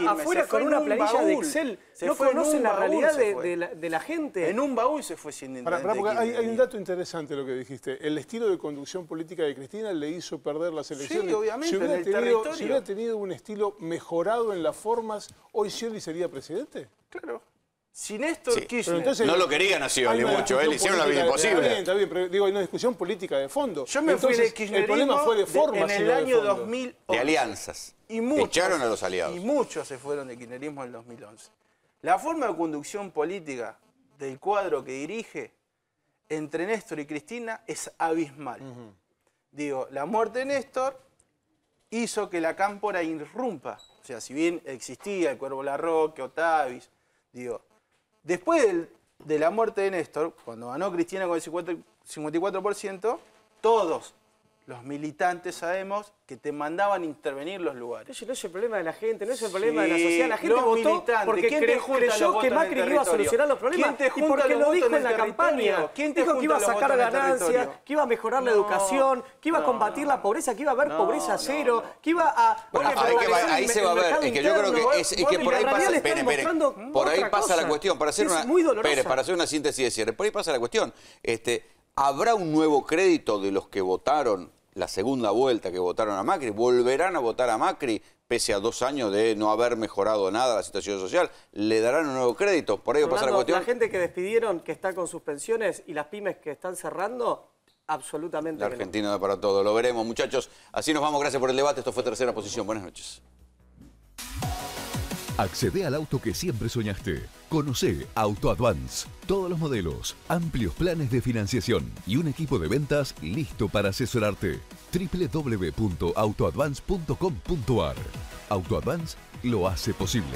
afuera con una planilla de Excel. no conocen la realidad de, la, gente. En un baúl se fue sin para, hay, un dato interesante lo que dijiste. El estilo de conducción política de Cristina le hizo perder las elecciones. Sí, obviamente, si hubiera tenido un estilo mejorado en las formas, ¿hoy Scioli sería presidente? Claro. Sin Néstor Kirchner... no lo querían a Scioli mucho, él hicieron la vida imposible. Está ah, bien, está bien, pero digo, hay una discusión política de fondo. Yo me fui de el problema fue de forma, en el año 2000. De alianzas. Y muchos, a los aliados. Y muchos se fueron de kirchnerismo en el 2011. La forma de conducción política del cuadro que dirige entre Néstor y Cristina es abismal. Digo, la muerte de Néstor hizo que la cámpora irrumpa. O sea, si bien existía el Cuervo Larroque, Otavis, digo, después de la muerte de Néstor, cuando ganó Cristina con el 54%, todos los militantes sabemos que te mandaban intervenir los lugares. no es el problema de la gente, no es el problema de la sociedad. La gente votó porque ¿Quién creyó que Macri iba a solucionar los problemas y porque lo dijo en, la campaña. ¿Quién dijo que iba a sacar ganancias, que iba a mejorar la educación, que iba a combatir la pobreza, que iba a haber pobreza cero, que iba a... ahí, se va a ver, es que yo creo que, ¿eh? es, que por ahí pasa... por ahí pasa la cuestión, para hacer, una, para hacer una síntesis de cierre, por ahí pasa la cuestión. Este, ¿Habrá un nuevo crédito de los que votaron la segunda vuelta que votaron a Macri, volverán a votar a Macri pese a dos años de no haber mejorado nada la situación social, le darán un nuevo crédito, por ello pasa la cuestión. La gente que despidieron, que está con sus pensiones, y las pymes que están cerrando, absolutamente. La Argentina da para todo, lo veremos muchachos. Así nos vamos, gracias por el debate, esto fue Tercera Posición, buenas noches. Accede al auto que siempre soñaste. Conoce Auto Advance. Todos los modelos, amplios planes de financiación y un equipo de ventas listo para asesorarte. www.autoadvance.com.ar Auto Advance lo hace posible.